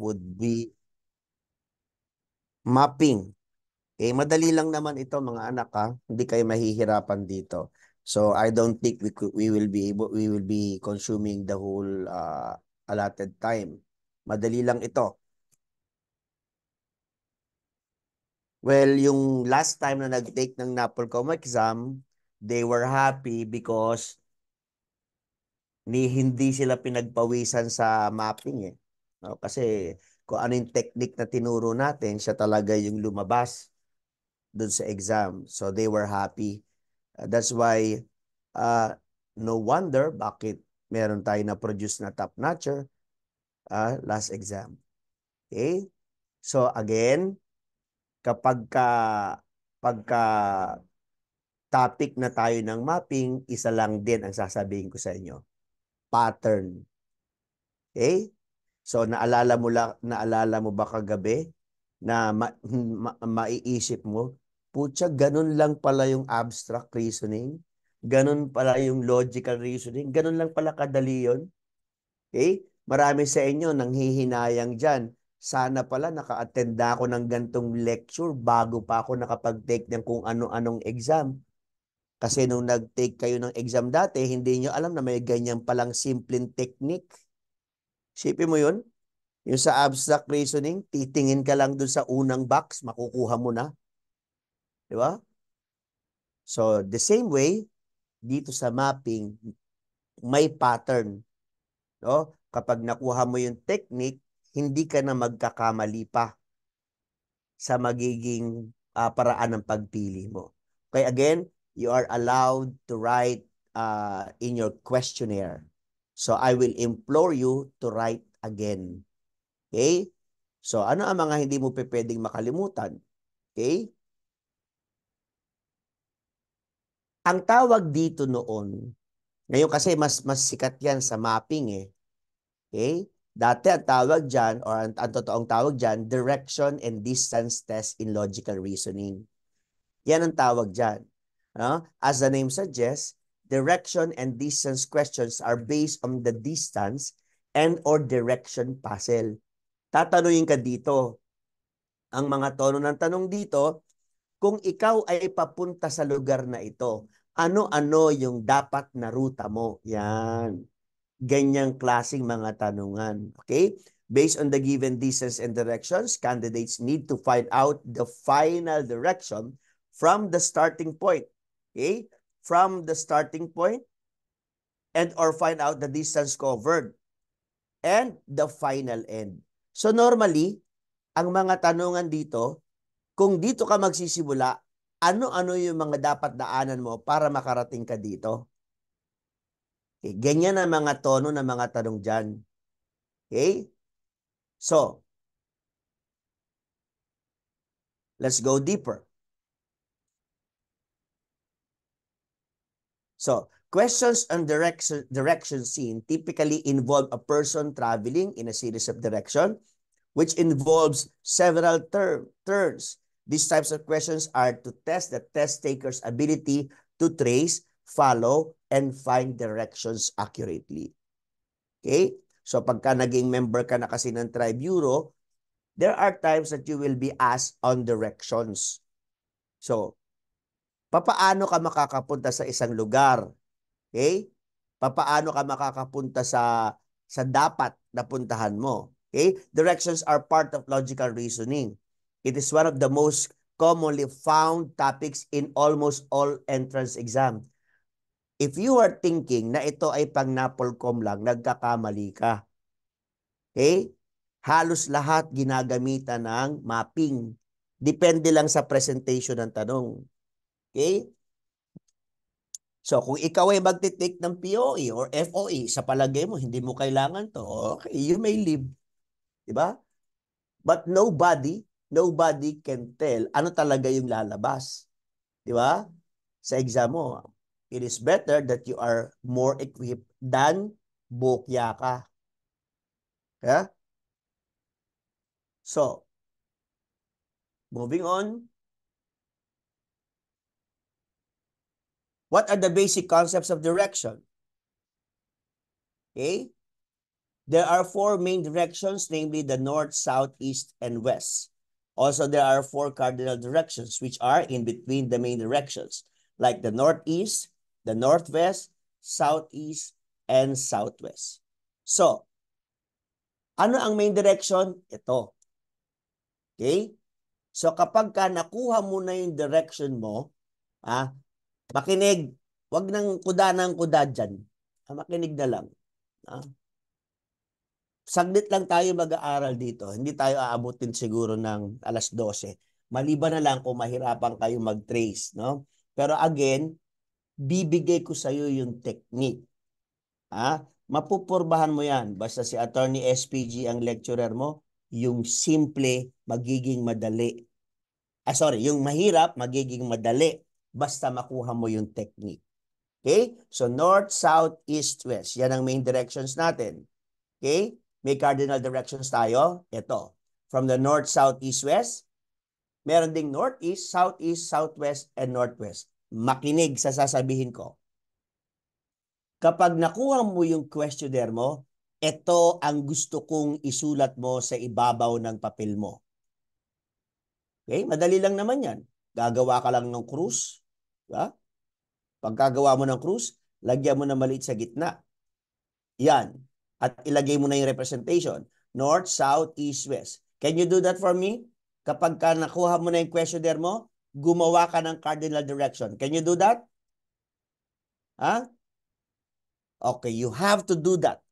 would be mapping. Eh, madali lang naman ito mga anak ha. Hindi kayo mahihirapan dito. So I don't think we could, we will be able, we will be consuming the whole uh, allotted time. Madali lang ito. Well, yung last time na nag-take ng NAPOLCOM exam, they were happy because ni hindi sila pinagpawisan sa mapping eh. No? Kasi kung ano yung technique na tinuro natin, siya talaga yung lumabas dun sa exam. So they were happy. Uh, that's why uh, no wonder bakit meron tayo na produce na top notcher uh, last exam. Okay? So again, kapag ka pagka topic na tayo ng mapping, isa lang din ang sasabihin ko sa inyo. Pattern. Okay? So naalala mo la, naalala mo ba kagabi na ma, ma, maiisip mo, putya ganun lang pala yung abstract reasoning, ganun pala yung logical reasoning, ganun lang pala kadali yon. Okay? Marami sa inyo nang hihinayang diyan. Sana pala naka-attend ako ng gantong lecture bago pa ako nakapag-take ng kung ano-anong exam. Kasi nung nag-take kayo ng exam dati, hindi nyo alam na may ganyan palang simpleng technique Sipin mo yun. Yung sa abstract reasoning, titingin ka lang dun sa unang box, makukuha mo na. Di ba? So, the same way, dito sa mapping, may pattern. No? Kapag nakuha mo yung technique, hindi ka na magkakamali pa sa magiging uh, paraan ng pagpili mo. Okay, again, you are allowed to write uh, in your questionnaire. So I will implore you to write again. Okay? So ano ang mga hindi mo pwedeng makalimutan? Okay? Ang tawag dito noon, ngayon kasi mas mas sikat 'yan sa mapping eh. Okay? Dati ang tawag diyan or ang, ang totoong tawag diyan, direction and distance test in logical reasoning. Yan ang tawag diyan. No? As the name suggests, Direction and distance questions are based on the distance and or direction puzzle. Tatanungin ka dito. Ang mga tono ng tanong dito, kung ikaw ay papunta sa lugar na ito, ano-ano yung dapat na ruta mo? Yan. Ganyang klasing mga tanungan. Okay? Based on the given distance and directions, candidates need to find out the final direction from the starting point. Okay? from the starting point and or find out the distance covered and the final end. So normally, ang mga tanungan dito, kung dito ka magsisimula, ano-ano yung mga dapat daanan mo para makarating ka dito? Okay, ganyan ang mga tono ng mga tanong dyan. Okay? So, let's go deeper. So, questions on direction, direction scene typically involve a person traveling in a series of direction, which involves several term, turns. These types of questions are to test the test taker's ability to trace, follow, and find directions accurately. Okay? So, pagka naging member ka na kasi ng Tri-Bureau, there are times that you will be asked on directions. So, Papaano ka makakapunta sa isang lugar? Okay? Papaano ka makakapunta sa sa dapat na puntahan mo? Okay? Directions are part of logical reasoning. It is one of the most commonly found topics in almost all entrance exams. If you are thinking na ito ay pang Napolcom lang, nagkakamali ka. Okay? Halos lahat ginagamitan ng mapping. Depende lang sa presentation ng tanong. Okay? So kung ikaw ay magte-take ng POE or FOE, sa palagay mo, hindi mo kailangan to, okay, you may leave. Diba? But nobody, nobody can tell ano talaga yung lalabas. Diba? Sa exam mo, it is better that you are more equipped than bokya ka. Yeah? So, moving on. What are the basic concepts of direction? Okay? There are four main directions, namely the north, south, east, and west. Also, there are four cardinal directions, which are in between the main directions, like the northeast, the northwest, southeast, and southwest. So, ano ang main direction? Ito. Okay? So, kapag ka nakuha mo na yung direction mo, ah, Makinig. Huwag nang kuda ng kuda dyan. Ah, makinig na lang. Ah. Saglit lang tayo mag-aaral dito. Hindi tayo aabutin siguro ng alas 12. Maliban na lang kung mahirapan kayo mag-trace. No? Pero again, bibigay ko sa iyo yung technique. Ah, mapupurbahan mo yan. Basta si Attorney SPG ang lecturer mo, yung simple magiging madali. Ah, sorry, yung mahirap magiging madali basta makuha mo yung technique. Okay? So north, south, east, west. Yan ang main directions natin. Okay? May cardinal directions tayo. Ito. From the north, south, east, west. Meron ding northeast, southeast, southwest, and northwest. Makinig sa sasabihin ko. Kapag nakuha mo yung questionnaire mo, ito ang gusto kong isulat mo sa ibabaw ng papel mo. Okay? Madali lang naman yan. Gagawa ka lang ng cruise, Ha? Diba? Pagkagawa mo ng krus, lagyan mo na maliit sa gitna. Yan. At ilagay mo na yung representation. North, south, east, west. Can you do that for me? Kapag ka nakuha mo na yung questionnaire mo, gumawa ka ng cardinal direction. Can you do that? Ha? Okay, you have to do that.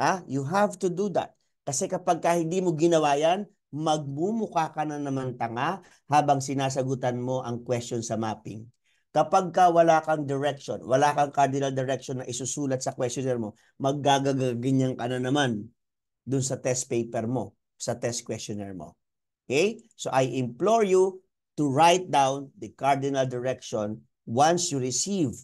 Ha? You have to do that. Kasi kapag ka hindi mo ginawa yan, magmumukha ka na naman tanga habang sinasagutan mo ang question sa mapping. Kapag ka wala kang direction, wala kang cardinal direction na isusulat sa questionnaire mo, maggagaganyan ka na naman dun sa test paper mo, sa test questionnaire mo. Okay? So I implore you to write down the cardinal direction once you receive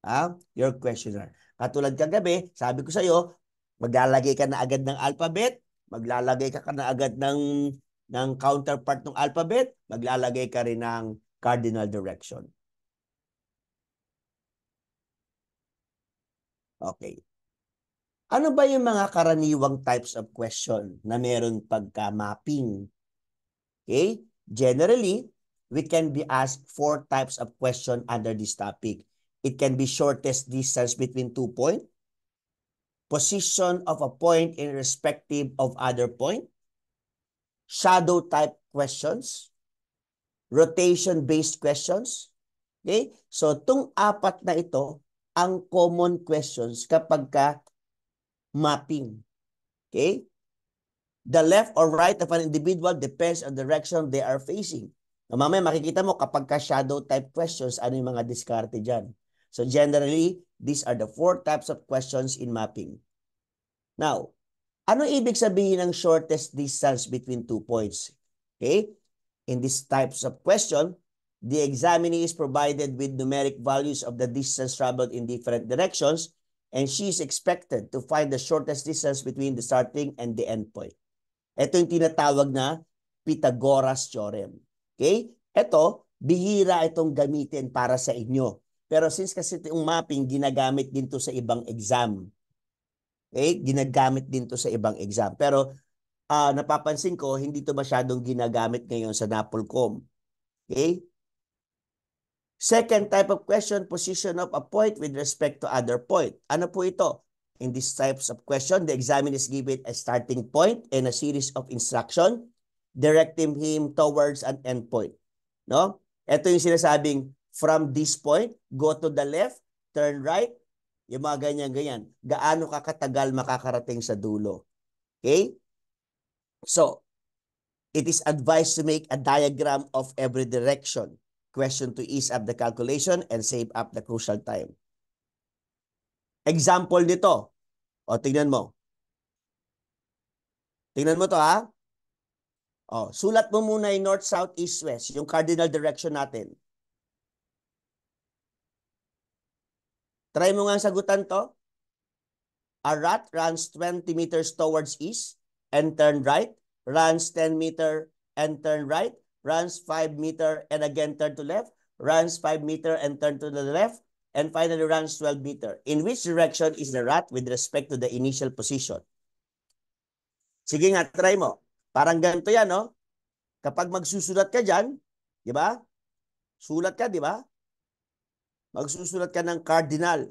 ah, your questionnaire. Katulad kagabi, sabi ko sa iyo, maglalagay ka na agad ng alphabet, maglalagay ka, ka na agad ng ng counterpart ng alphabet, maglalagay ka rin ng cardinal direction. Okay. Ano ba yung mga karaniwang types of question na meron pagka mapping? Okay? Generally, we can be asked four types of question under this topic. It can be shortest distance between two point, position of a point in respective of other point, shadow type questions, rotation based questions. Okay? So, tong apat na ito, ang common questions kapag ka mapping. Okay? The left or right of an individual depends on the direction they are facing. So, mamaya makikita mo kapag ka shadow type questions, ano yung mga diskarte dyan. So generally, these are the four types of questions in mapping. Now, ano ibig sabihin ng shortest distance between two points? Okay? In these types of question, The examinee is provided with numeric values of the distance traveled in different directions and she is expected to find the shortest distance between the starting and the endpoint. Ito yung tinatawag na Pythagoras Theorem. Okay? Ito, bihira itong gamitin para sa inyo. Pero since kasi yung mapping, ginagamit din to sa ibang exam. Okay? Ginagamit din to sa ibang exam. Pero uh, napapansin ko, hindi to masyadong ginagamit ngayon sa NAPOLCOM. Okay? Second type of question, position of a point with respect to other point. Ano po ito? In these types of question, the examiner is given a starting point and a series of instruction directing him towards an end point. No? Ito yung sinasabing from this point, go to the left, turn right, yung mga ganyan-ganyan. Gaano kakatagal makakarating sa dulo. Okay? So, it is advised to make a diagram of every direction question to ease up the calculation and save up the crucial time. Example nito. O, tingnan mo. Tingnan mo to ha. O, sulat mo muna yung north, south, east, west. Yung cardinal direction natin. Try mo nga sagutan to. A rat runs 20 meters towards east and turn right. Runs 10 meter and turn right runs 5 meter and again turn to left, runs 5 meter and turn to the left, and finally runs 12 meter. In which direction is the rat with respect to the initial position? Sige nga, try mo. Parang ganito yan, no? Kapag magsusulat ka dyan, di ba? Sulat ka, di ba? Magsusulat ka ng cardinal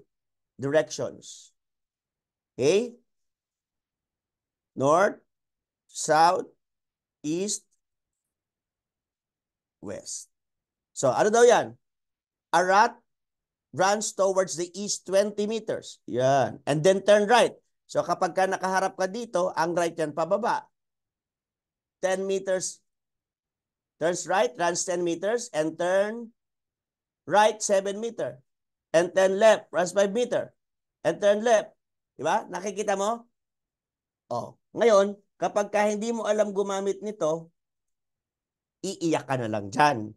directions. Okay? North, South, East, west. So ano daw yan? Arat runs towards the east 20 meters. Yan. And then turn right. So kapag ka nakaharap ka dito, ang right yan pababa. 10 meters. Turns right, runs 10 meters. And turn right 7 meter. And turn left, runs 5 meter. And turn left. Diba? Nakikita mo? Oh. Ngayon, kapag ka hindi mo alam gumamit nito, iiyak ka na lang dyan.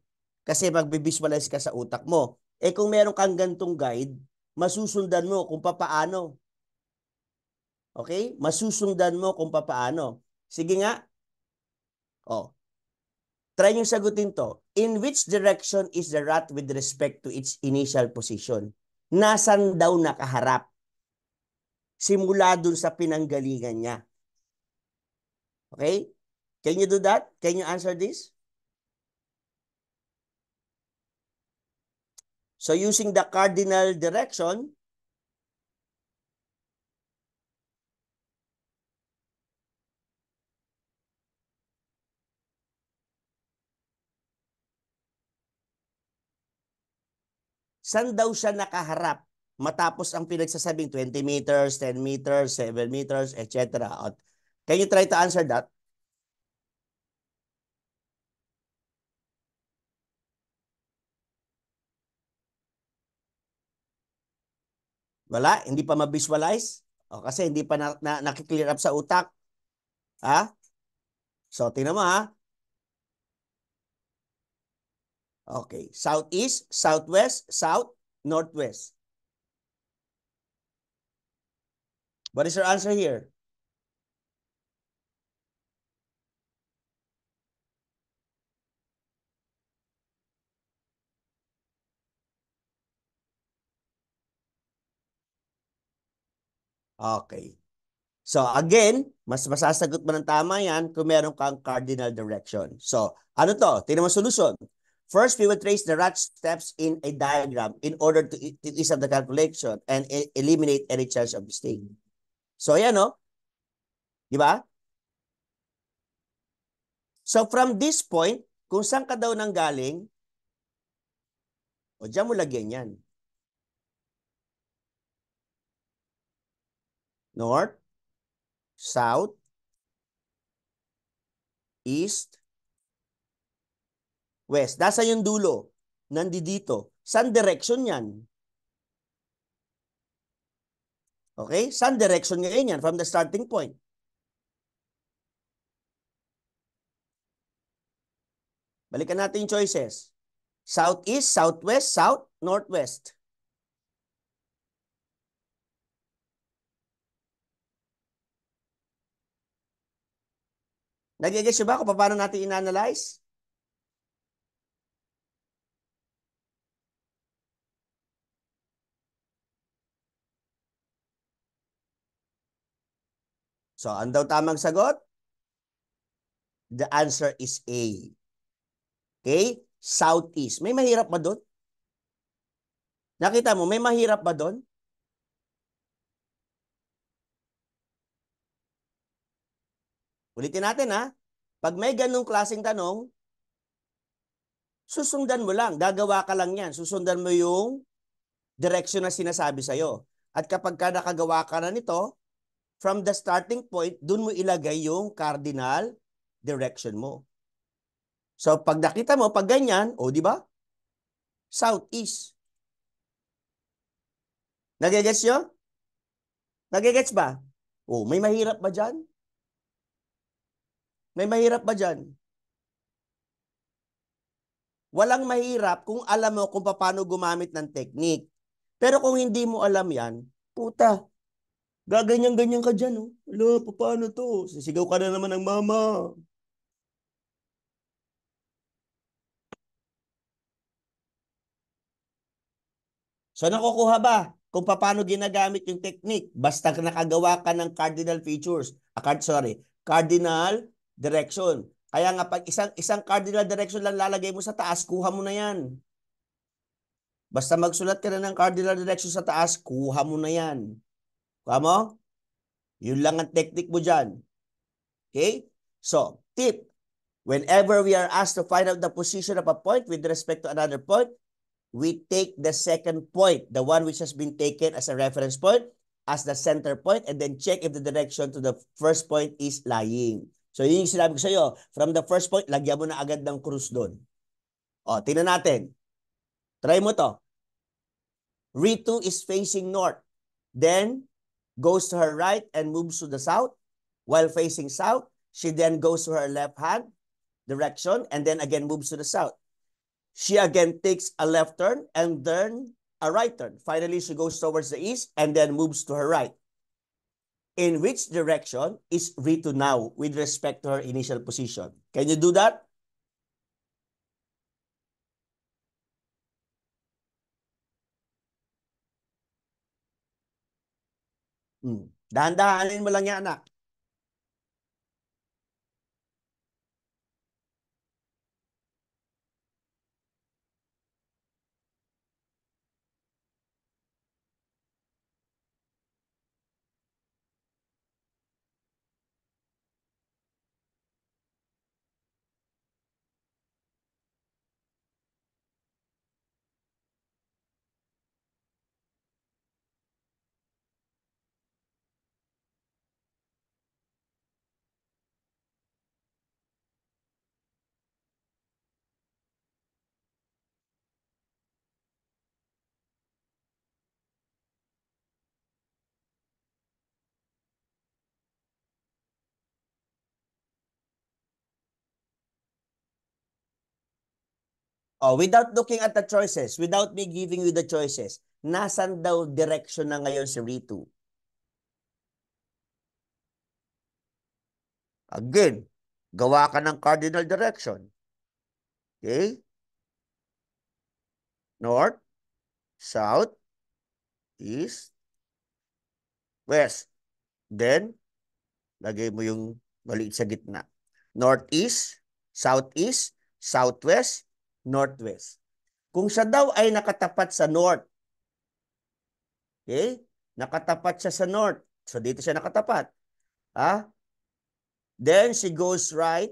Kasi magbe-visualize ka sa utak mo. Eh kung meron kang gantong guide, masusundan mo kung papaano. Okay? Masusundan mo kung papaano. Sige nga. Oh. Try nyo sagutin to. In which direction is the rat with respect to its initial position? Nasaan daw nakaharap? Simula dun sa pinanggalingan niya. Okay? Can you do that? Can you answer this? So using the cardinal direction, saan daw siya nakaharap matapos ang pinagsasabing 20 meters, 10 meters, 7 meters, etc. Can you try to answer that? Wala? Hindi pa ma-visualize? O, kasi hindi pa na, na, nakiklear up sa utak. Ha? So, tingnan mo ha. Okay. Southeast, southwest, south, northwest. What is your answer here? Okay. So again, mas masasagot mo ng tama yan kung meron kang cardinal direction. So ano to? Tingnan mo solution. First, we will trace the right steps in a diagram in order to, e-, to ease up the calculation and e-, eliminate any chance of mistake. So yan No? Oh. Di ba? So from this point, kung saan ka daw nang galing, o dyan mo lagyan yan. North, South, East, West. Nasa yung dulo? Nandito. San direction yan? Okay? San direction ngayon yan from the starting point. Balikan natin yung choices. Southeast, Southwest, South, Northwest. Nagigets ba kung paano natin in-analyze? So, ang daw tamang sagot? The answer is A. Okay? Southeast. May mahirap ba doon? Nakita mo, may mahirap ba doon? Ulitin natin ha. Pag may ganung klaseng tanong, susundan mo lang. Gagawa ka lang yan. Susundan mo yung direction na sinasabi sa'yo. At kapag ka nakagawa ka na nito, from the starting point, dun mo ilagay yung cardinal direction mo. So pag nakita mo, pag ganyan, o oh, di ba? Southeast. Nagigets nyo? Nagigets ba? Oh, may mahirap ba dyan? May mahirap ba dyan? Walang mahirap kung alam mo kung paano gumamit ng technique. Pero kung hindi mo alam yan, puta, gaganyan-ganyan ka dyan. Oh. Ala, paano to? Sisigaw ka na naman ng mama. So nakukuha ba kung paano ginagamit yung technique? Basta nakagawa ka ng cardinal features. Ah, card, sorry, cardinal direction. Kaya nga pag isang isang cardinal direction lang lalagay mo sa taas, kuha mo na 'yan. Basta magsulat ka na ng cardinal direction sa taas, kuha mo na 'yan. Kuha mo? Yun lang ang technique mo diyan. Okay? So, tip. Whenever we are asked to find out the position of a point with respect to another point, we take the second point, the one which has been taken as a reference point, as the center point, and then check if the direction to the first point is lying. So yun yung sinabi ko sa iyo. From the first point, lagyan mo na agad ng cross doon. O, tingnan natin. Try mo to. Ritu is facing north. Then, goes to her right and moves to the south. While facing south, she then goes to her left hand direction and then again moves to the south. She again takes a left turn and then a right turn. Finally, she goes towards the east and then moves to her right in which direction is Rito now with respect to her initial position. Can you do that? Hmm. Dahan-dahanin mo lang yan, anak. Oh, without looking at the choices, without me giving you the choices, nasan daw direction na ngayon si Ritu? Again, gawa ka ng cardinal direction. Okay? North, South, East, West. Then, lagay mo yung maliit sa gitna. Northeast, Southeast, Southwest, northwest. Kung siya daw ay nakatapat sa north, okay? Nakatapat siya sa north. So dito siya nakatapat. Ha? Then she goes right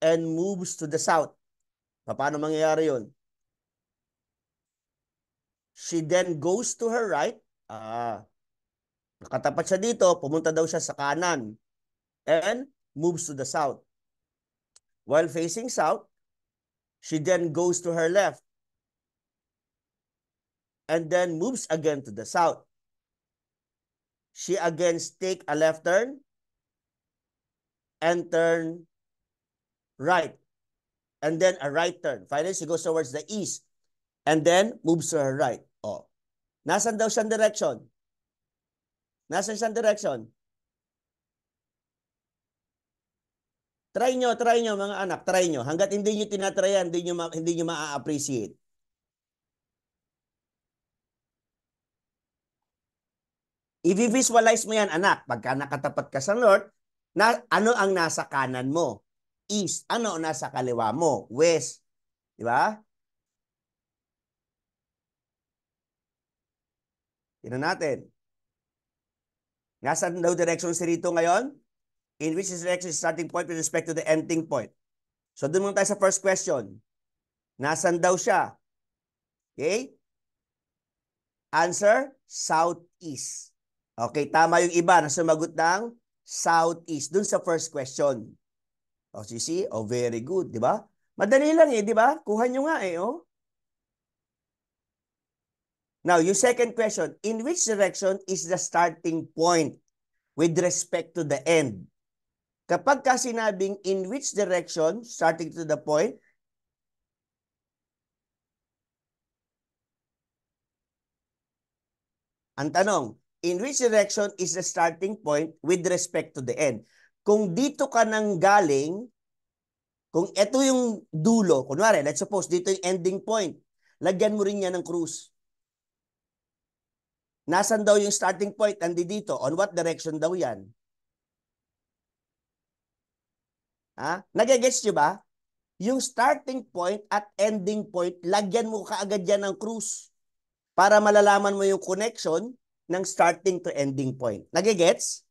and moves to the south. Paano mangyayari yun? She then goes to her right. Ah, nakatapat siya dito. Pumunta daw siya sa kanan. And moves to the south. While facing south, She then goes to her left and then moves again to the south. She again take a left turn and turn right and then a right turn. Finally, she goes towards the east and then moves to her right. Oh. Nasaan daw siyang direction? Nasaan siyang direction? Try nyo, try nyo mga anak, try nyo. Hanggat hindi nyo tinatryan, hindi nyo, hindi nyo ma-appreciate. I-visualize mo yan anak. Pagka nakatapat ka sa Lord, na, ano ang nasa kanan mo? East. Ano ang nasa kaliwa mo? West. Di ba? Tignan natin. Nasaan daw direction si Rito ngayon? in which is actually starting point with respect to the ending point. So doon muna tayo sa first question. Nasaan daw siya? Okay? Answer, southeast. Okay, tama yung iba na sumagot ng southeast. Doon sa first question. Oh, you see? Oh, very good, di ba? Madali lang eh, di ba? Kuha nyo nga eh, oh. Now, your second question, in which direction is the starting point with respect to the end? Kapag ka sinabing in which direction, starting to the point, ang tanong, in which direction is the starting point with respect to the end? Kung dito ka nang galing, kung ito yung dulo, kunwari, let's suppose dito yung ending point, lagyan mo rin niya ng cruise. Nasaan daw yung starting point? Andi dito. On what direction daw yan? Ha? Nagagets nyo ba? Yung starting point at ending point, lagyan mo kaagad yan ng cruise para malalaman mo yung connection ng starting to ending point. Nagigets?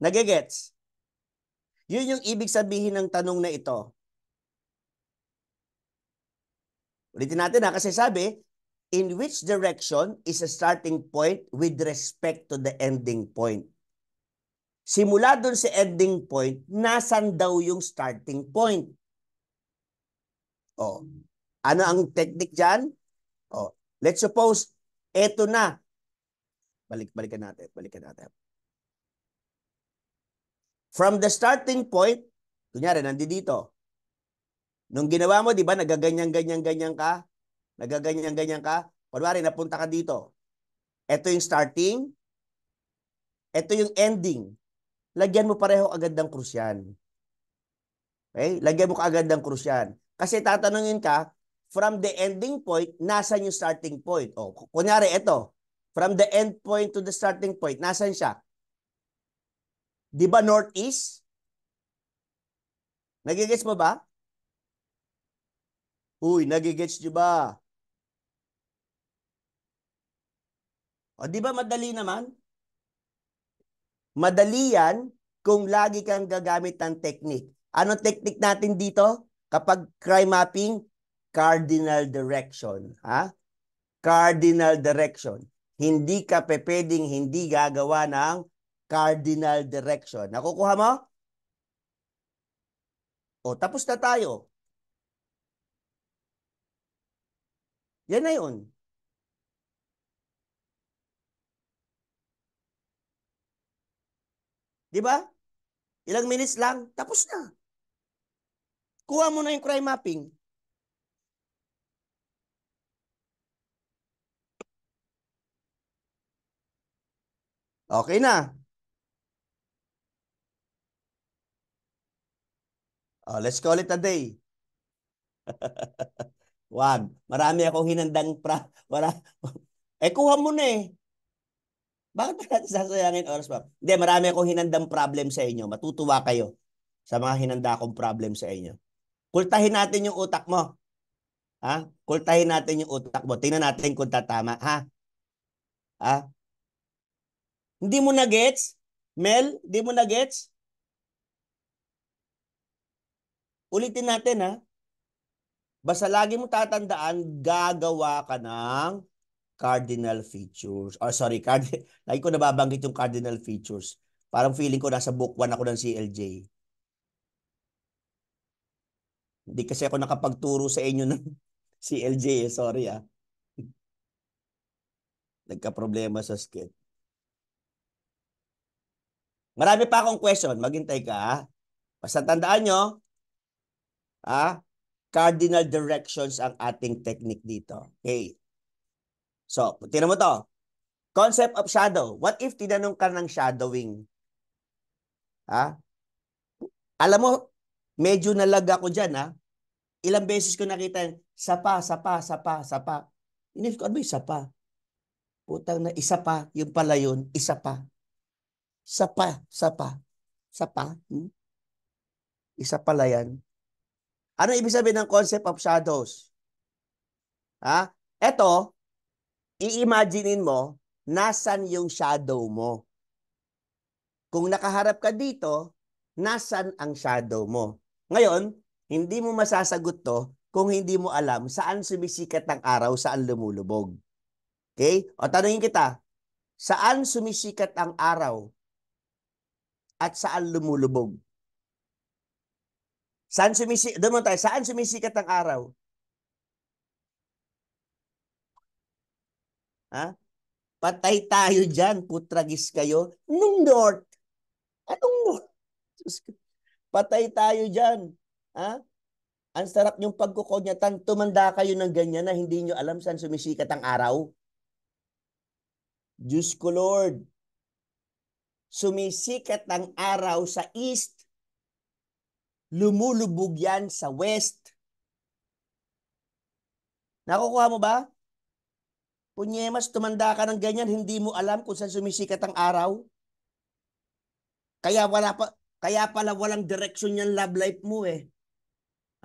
Nagigets? Yun yung ibig sabihin ng tanong na ito. Ulitin natin ha, kasi sabi, in which direction is a starting point with respect to the ending point? simula doon sa ending point, nasan daw yung starting point? Oh. Ano ang technique diyan? Oh. Let's suppose eto na. Balik balikan natin, balikan natin. From the starting point, kunyari nandito dito. Nung ginawa mo, 'di ba, nagaganyan ganyan ganyan ka? Nagaganyan ganyan ka? Kunwari napunta ka dito. Ito yung starting, ito yung ending lagyan mo pareho agad ng krus yan. Okay? Lagyan mo kaagad ng krus yan. Kasi tatanungin ka, from the ending point, nasan yung starting point? O, kunyari, ito. From the end point to the starting point, nasan siya? Di ba northeast? Nagigets mo ba? Uy, nagigets di ba? O, di ba madali naman? Madali yan kung lagi kang gagamit ng technique. Anong technique natin dito? Kapag crime mapping, cardinal direction. Ha? Cardinal direction. Hindi ka pwedeng hindi gagawa ng cardinal direction. Nakukuha mo? O, tapos na tayo. Yan na yun. Di ba? Ilang minutes lang, tapos na. Kuha mo na yung crime mapping. Okay na. Oh, let's call it a day. Wag. Marami akong hinandang pra... Mara... eh, kuha mo na eh. Bakit pa natin sasayangin oras, ma'am? Hindi, marami akong hinandang problem sa inyo. Matutuwa kayo sa mga hinanda akong problem sa inyo. Kultahin natin yung utak mo. Ha? Kultahin natin yung utak mo. Tingnan natin kung tatama. Ha? Ha? Hindi mo na-gets? Mel, hindi mo na-gets? Ulitin natin ha. Basta lagi mo tatandaan, gagawa ka ng cardinal features. Or sorry, card lagi ko nababanggit yung cardinal features. Parang feeling ko nasa book 1 ako ng CLJ. Hindi kasi ako nakapagturo sa inyo ng CLJ. Eh. Sorry ah. Nagka-problema sa skit. Marami pa akong question. Maghintay ka ha. Basta tandaan nyo, ha? cardinal directions ang ating technique dito. Okay. So, tinan mo to. Concept of shadow. What if tinanong ka ng shadowing? Ha? Alam mo, medyo nalaga ko dyan, ha? Ilang beses ko nakita, sapa, sapa, sapa, sapa. Inisip ko, ano yung sapa? Putang na, isa pa. Yung pala yun, isa pa. Sapa, sapa, sapa. Hmm? Isa pala yan. Ano ibig sabihin ng concept of shadows? Ha? Ito, i-imaginein mo, nasan yung shadow mo? Kung nakaharap ka dito, nasan ang shadow mo? Ngayon, hindi mo masasagot to kung hindi mo alam saan sumisikat ang araw, saan lumulubog. Okay? O tanungin kita, saan sumisikat ang araw at saan lumulubog? Saan sumisikat? Doon tayo, saan sumisikat ang araw? Ha? Patay tayo dyan, putragis kayo. Nung North. Anong North? Patay tayo dyan. Ha? Ang sarap niyong pagkukonyatan. Tumanda kayo ng ganyan na hindi niyo alam saan sumisikat ang araw. Diyos ko Lord. Sumisikat ang araw sa east. Lumulubog yan sa west. Nakukuha mo ba? Punyemas, tumanda ka ng ganyan, hindi mo alam kung saan sumisikat ang araw. Kaya wala pa kaya pala walang direction yung love life mo eh.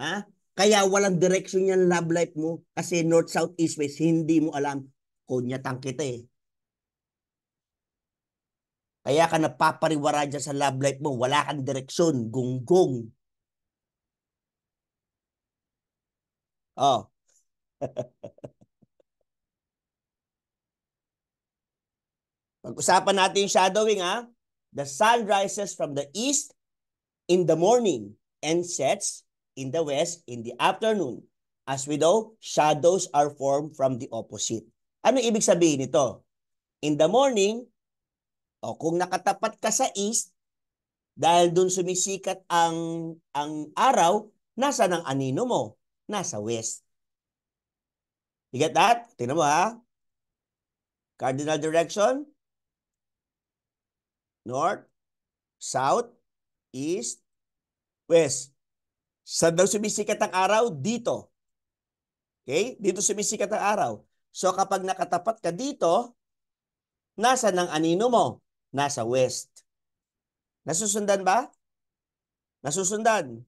Ha? Kaya walang direction yung love life mo kasi north, south, east, west, hindi mo alam. Kunyatang kita eh. Kaya ka napapariwara dyan sa love life mo. Wala kang direksyon. Gunggong. Oh. Pag-usapan natin yung shadowing ha. Ah. The sun rises from the east in the morning and sets in the west in the afternoon. As we know, shadows are formed from the opposite. Ano ibig sabihin nito? In the morning, o kung nakatapat ka sa east, dahil doon sumisikat ang ang araw, nasa ng anino mo? Nasa west. You get that? Tingnan mo ha. Ah. Cardinal direction, North, South, East, West. Saan daw sumisikat ang araw? Dito. Okay? Dito sumisikat ang araw. So kapag nakatapat ka dito, nasa ng anino mo? Nasa west. Nasusundan ba? Nasusundan.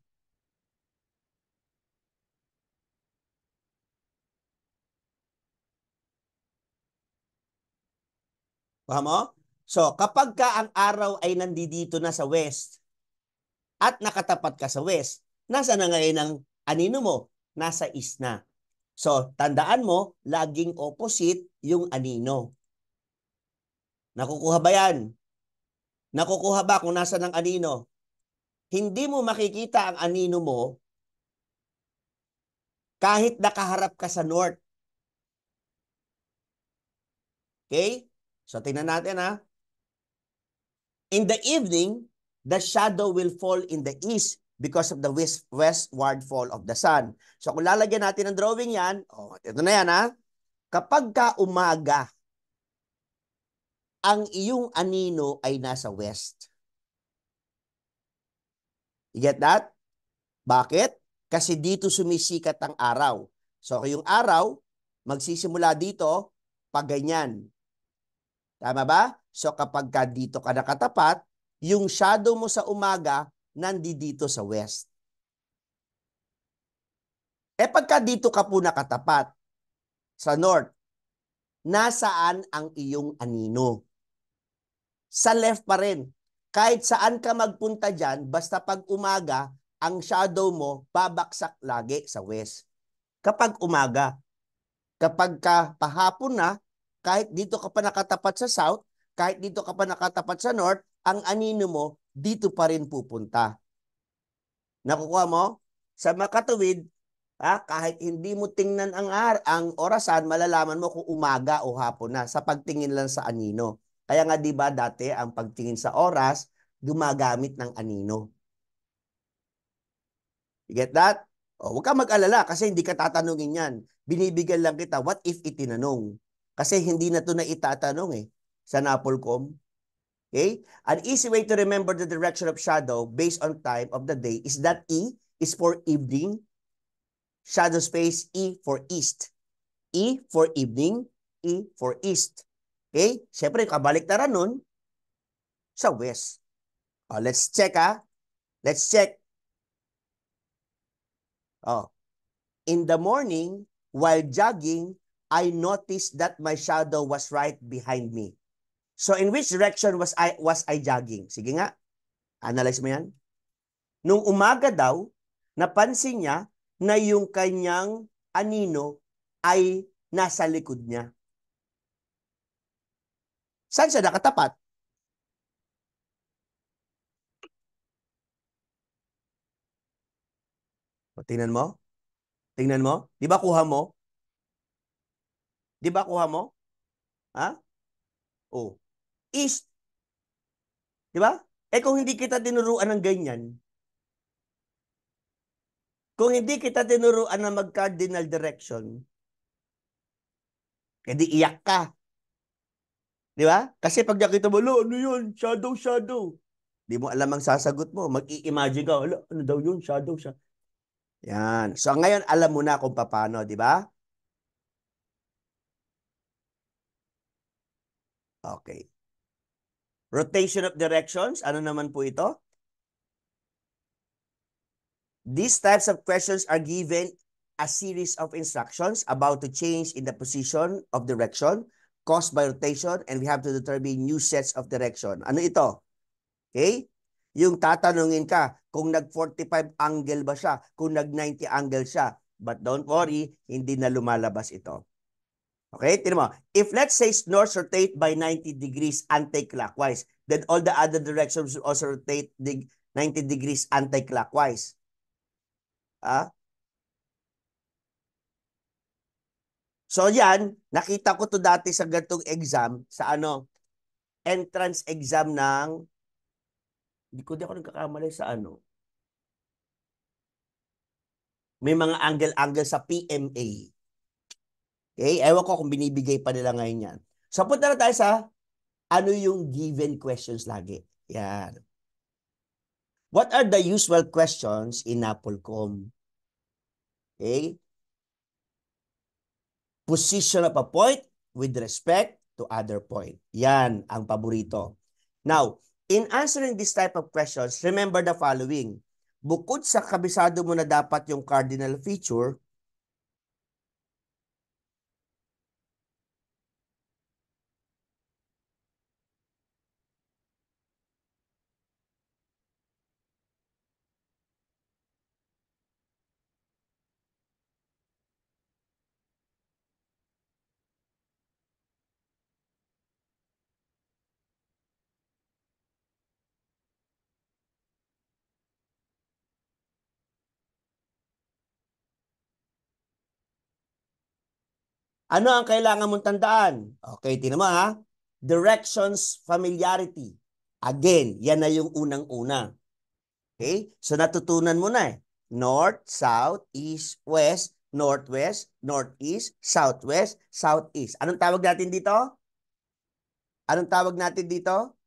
Paham mo? So, kapag ka ang araw ay nandito na sa west at nakatapat ka sa west, nasa na ngayon ang anino mo? Nasa east na. So, tandaan mo, laging opposite yung anino. Nakukuha ba yan? Nakukuha ba kung nasa ng anino? Hindi mo makikita ang anino mo kahit nakaharap ka sa north. Okay? So, tingnan natin ha. In the evening, the shadow will fall in the east because of the west westward fall of the sun. So kung lalagyan natin ng drawing yan, oh, ito na yan ha. Kapag ka umaga, ang iyong anino ay nasa west. You get that? Bakit? Kasi dito sumisikat ang araw. So yung araw, magsisimula dito pag ganyan. Tama ba? So kapag ka dito ka nakatapat, yung shadow mo sa umaga, nandi dito sa west. E pagka dito ka po nakatapat, sa north, nasaan ang iyong anino? Sa left pa rin. Kahit saan ka magpunta dyan, basta pag umaga, ang shadow mo babaksak lagi sa west. Kapag umaga, kapag ka pahapon na, kahit dito ka pa nakatapat sa south, kahit dito ka pa nakatapat sa north, ang anino mo dito pa rin pupunta. Nakukuha mo? Sa makatuwid, ha, kahit hindi mo tingnan ang, ar ang orasan, malalaman mo kung umaga o hapon na sa pagtingin lang sa anino. Kaya nga 'di ba dati ang pagtingin sa oras gumagamit ng anino. You get that? O, huwag ka mag-alala kasi hindi ka tatanungin yan. Binibigyan lang kita, what if itinanong? Kasi hindi na to na itatanong eh sa NAPOLCOM. Okay? An easy way to remember the direction of shadow based on time of the day is that E is for evening, shadow space E for east. E for evening, E for east. Okay? Siyempre, kabaliktaran nun sa west. Oh, let's check ah. Let's check. Oh. In the morning, while jogging, I noticed that my shadow was right behind me. So in which direction was I was I jogging? Sige nga. Analyze mo 'yan. Nung umaga daw, napansin niya na yung kanyang anino ay nasa likod niya. Saan siya nakatapat? O, tingnan mo. Tingnan mo. Di ba kuha mo? Di ba kuha mo? Ha? Oh is, di ba? Eh kung hindi kita tinuruan ng ganyan, kung hindi kita tinuruan na mag-cardinal direction, edi eh, iyak ka. Di ba? Kasi pag nakita mo, ano yun? Shadow, shadow. Di mo alam ang sasagot mo. Mag-i-imagine ka, ano daw yun? Shadow, shadow. Yan. So ngayon, alam mo na kung paano, di ba? Okay. Rotation of directions, ano naman po ito? These types of questions are given a series of instructions about to change in the position of direction caused by rotation and we have to determine new sets of direction. Ano ito? Okay? Yung tatanungin ka kung nag-45 angle ba siya, kung nag-90 angle siya. But don't worry, hindi na lumalabas ito. Okay, tinan mo. If let's say north rotate by 90 degrees anti-clockwise, then all the other directions will also rotate 90 degrees anti-clockwise. Ah? So yan, nakita ko to dati sa gantong exam, sa ano, entrance exam ng, hindi ko di ako nagkakamali sa ano, may mga angle-angle sa PMA. Okay? Ewan ko kung binibigay pa nila ngayon yan. So, punta na tayo sa ano yung given questions lagi. Yan. What are the usual questions in Apple.com? Okay? Position of a point with respect to other point. Yan ang paborito. Now, in answering this type of questions, remember the following. Bukod sa kabisado mo na dapat yung cardinal feature, Ano ang kailangan mong tandaan? Okay, tinan mo ha. Directions familiarity. Again, yan na yung unang-una. Okay? So natutunan mo na eh. North, south, east, west, northwest, northeast, southwest, southeast. Anong tawag natin dito? Anong tawag natin dito?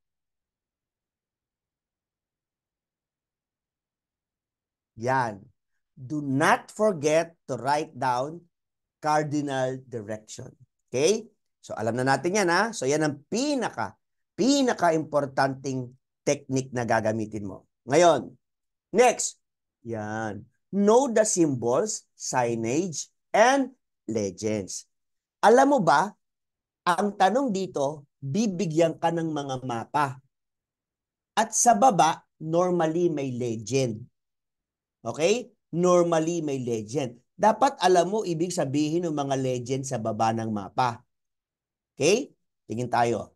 Yan. Do not forget to write down cardinal direction. Okay? So alam na natin yan ha. So yan ang pinaka, pinaka-importanting technique na gagamitin mo. Ngayon, next. Yan. Know the symbols, signage, and legends. Alam mo ba, ang tanong dito, bibigyan ka ng mga mapa. At sa baba, normally may legend. Okay? Normally may legend dapat alam mo ibig sabihin ng mga legend sa baba ng mapa. Okay? Tingin tayo.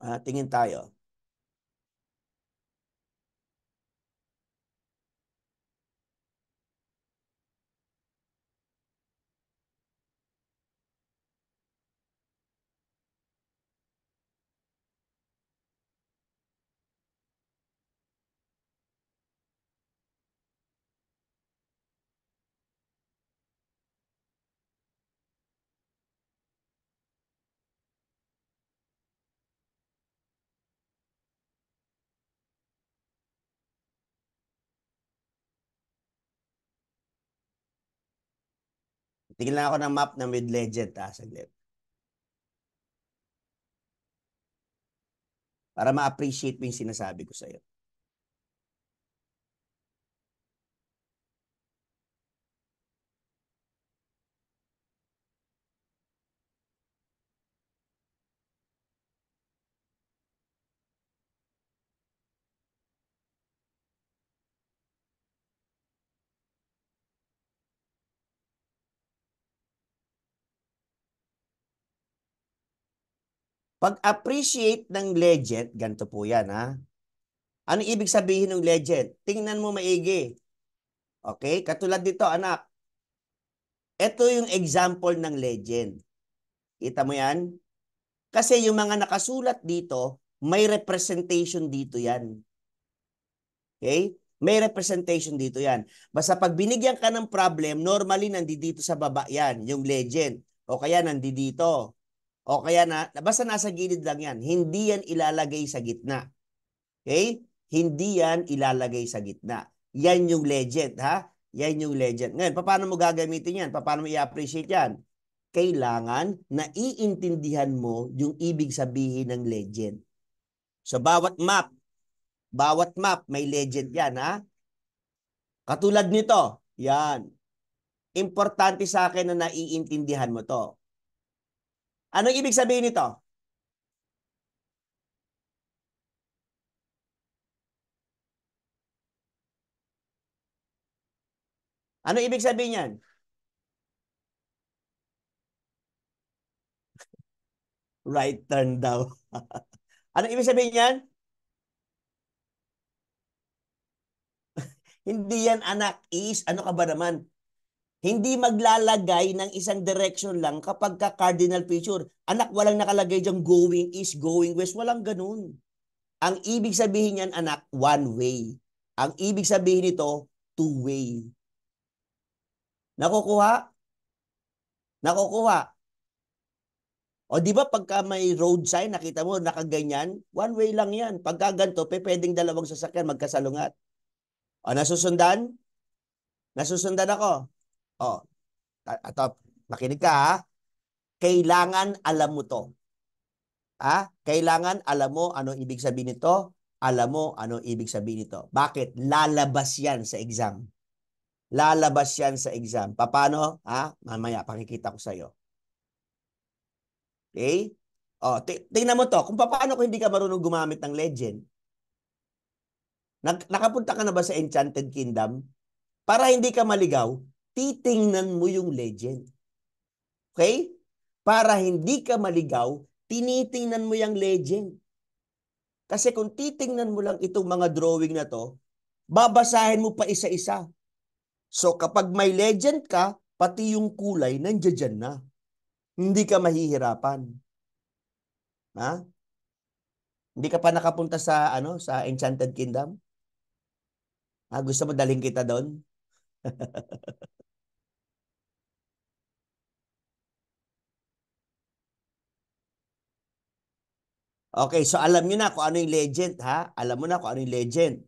Ah, tingin tayo. Tingin lang ako ng map ng Mid Legend, ha? Ah, saglit. Para ma-appreciate mo yung sinasabi ko sa iyo. Pag-appreciate ng legend, ganito po yan ha. Ano ibig sabihin ng legend? Tingnan mo maigi. Okay? Katulad dito anak. Ito yung example ng legend. Kita mo yan? Kasi yung mga nakasulat dito, may representation dito yan. Okay? May representation dito yan. Basta pag binigyan ka ng problem, normally nandito sa baba yan, yung legend. O kaya nandito. dito. O kaya na, basta nasa gilid lang yan. Hindi yan ilalagay sa gitna. Okay? Hindi yan ilalagay sa gitna. Yan yung legend, ha? Yan yung legend. Ngayon, paano mo gagamitin yan? Paano mo i-appreciate yan? Kailangan na iintindihan mo yung ibig sabihin ng legend. So, bawat map, bawat map, may legend yan, ha? Katulad nito, yan. Importante sa akin na naiintindihan mo to. Anong ibig sabihin nito? Ano ibig sabihin niyan? right turn daw. ano ibig sabihin niyan? Hindi yan anak is, ano ka ba naman? Hindi maglalagay ng isang direction lang kapag ka cardinal feature. Anak, walang nakalagay dyan going east, going west. Walang ganun. Ang ibig sabihin niyan, anak, one way. Ang ibig sabihin nito, two way. Nakukuha? Nakukuha. O di ba pagka may road sign, nakita mo, nakaganyan, one way lang yan. Pagka ganito, pe, pwedeng dalawang sasakyan magkasalungat. O nasusundan? Nasusundan ako. Oh, ito, makinig ka ha. Kailangan alam mo to. Ha? Kailangan alam mo ano ibig sabihin nito. Alam mo ano ibig sabihin nito. Bakit? Lalabas yan sa exam. Lalabas yan sa exam. Paano? Ha? Mamaya, pakikita ko sa'yo. Okay? O, oh, tingnan mo to. Kung paano kung hindi ka marunong gumamit ng legend, Nag nakapunta ka na ba sa Enchanted Kingdom? Para hindi ka maligaw, titingnan mo yung legend. Okay? Para hindi ka maligaw, tinitingnan mo yung legend. Kasi kung titingnan mo lang itong mga drawing na to, babasahin mo pa isa-isa. So kapag may legend ka, pati yung kulay nandiyan na. Hindi ka mahihirapan. Ha? Hindi ka pa nakapunta sa ano sa Enchanted Kingdom? Ha, gusto mo daling kita doon? Okay, so alam niyo na kung ano yung legend, ha? Alam mo na kung ano yung legend.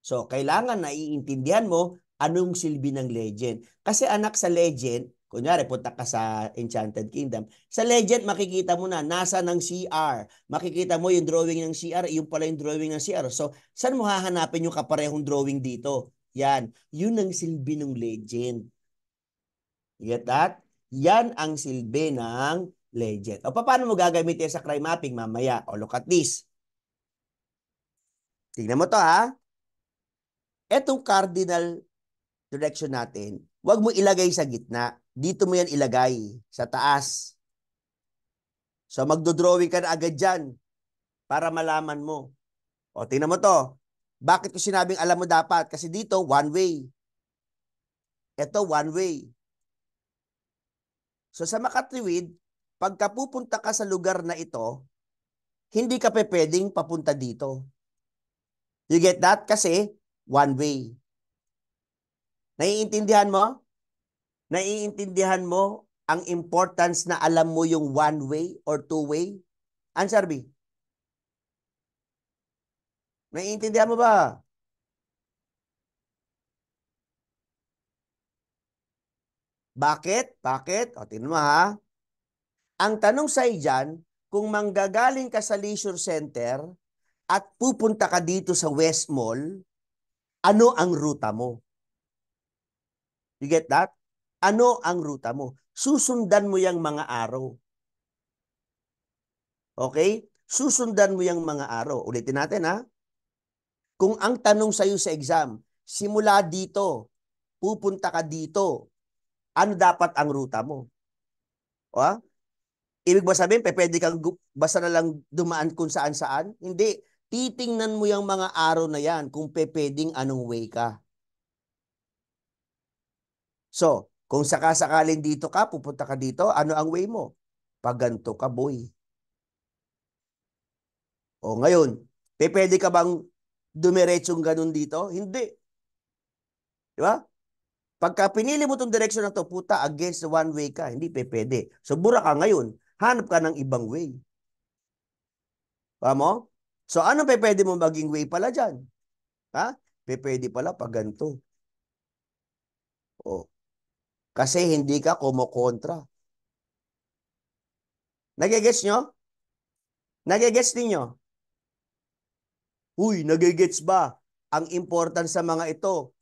So, kailangan na iintindihan mo anong silbi ng legend. Kasi anak sa legend, kunyari punta ka sa Enchanted Kingdom, sa legend makikita mo na nasa ng CR. Makikita mo yung drawing ng CR, yung pala yung drawing ng CR. So, saan mo hahanapin yung kaparehong drawing dito? Yan. Yun ang silbi ng legend. get that? Yan ang silbi ng legend. O paano mo gagamitin sa crime mapping mamaya? O look at this. Tingnan mo to ha. Etong cardinal direction natin, huwag mo ilagay sa gitna. Dito mo yan ilagay, sa taas. So magdodrawing ka na agad dyan para malaman mo. O tingnan mo to. Bakit ko sinabing alam mo dapat? Kasi dito, one way. Ito, one way. So sa makatwid, pagka pupunta ka sa lugar na ito, hindi ka pe pwedeng papunta dito. You get that? Kasi one way. Naiintindihan mo? Naiintindihan mo ang importance na alam mo yung one way or two way? Answer B. Naiintindihan mo ba? Bakit? Bakit? O, tingnan mo ha. Ang tanong sa iyan, kung manggagaling ka sa leisure center at pupunta ka dito sa West Mall, ano ang ruta mo? You get that? Ano ang ruta mo? Susundan mo yung mga araw. Okay? Susundan mo yung mga araw. Ulitin natin ha. Kung ang tanong sa iyo sa exam, simula dito, pupunta ka dito, ano dapat ang ruta mo? O, ha? Ibig ba sabihin, pe, pwede kang basta na lang dumaan kung saan saan? Hindi. Titingnan mo yung mga araw na yan kung pepeding anong way ka. So, kung sakasakalin dito ka, pupunta ka dito, ano ang way mo? Paganto ka, boy. O ngayon, pepede ka bang dumiretsong ganun dito? Hindi. Di ba? Pagka pinili mo tong direction na to, puta, against the one way ka, hindi pepede. pwede. So, bura ka ngayon. Hanap ka ng ibang way. Pa mo? So ano pa pwede mo maging way pala dyan? Ha? Pwede pala pag ganito. O. Oh. Kasi hindi ka kumokontra. Nagigets nyo? Nagigets ninyo? Uy, nagigets ba ang importance sa mga ito?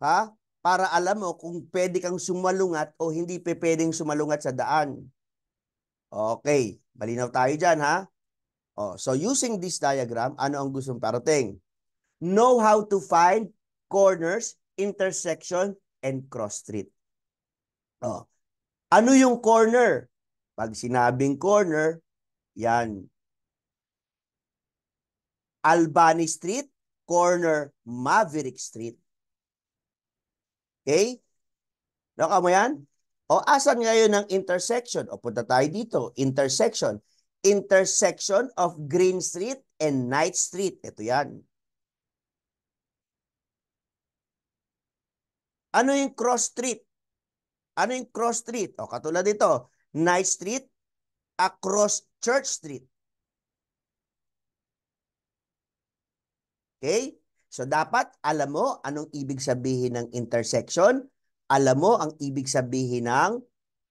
Ha? Para alam mo kung pwede kang sumalungat o hindi pwedeng sumalungat sa daan. Okay, malinaw tayo dyan ha. Oh, so using this diagram, ano ang gustong parating? Know how to find corners, intersection, and cross street. Oh. Ano yung corner? Pag sinabing corner, yan. Albany Street, corner Maverick Street. Okay? Naka mo yan? O asan ngayon ang intersection? O punta tayo dito, intersection. Intersection of Green Street and Night Street. Ito yan. Ano yung cross street? Ano yung cross street? O katulad dito, Night Street across Church Street. Okay? So dapat alam mo anong ibig sabihin ng intersection alam mo ang ibig sabihin ng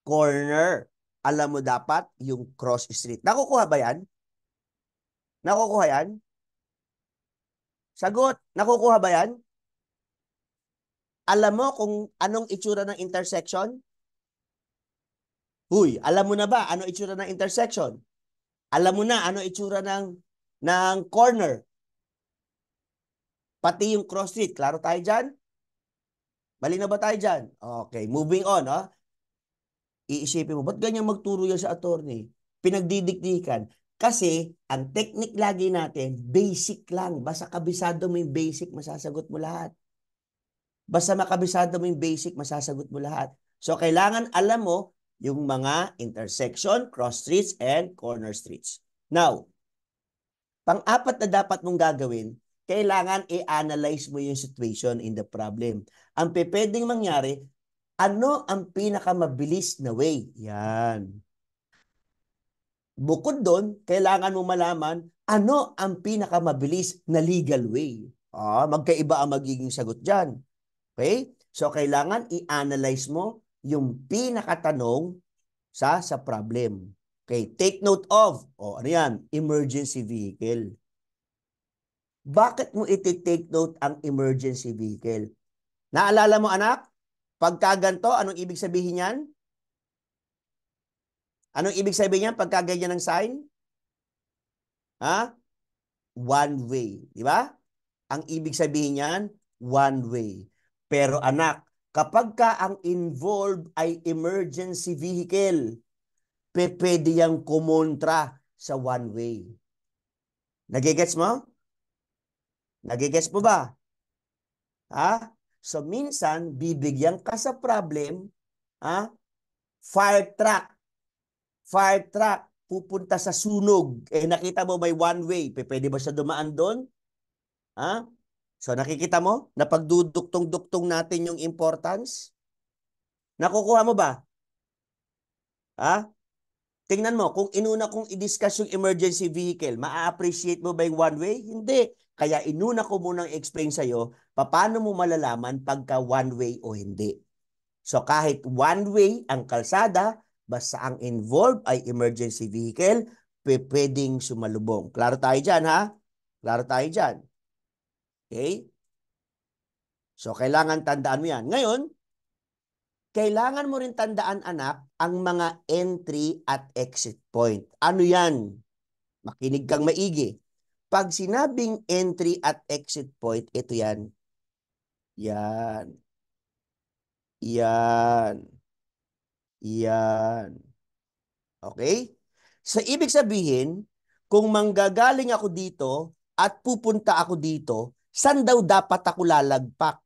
corner. Alam mo dapat yung cross street. Nakukuha ba yan? Nakukuha yan? Sagot, nakukuha ba yan? Alam mo kung anong itsura ng intersection? Huy, alam mo na ba ano itsura ng intersection? Alam mo na ano itsura ng ng corner. Pati yung cross street, klaro tayo diyan? Bali na ba tayo dyan? Okay, moving on. Ha? Iisipin mo, ba't ganyan magturo yan sa attorney? Pinagdidikdikan. Kasi ang technique lagi natin, basic lang. Basta kabisado mo yung basic, masasagot mo lahat. Basta makabisado mo yung basic, masasagot mo lahat. So kailangan alam mo yung mga intersection, cross streets, and corner streets. Now, pang-apat na dapat mong gagawin, kailangan i-analyze mo yung situation in the problem. Ang pwedeng mangyari, ano ang pinakamabilis na way? Yan. Bukod doon, kailangan mo malaman ano ang pinakamabilis na legal way. Ah, magkaiba ang magiging sagot dyan. Okay? So, kailangan i-analyze mo yung pinakatanong sa sa problem. Okay, take note of, o oh, ano yan, emergency vehicle bakit mo iti-take note ang emergency vehicle? Naalala mo anak? Pagkaganto, anong ibig sabihin niyan? Anong ibig sabihin yan pagkaganyan ng sign? Ha? One way. Di ba? Ang ibig sabihin niyan, one way. Pero anak, kapag ka ang involved ay emergency vehicle, pe pwede yang kumontra sa one way. Nagigets mo? Nagigess po ba? Ha? So minsan, bibigyan ka sa problem, ha? fire truck. Fire truck, pupunta sa sunog. Eh nakita mo may one way, pwede ba siya dumaan doon? Ha? So nakikita mo, napagduduktong-duktong natin yung importance? Nakukuha mo ba? Ha? Tingnan mo, kung inuna kong i-discuss yung emergency vehicle, ma-appreciate mo ba yung one way? Hindi. Kaya inuna ko munang explain sa iyo paano mo malalaman pagka one-way o hindi. So kahit one-way ang kalsada, basta ang involved ay emergency vehicle, pwedeng sumalubong. Klaro tayo dyan ha? Klaro tayo dyan. Okay? So kailangan tandaan mo yan. Ngayon, kailangan mo rin tandaan anak ang mga entry at exit point. Ano yan? Makinig kang maigi. Pag sinabing entry at exit point, ito yan. Yan. Yan. Yan. Okay? So, ibig sabihin, kung manggagaling ako dito at pupunta ako dito, saan daw dapat ako lalagpak?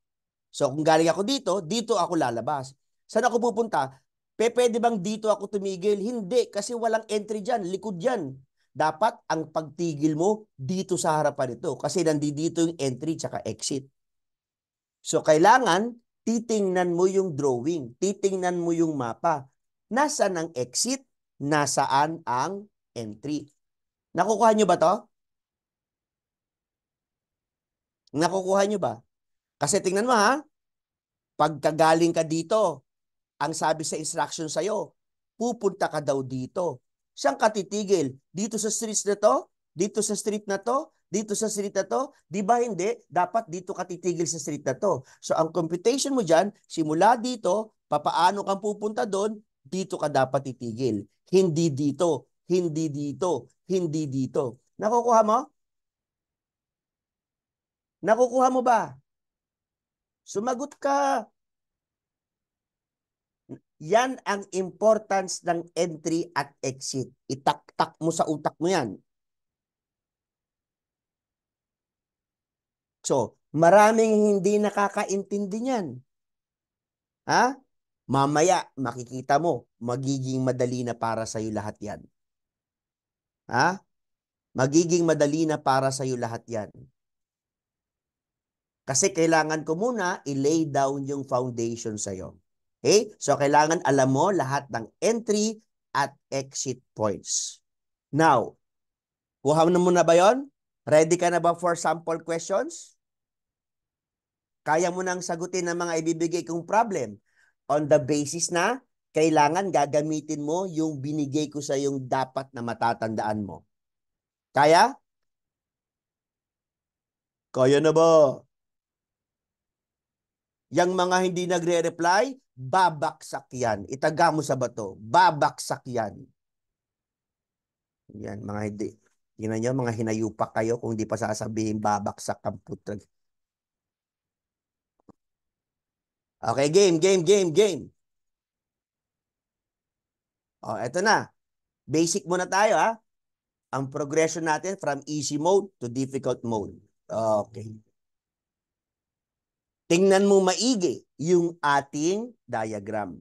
So, kung galing ako dito, dito ako lalabas. Saan ako pupunta? Pe, pwede bang dito ako tumigil? Hindi, kasi walang entry dyan. Likod yan dapat ang pagtigil mo dito sa harapan nito kasi nandito yung entry tsaka exit. So kailangan titingnan mo yung drawing, titingnan mo yung mapa. Nasaan ang exit? Nasaan ang entry? Nakukuha nyo ba to? Nakukuha nyo ba? Kasi tingnan mo ha, pagkagaling ka dito, ang sabi sa instruction sa'yo, pupunta ka daw dito Siyang katitigil? Dito sa streets na to? Dito sa street na to? Dito sa street na to? Di ba hindi? Dapat dito katitigil sa street na to. So ang computation mo dyan, simula dito, papaano kang pupunta doon, dito ka dapat titigil. Hindi dito, hindi dito, hindi dito. Nakukuha mo? Nakukuha mo ba? Sumagot ka. Yan ang importance ng entry at exit. Itaktak mo sa utak mo yan. So, maraming hindi nakakaintindi niyan. Ha? Mamaya, makikita mo, magiging madali na para sa'yo lahat yan. Ha? Magiging madali na para sa'yo lahat yan. Kasi kailangan ko muna i-lay down yung foundation sa'yo. Okay? So, kailangan alam mo lahat ng entry at exit points. Now, kuha na muna ba yon? Ready ka na ba for sample questions? Kaya mo nang sagutin ang mga ibibigay kong problem on the basis na kailangan gagamitin mo yung binigay ko sa yung dapat na matatandaan mo. Kaya? Kaya na ba? Yang mga hindi nagre-reply, babaksak yan. Itaga mo sa bato, babaksak yan. Yan, mga hindi. Tingnan nyo, mga hinayupak kayo kung di pa sasabihin babaksak ang putag. Okay, game, game, game, game. Oh, eto na. Basic muna tayo ha. Ang progression natin from easy mode to difficult mode. Okay. Tingnan mo maigi yung ating diagram.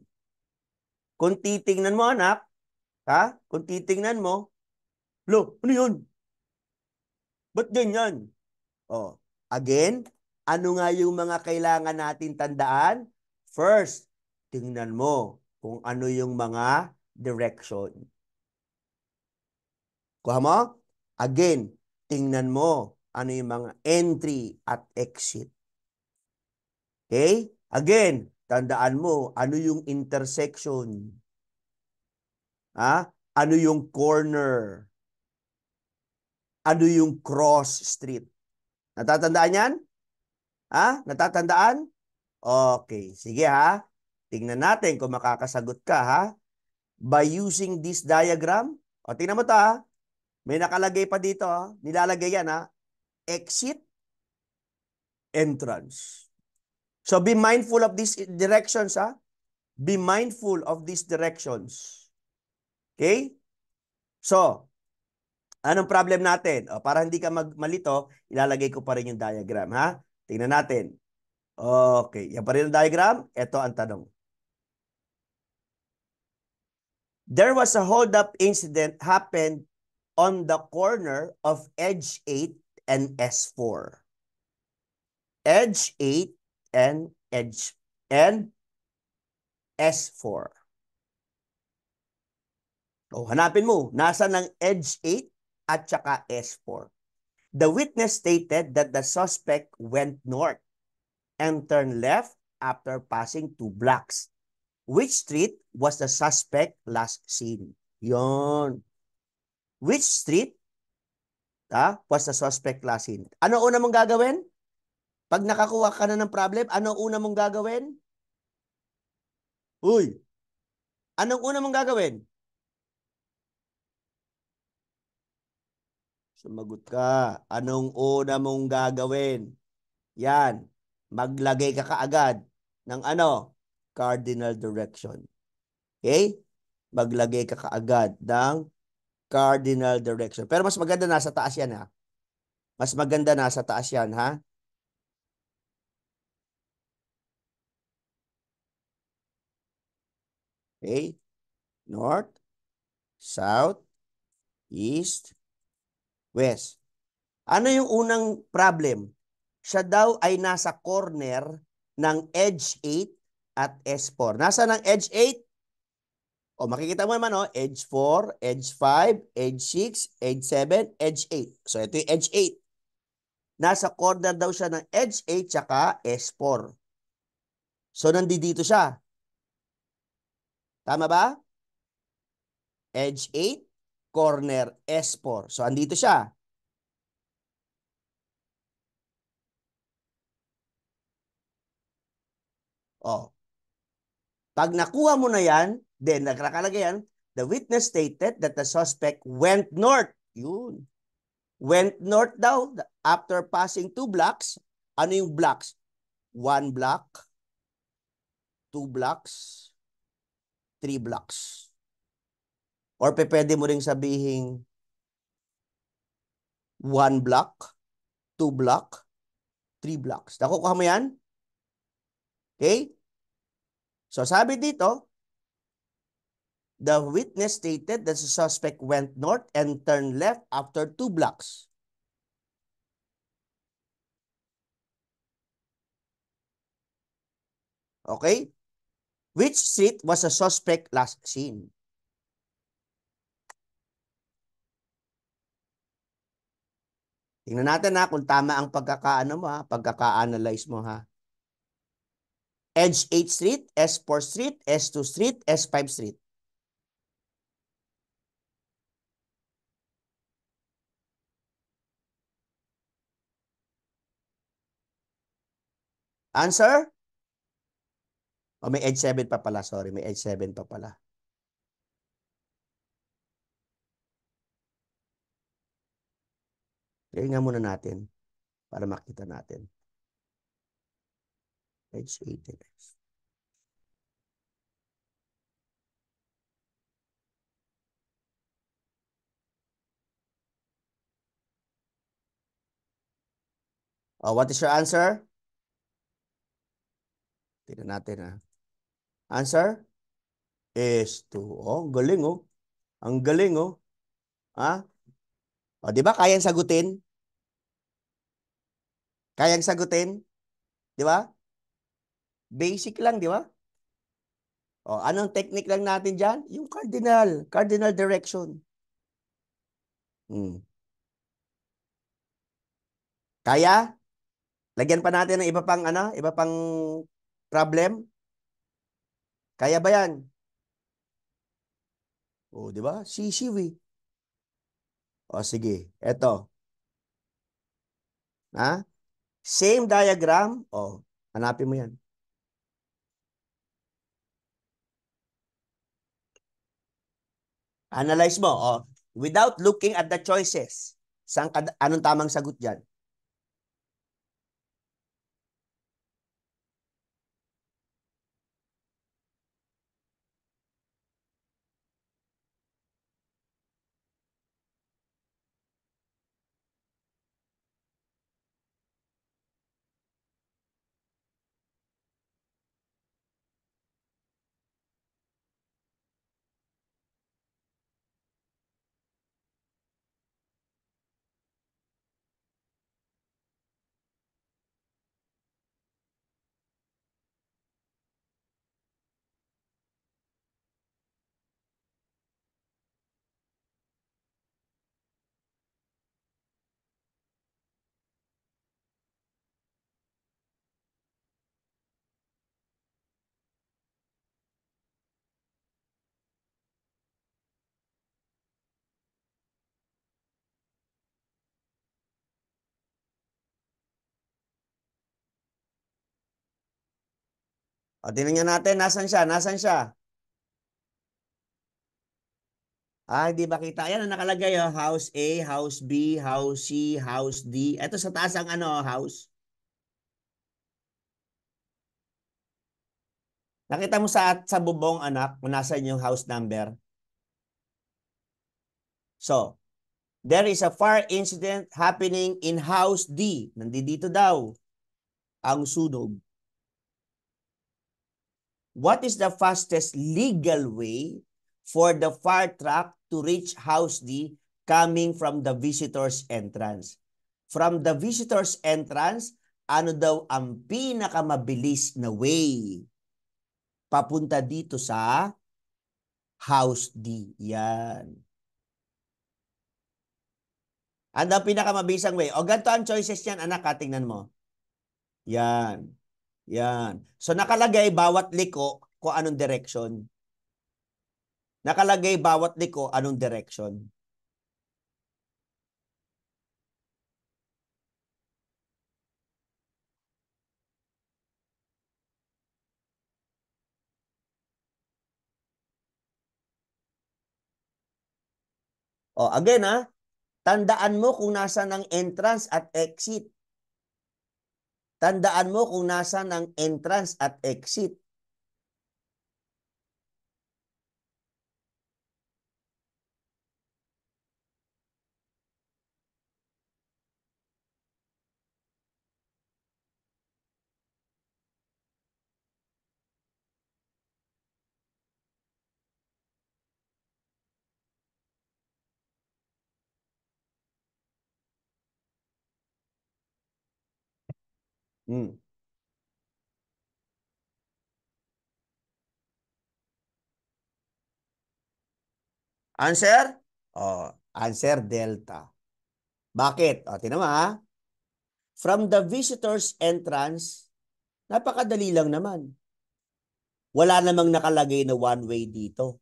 Kung titingnan mo anak, ha? Kung titingnan mo, lo, ano yun? Ba't ganyan? Oh, again, ano nga yung mga kailangan natin tandaan? First, tingnan mo kung ano yung mga direction. Kuha mo? Again, tingnan mo ano yung mga entry at exit. Okay? Again, tandaan mo, ano yung intersection? Ha? Ano yung corner? Ano yung cross street? Natatandaan yan? Ha? Natatandaan? Okay. Sige ha. Tingnan natin kung makakasagot ka ha. By using this diagram. O tingnan mo to ha. May nakalagay pa dito ha. Nilalagay yan ha. Exit. Entrance. So be mindful of these directions, ha? Ah. Be mindful of these directions. Okay? So, anong problem natin? O, para hindi ka magmalito, ilalagay ko pa rin yung diagram, ha? Tingnan natin. Okay, yan pa rin ang diagram. Ito ang tanong. There was a hold-up incident happened on the corner of Edge 8 and S4. Edge 8 N, edge and S4. O, hanapin mo, nasa ng edge 8 at saka S4. The witness stated that the suspect went north and turned left after passing two blocks. Which street was the suspect last seen? Yon. Which street ta, ah, was the suspect last seen? Ano una mong gagawin? Pag nakakuha ka na ng problem, ano una mong gagawin? Uy, anong una mong gagawin? Sumagot ka. Anong una mong gagawin? Yan. Maglagay ka kaagad ng ano? Cardinal direction. Okay? Maglagay ka kaagad ng cardinal direction. Pero mas maganda nasa taas yan ha. Mas maganda nasa taas yan ha. Okay? North, South, East, West. Ano yung unang problem? Siya daw ay nasa corner ng edge 8 at S4. Nasa ng edge 8? O makikita mo naman, no? Oh, edge 4, edge 5, edge 6, edge 7, edge 8. So ito yung edge 8. Nasa corner daw siya ng edge 8 tsaka S4. So nandito siya. Tama ba? Edge 8, corner S4. So, andito siya. Oh. Pag nakuha mo na yan, then nagkakalagay yan, the witness stated that the suspect went north. Yun. Went north daw after passing two blocks. Ano yung blocks? One block, two blocks, 3 blocks. Or pe, pwede mo ring sabihin 1 block, 2 block, 3 blocks. Nakukuha mo yan? Okay? So sabi dito, the witness stated that the suspect went north and turned left after 2 blocks. Okay? Which street was the suspect last seen? Tingnan natin ha kung tama ang pagkakaano mo ha, pagkaka-analyze mo ha. Edge 8 Street, S4 Street, S2 Street, S5 Street. Answer? O oh, may edge 7 pa pala, sorry. May edge 7 pa pala. Ngayon nga muna natin para makita natin. Edge 18. Oh, what is your answer? Tignan natin ah. Answer is 2. Oh, galing oh. Ang galing oh. Ha? O, oh, di ba kayang sagutin? Kayang sagutin? Di ba? Basic lang, di ba? O, oh, anong technique lang natin dyan? Yung cardinal, cardinal direction. Hmm. Kaya? Lagyan pa natin ng iba pang ano, iba pang problem. Kaya ba yan? O, oh, di ba? Sisiw eh. O, oh, sige. Eto. Ha? Same diagram. O, oh, hanapin mo yan. Analyze mo. O, without looking at the choices. Saan anong tamang sagot dyan? O, tinanyan natin, Nasaan siya? Nasaan siya? Ah, hindi ba kita? Ayan, nakalagay oh, house A, house B, house C, house D. Ito sa taas ang ano, house. Nakita mo sa, sa bubong anak kung nasaan yung house number? So, there is a fire incident happening in house D. Nandito daw ang sunog. What is the fastest legal way for the fire truck to reach House D coming from the visitor's entrance? From the visitor's entrance, ano daw ang pinakamabilis na way papunta dito sa House D? Yan. Ano ang pinakamabilis way? O ganito ang choices niyan, anak, tingnan mo. Yan. Yan. So nakalagay bawat liko kung anong direction. Nakalagay bawat liko anong direction. O, again ha, ah, tandaan mo kung nasa ng entrance at exit. Tandaan mo kung nasan ang entrance at exit Mm. Answer? Oh, answer delta. Bakit? O, oh, tinan mo ha. Ah. From the visitor's entrance, napakadali lang naman. Wala namang nakalagay na one way dito.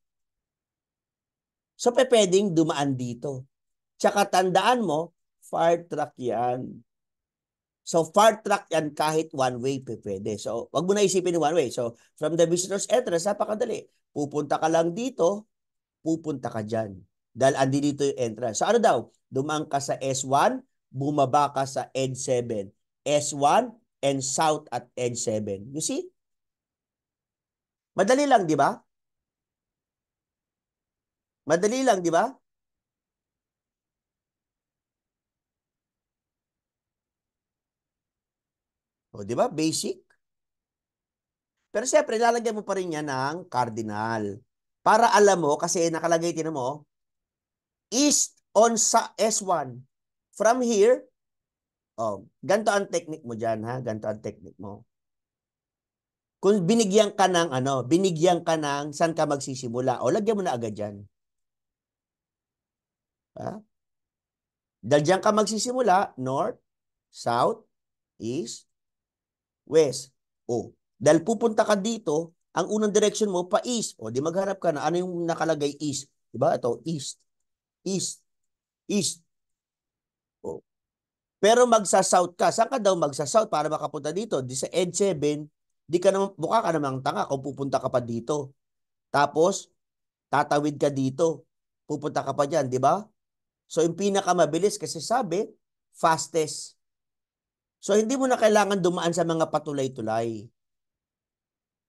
So, pe pwedeng dumaan dito. Tsaka tandaan mo, fire truck yan. So far track yan kahit one way pe pwede. So wag mo na isipin one way. So from the visitor's entrance, napakadali. Pupunta ka lang dito, pupunta ka dyan. Dahil andi dito yung entrance. So ano daw? Dumaan ka sa S1, bumaba ka sa N7. S1 and south at N7. You see? Madali lang, di ba? Madali lang, di ba? O, di ba? Basic. Pero siyempre, lalagyan mo pa rin yan ng cardinal. Para alam mo, kasi nakalagay tinan mo, east on sa S1. From here, oh, ganto ang technique mo dyan, ha? Ganto ang technique mo. Kung binigyan ka ng ano, binigyan ka ng saan ka magsisimula, o lagyan mo na agad dyan. Ha? Dahil dyan ka magsisimula, north, south, east, west. O, dahil pupunta ka dito, ang unang direction mo pa east. O, di maghanap ka na ano yung nakalagay east. Diba? Ito, east. East. East. O. Pero magsa-south ka. Saan ka daw magsa-south para makapunta dito? Di sa ED7, di ka naman, buka ka namang tanga kung pupunta ka pa dito. Tapos, tatawid ka dito. Pupunta ka pa dyan, di ba? So, yung pinakamabilis kasi sabi, fastest. So hindi mo na kailangan dumaan sa mga patulay-tulay.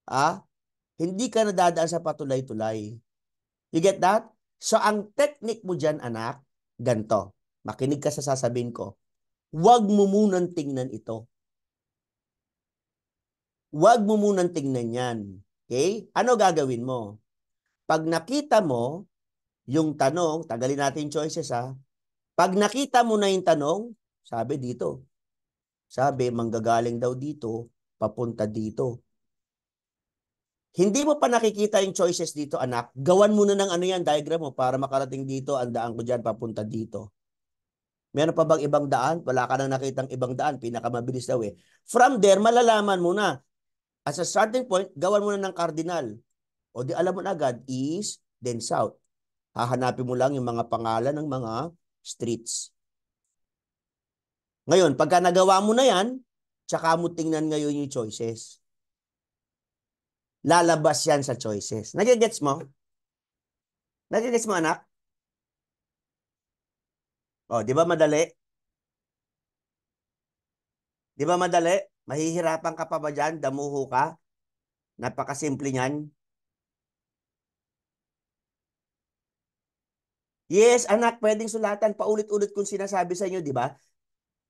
Ah? Hindi ka na dadaan sa patulay-tulay. You get that? So ang technique mo diyan anak, ganto. Makinig ka sa sasabihin ko. Huwag mo munang tingnan ito. Huwag mo munang tingnan yan. Okay? Ano gagawin mo? Pag nakita mo yung tanong, tagalin natin choices ha. Pag nakita mo na yung tanong, sabi dito, sabi, manggagaling daw dito, papunta dito. Hindi mo pa nakikita yung choices dito, anak. Gawan mo na ng ano yan, diagram mo, para makarating dito, ang daan ko dyan, papunta dito. Meron pa bang ibang daan? Wala ka nang nakitang ibang daan, pinakamabilis daw eh. From there, malalaman mo na. As a starting point, gawan mo na ng cardinal. O di alam mo na agad, east, then south. Hahanapin mo lang yung mga pangalan ng mga streets. Ngayon, pagka nagawa mo na yan, tsaka mo tingnan ngayon yung choices. Lalabas yan sa choices. Nagigets mo? Nagigets mo, anak? O, oh, di ba madali? Di ba madali? Mahihirapan ka pa ba dyan? Damuho ka? Napakasimple niyan. Yes, anak, pwedeng sulatan. Paulit-ulit kung sinasabi sa inyo, di ba?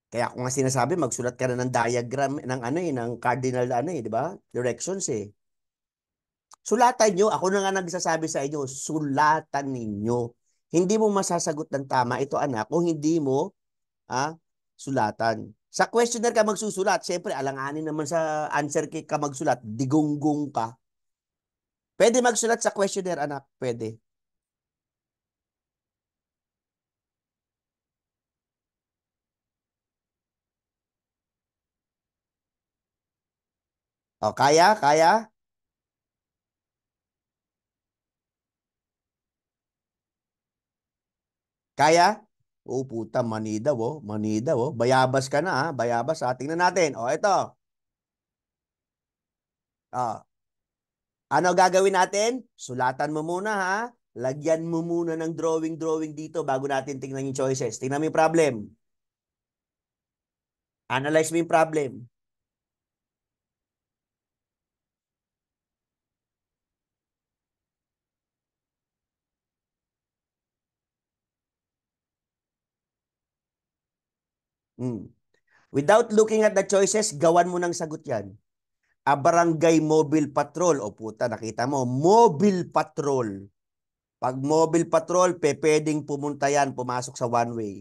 Kaya ako nga sinasabi, magsulat ka na ng diagram ng ano eh, ng cardinal ano eh, di ba? Directions eh. Sulatan nyo. Ako na nga nagsasabi sa inyo, sulatan ninyo. Hindi mo masasagot ng tama ito anak kung hindi mo ah, sulatan. Sa questionnaire ka magsusulat, syempre alanganin naman sa answer key ka magsulat, digunggong ka. Pwede magsulat sa questionnaire anak, pwede. O, oh, kaya? Kaya? Kaya? O, oh, puta, manida, oh. Manida, oh. Bayabas ka na, ha? Ah. Bayabas, ha? Ah. Tingnan natin. O, oh, ito. O. Ano gagawin natin? Sulatan mo muna, ha? Lagyan mo muna ng drawing-drawing dito bago natin tingnan yung choices. Tingnan mo yung problem. Analyze mo yung problem. Mm. Without looking at the choices, gawan mo ng sagot yan. A barangay mobile patrol. O puta, nakita mo, mobile patrol. Pag mobile patrol, pe, pwedeng pumunta yan, pumasok sa one way.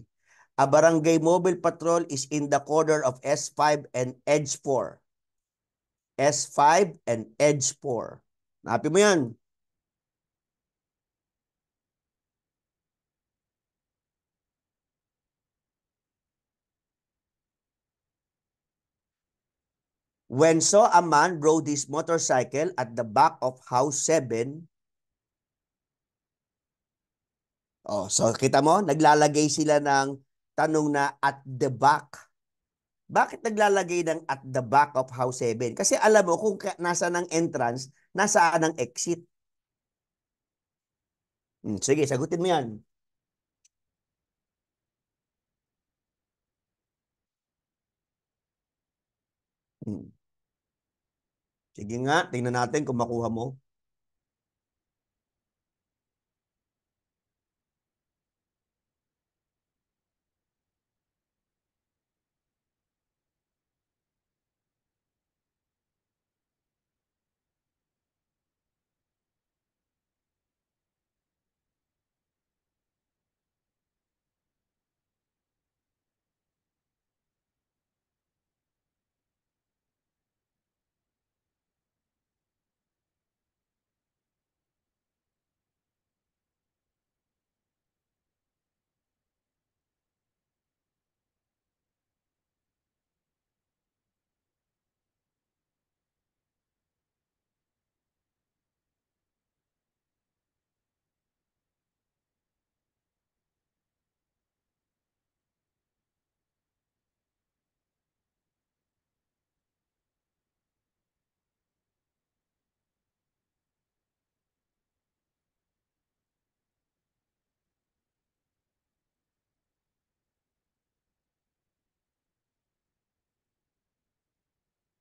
A barangay mobile patrol is in the corner of S5 and Edge 4. S5 and Edge 4. Napin mo yan. When saw a man rode his motorcycle at the back of house 7, oh, so kita mo, naglalagay sila ng tanong na at the back. Bakit naglalagay ng at the back of house 7? Kasi alam mo kung nasa ng entrance, nasa ang exit. Hmm, sige, sagutin mo yan. Hmm. Sige nga, tingnan natin kung makuha mo.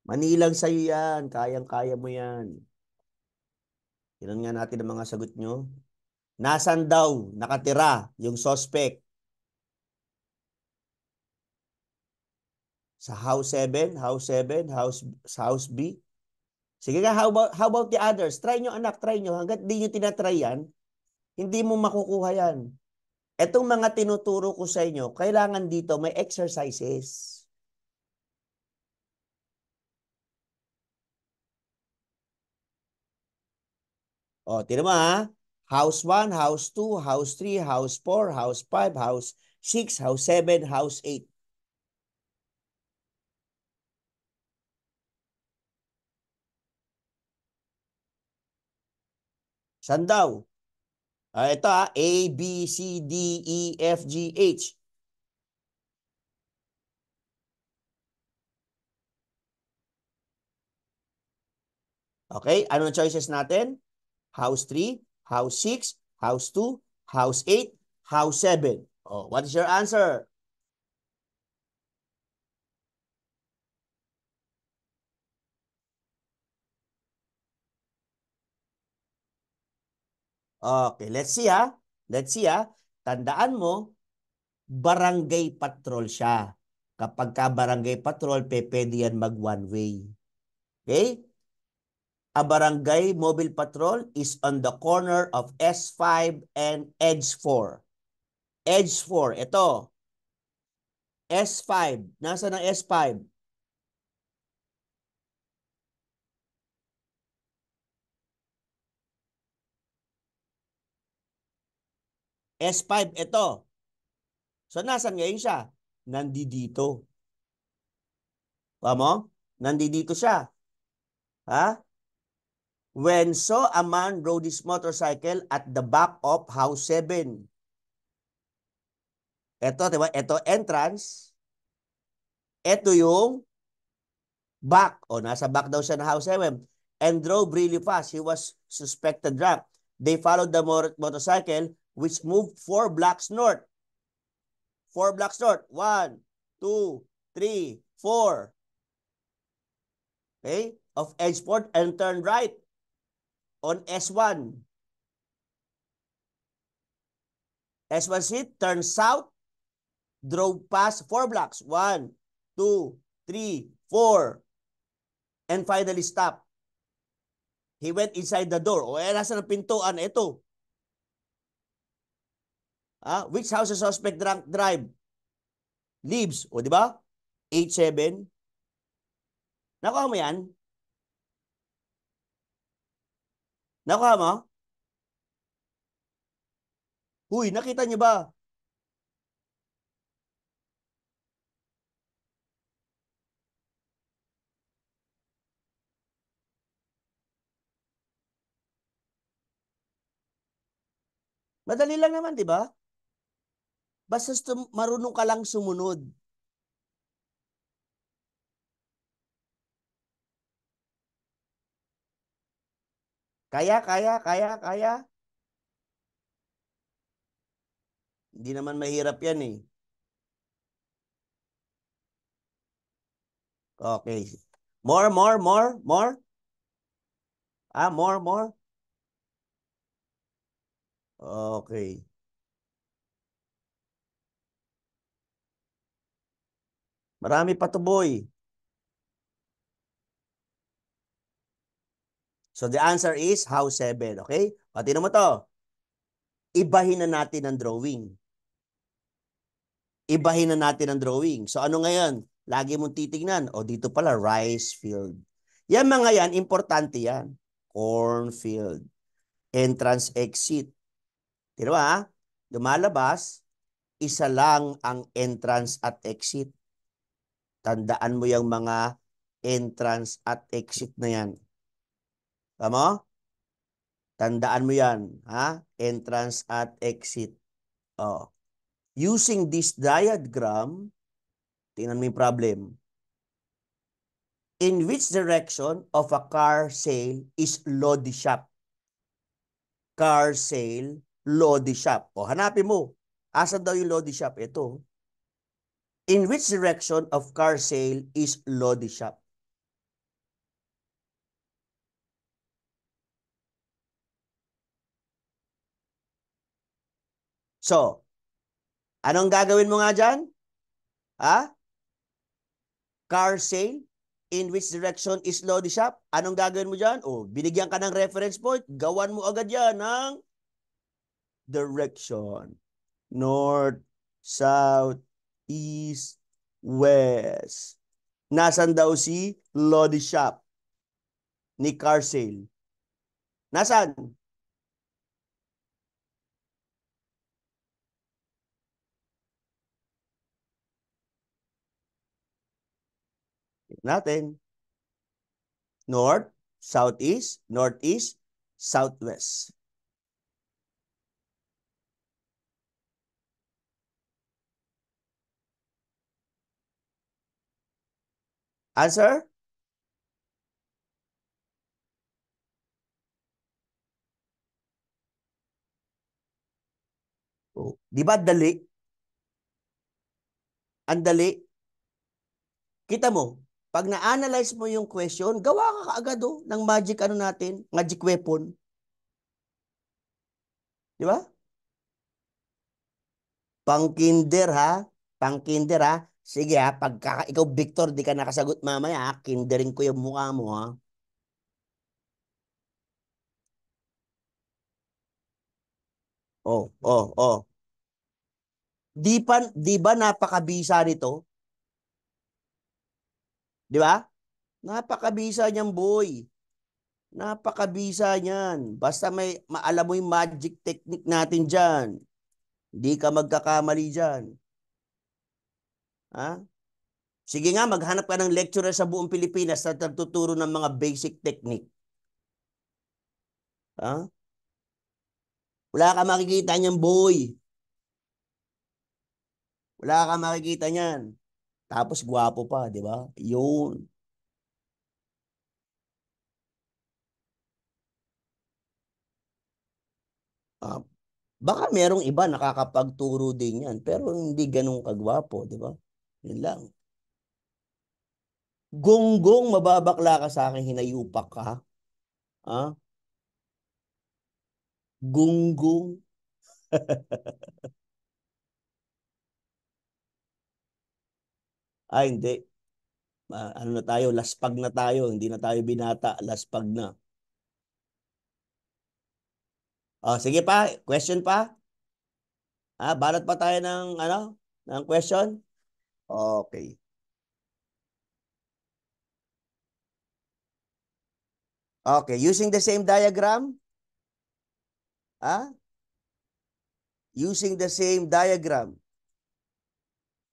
Manilang sa'yo yan. Kayang-kaya mo yan. Tignan nga natin ang mga sagot nyo. Nasaan daw nakatira yung suspect? Sa house 7, house 7, house, house B. Sige nga, how about, how about the others? Try nyo anak, try nyo. Hanggat di nyo tinatry yan, hindi mo makukuha yan. Etong mga tinuturo ko sa inyo, kailangan dito may exercises. O, oh, tinan mo ha. Ah. House 1, house 2, house 3, house 4, house 5, house 6, house 7, house 8. Saan daw? Uh, ito ha, ah. A, B, C, D, E, F, G, H. Okay, ano ang choices natin? house 3, house 6, house 2, house 8, house 7. Oh, what is your answer? Okay, let's see ha. Let's see ha. Tandaan mo, barangay patrol siya. Kapag ka barangay patrol, pe, pwede yan mag one way. Okay? a barangay mobile patrol is on the corner of S5 and Edge 4. Edge 4, ito. S5, nasa ng S5? S5, ito. So, nasan ngayon siya? Nandito. Tama? Nandito siya. Ha? When saw a man rode his motorcycle at the back of house 7. Ito, diba? Ito entrance. Ito yung back. O, nasa back daw siya ng house 7. And drove really fast. He was suspected drunk. They followed the motorcycle which moved four blocks north. Four blocks north. One, two, three, four. Okay? Of Edgeport and turned right on S1. S1 seat, turn south, drove past four blocks. One, two, three, four. And finally stop. He went inside the door. O, oh, eh, nasa ng pintuan? Ito. Ah, which house the suspect drunk drive? Leaves. O, di ba? 8-7. Nakuha mo yan? Nakuha mo? Huy, nakita niyo ba? Madali lang naman, di ba? Basta marunong ka lang sumunod. Kaya, kaya, kaya, kaya. Hindi naman mahirap yan eh. Okay. More, more, more, more. Ah, more, more. Okay. Marami pa to boy. So the answer is house seven. okay? Pati tinan mo to. Ibahin na natin ang drawing. Ibahin na natin ang drawing. So ano ngayon? Lagi mong titignan. O dito pala, rice field. Yan mga yan, importante yan. Cornfield. Entrance exit. Tinan ba? ha? isa lang ang entrance at exit. Tandaan mo yung mga entrance at exit na yan. Tama? Tandaan mo yan. Ha? Entrance at exit. Oh. Using this diagram, tingnan mo problem. In which direction of a car sale is Lodi Shop? Car sale, Lodi Shop. O, hanapin mo. Asan daw yung Lodi Shop? Ito. In which direction of car sale is Lodi Shop? So, anong gagawin mo nga dyan? Ha? Car sale? In which direction is Lodi Shop? Anong gagawin mo dyan? O, oh, binigyan ka ng reference point, gawan mo agad yan ng direction. North, South, East, West. Nasaan daw si Lodi Shop ni Car Sale? Nasaan? natin. North, southeast, northeast, southwest. Answer? Oh, di ba dali? Ang dali. Kita mo, pag na-analyze mo yung question, gawa ka kaagad oh, ng magic ano natin, magic weapon. Di ba? Pang-kinder ha. Pang-kinder ha. Sige ha, pagka ikaw Victor, di ka nakasagot mamaya, ha? kinderin ko yung mukha mo ha. Oh, oh, oh. Di, pa, di ba napakabisa nito? Di ba? Napakabisa niyan, boy. Napakabisa niyan. Basta may maalam mo yung magic technique natin diyan. Hindi ka magkakamali diyan. Ha? Sige nga, maghanap ka ng lecturer sa buong Pilipinas na nagtuturo ng mga basic technique. Ha? Wala ka makikita niyan, boy. Wala ka makikita niyan. Tapos guwapo pa, di ba? Yun. Uh, baka merong iba nakakapagturo din yan, pero hindi ganun kagwapo, di ba? Yun lang. Gonggong mababakla ka sa akin, hinayupak ka. Ha? Gunggong. ah hindi, uh, ano na tayo, laspag na tayo, hindi na tayo binata, laspag na. Oh, sige pa, question pa? Ah, balat pa tayo ng ano, ng question? Okay. Okay, using the same diagram? Ah? Using the same diagram.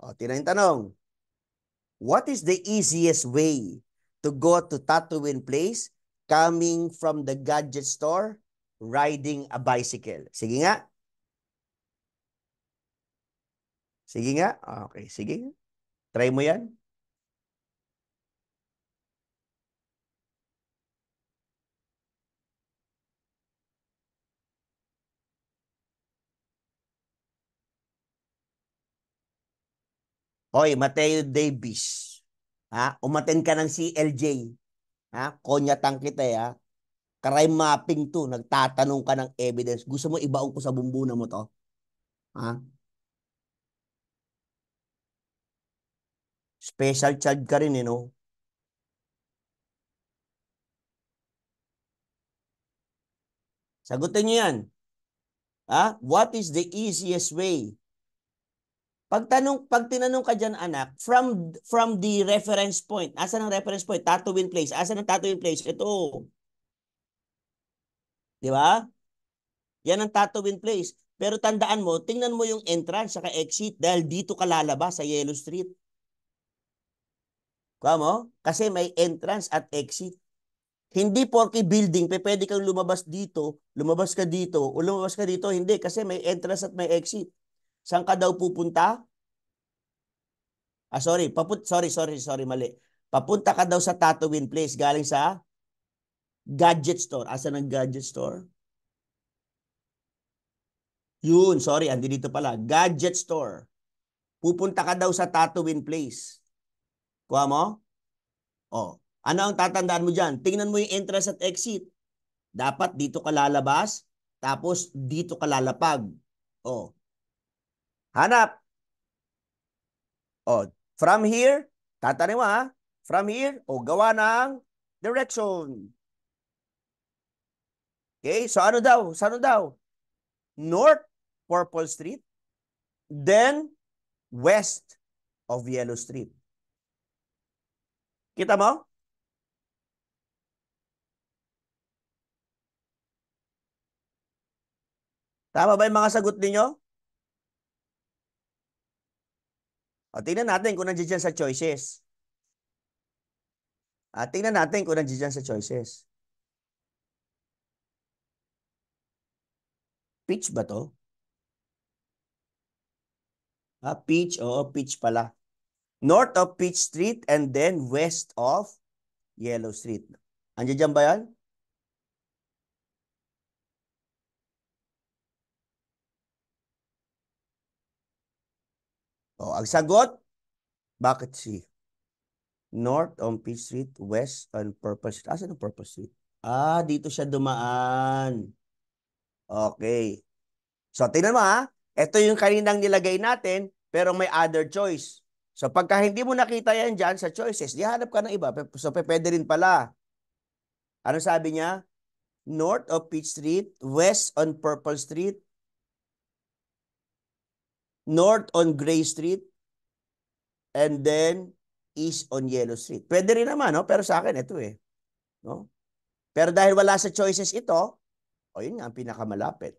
Oh, tinanong tanong. What is the easiest way to go to Tatooine Place coming from the gadget store riding a bicycle? Sige nga. Sige nga. Ah, okay, sige. Try mo yan. Hoy, Mateo Davis. Ha? Umaten ka ng CLJ. Ha? Konyatang kita ya. Eh, Crime mapping to. Nagtatanong ka ng evidence. Gusto mo ibaon ko sa bumbuna mo to? Ha? Special charge ka rin eh, no? Sagutin niyo yan. Ha? What is the easiest way pag tanong, pag tinanong ka diyan anak, from from the reference point. Asan ang reference point? Tatooine place. Asan ang Tatooine place? Ito. 'Di ba? Yan ang Tatooine place. Pero tandaan mo, tingnan mo yung entrance saka exit dahil dito ka lalabas sa Yellow Street. Kuha mo? Kasi may entrance at exit. Hindi porky building, pe, pwede kang lumabas dito, lumabas ka dito, o lumabas ka dito. Hindi, kasi may entrance at may exit. Saan ka daw pupunta? Ah, sorry. Papun sorry, sorry, sorry. Mali. Papunta ka daw sa Tatooine place galing sa gadget store. Asa ang gadget store? Yun, sorry. Andi dito pala. Gadget store. Pupunta ka daw sa Tatooine place. Kuha mo? Oh. Ano ang tatandaan mo dyan? Tingnan mo yung entrance at exit. Dapat dito ka lalabas, tapos dito ka lalapag. Oh. Hanap. O, oh, from here, tatanim mo ha. From here, o gawa ng direction. Okay, so ano daw? Sa ano daw? North Purple Street, then west of Yellow Street. Kita mo? Tama ba yung mga sagot ninyo? O, tingnan natin kung nandiyan sa choices. At ah, tingnan natin kung nandiyan sa choices. Peach ba to? Ah, peach. Oo, peach pala. North of Peach Street and then west of Yellow Street. Andiyan ba yan? O, oh, ang sagot, bakit si North on Peach Street, West on Purple Street. Asan ang Purple Street? Ah, dito siya dumaan. Okay. So, tingnan mo ha. Ito yung kaninang nilagay natin, pero may other choice. So, pagka hindi mo nakita yan dyan sa choices, dihanap ka ng iba. So, pwede rin pala. Ano sabi niya? North of Peach Street, West on Purple Street, north on Gray Street, and then east on Yellow Street. Pwede rin naman, no? pero sa akin, ito eh. No? Pero dahil wala sa choices ito, o oh, yun nga ang pinakamalapit.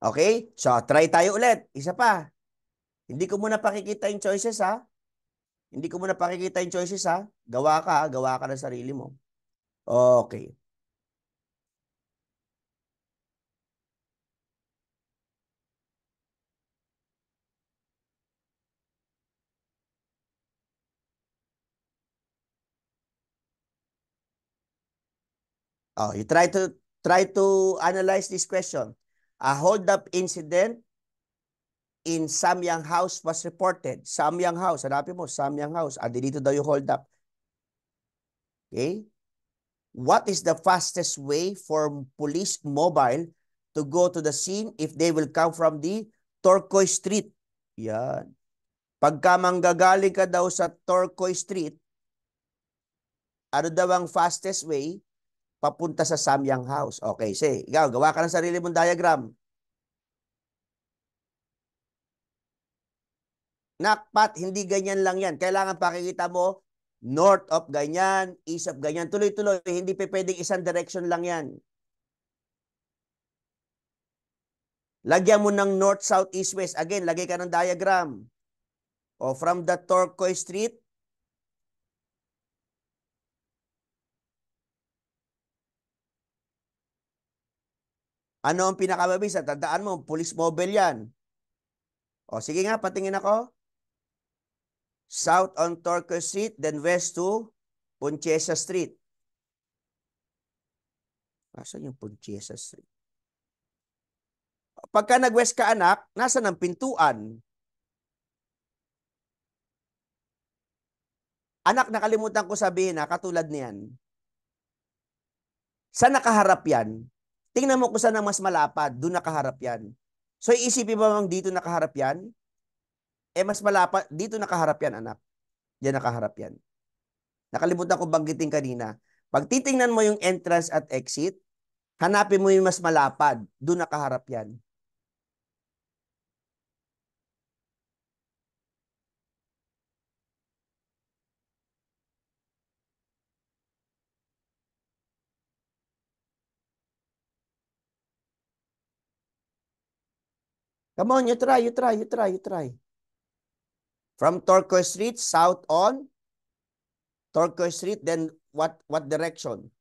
Okay? So, try tayo ulit. Isa pa. Hindi ko muna pakikita yung choices, ha? Hindi ko muna pakikita yung choices ha. Gawa ka, gawa ka ng sarili mo. Okay. Oh, you try to try to analyze this question. A hold up incident in Samyang House was reported. Samyang House, hanapin mo, Samyang House. Ah, dito daw yung hold up. Okay? What is the fastest way for police mobile to go to the scene if they will come from the Turquoise Street? Yan. Pagka manggagaling ka daw sa Turquoise Street, ano daw ang fastest way papunta sa Samyang House? Okay, say, ikaw, gawa ka ng sarili mong diagram. Nakpat, hindi ganyan lang yan. Kailangan pakikita mo, north of ganyan, east of ganyan. Tuloy-tuloy, hindi pa pwedeng isang direction lang yan. Lagyan mo ng north, south, east, west. Again, lagay ka ng diagram. O from the turquoise street, Ano ang pinakamabisa? Tandaan mo, police mobile yan. O sige nga, patingin ako south on Torquay Street, then west to Ponchesa Street. Asan yung Ponchesa Street? Pagka nag-west ka anak, nasa ng pintuan? Anak, nakalimutan ko sabihin na katulad niyan. Sa nakaharap yan, tingnan mo kung saan ang mas malapad, doon nakaharap yan. So iisipin mo bang dito nakaharap yan? eh mas malapa, dito nakaharap yan anak. Diyan nakaharap yan. Nakalimutan ko banggitin kanina. Pag titingnan mo yung entrance at exit, hanapin mo yung mas malapad. Doon nakaharap yan. Come on, you try, you try, you try, you try. From Torquay Street, south on Torquay Street, then what what direction?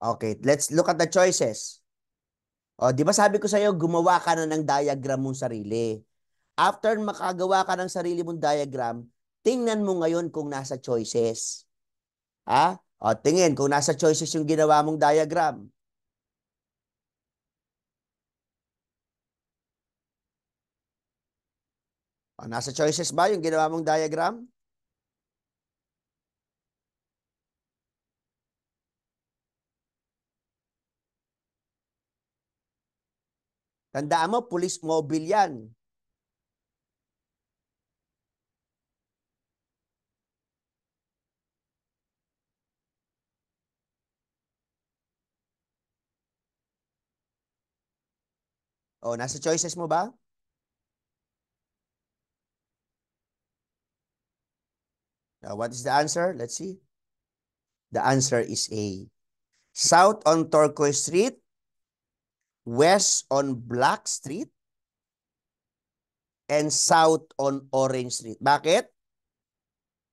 Okay, let's look at the choices. O, oh, di ba sabi ko sa'yo, gumawa ka na ng diagram mong sarili. After makagawa ka ng sarili mong diagram, tingnan mo ngayon kung nasa choices. Ha? O, tingin kung nasa choices yung ginawa mong diagram. O, nasa choices ba yung ginawa mong diagram? Tandaan mo, police mobile yan. O, oh, nasa choices mo ba? Now, what is the answer? Let's see. The answer is A. South on Turquoise Street, west on Black Street, and south on Orange Street. Bakit?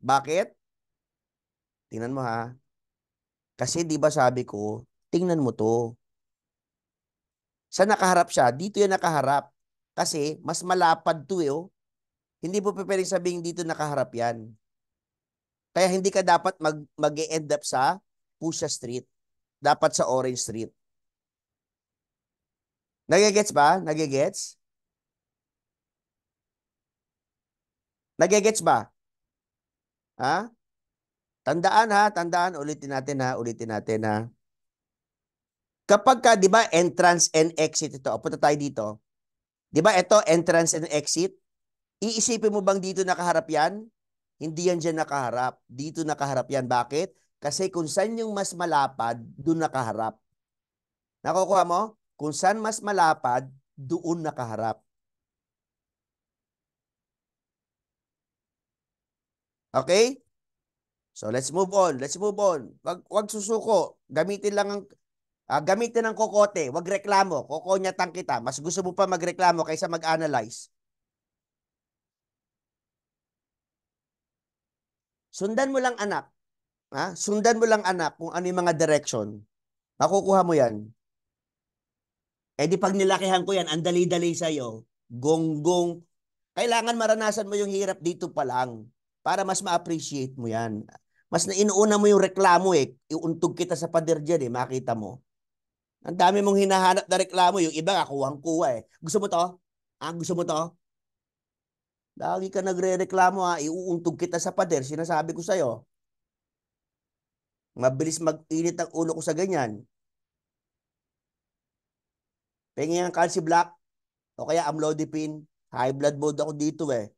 Bakit? Tingnan mo ha. Kasi 'di ba sabi ko, tingnan mo 'to. Sa nakaharap siya, dito yan nakaharap. Kasi mas malapad to eh. Oh. Hindi po pwedeng sabihin dito nakaharap yan. Kaya hindi ka dapat mag, mag end up sa Pusha Street. Dapat sa Orange Street. Nagigets ba? Nagigets? Nagigets ba? Ha? Tandaan ha, tandaan. Ulitin natin ha, ulitin natin ha. Kapag ka, di ba, entrance and exit ito. Punta tayo dito. Di ba, ito, entrance and exit. Iisipin mo bang dito nakaharap yan? Hindi yan dyan nakaharap. Dito nakaharap yan. Bakit? Kasi kung saan yung mas malapad, doon nakaharap. Nakukuha mo? Kung saan mas malapad, doon nakaharap. Okay? So let's move on. Let's move on. Wag wag susuko. Gamitin lang ang Uh, gamitin ng kokote, wag reklamo. Kokonyatan kita. Mas gusto mo pa magreklamo kaysa mag-analyze. Sundan mo lang anak. Ha? Ah, sundan mo lang anak kung ano yung mga direction. Makukuha mo yan. Eh di pag nilakihan ko yan, ang dali-dali sa'yo. Gonggong. Kailangan maranasan mo yung hirap dito pa lang para mas ma-appreciate mo yan. Mas na inuuna mo yung reklamo eh. Iuntog kita sa pader dyan eh. Makita mo. Ang dami mong hinahanap na reklamo. Yung iba nga, kuwang-kuwa eh. Gusto mo to? Ah, gusto mo to? Lagi ka nagre-reklamo ha. Iuuntog kita sa pader. Sinasabi ko sa'yo. Mabilis mag-init ang ulo ko sa ganyan. Pengi ang calcium black. O kaya amlodipine. High blood mode ako dito eh.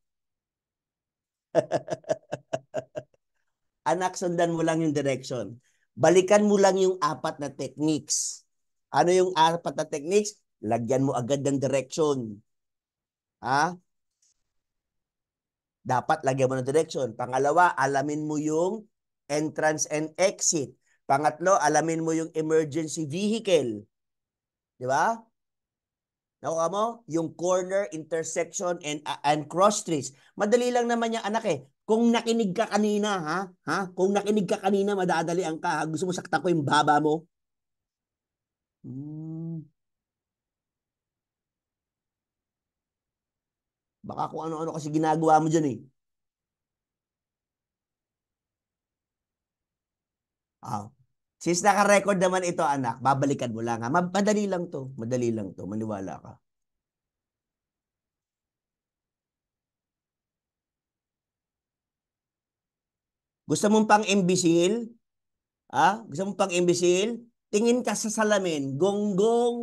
Anak, sundan mo lang yung direction. Balikan mo lang yung apat na techniques ano yung apat na techniques? Lagyan mo agad ng direction. Ha? Dapat lagyan mo ng direction. Pangalawa, alamin mo yung entrance and exit. Pangatlo, alamin mo yung emergency vehicle. Di ba? Nakuha mo? Yung corner, intersection, and, uh, and cross streets. Madali lang naman yan, anak eh. Kung nakinig ka kanina, ha? ha? Kung nakinig ka kanina, madadali ang ka. Gusto mo saktan ko yung baba mo? Hmm. Baka kung ano-ano kasi ginagawa mo dyan eh. Oh. Since naka-record naman ito anak, babalikan mo lang ha. Madali lang to. Madali lang to. Maniwala ka. Gusto mong pang imbisil? Ha? Gusto mong pang imbisil? Tingin ka sa salamin, gonggong.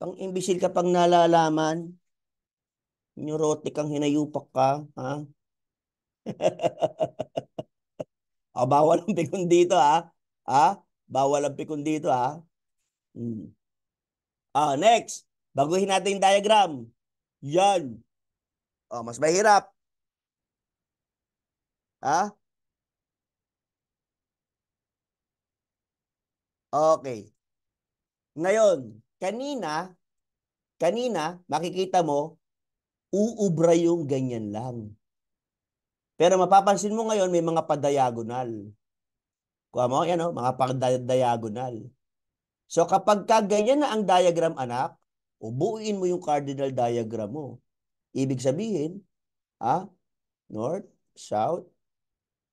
Pang imbisil ka pang nalalaman. Neurotic kang hinayupak ka, ha? ah, bawal ang pikon dito, ha? Ha? Bawal ang pikon dito, ha? Hmm. Ah, next. Baguhin natin yung diagram. Yan. Oh, mas mahirap. Ha? Okay. Ngayon, kanina, kanina, makikita mo, uubra yung ganyan lang. Pero mapapansin mo ngayon, may mga padiagonal. Kuha mo, yan o, oh, mga padiagonal. So kapag ka ganyan na ang diagram, anak, ubuin mo yung cardinal diagram mo. Ibig sabihin, ah, north, south,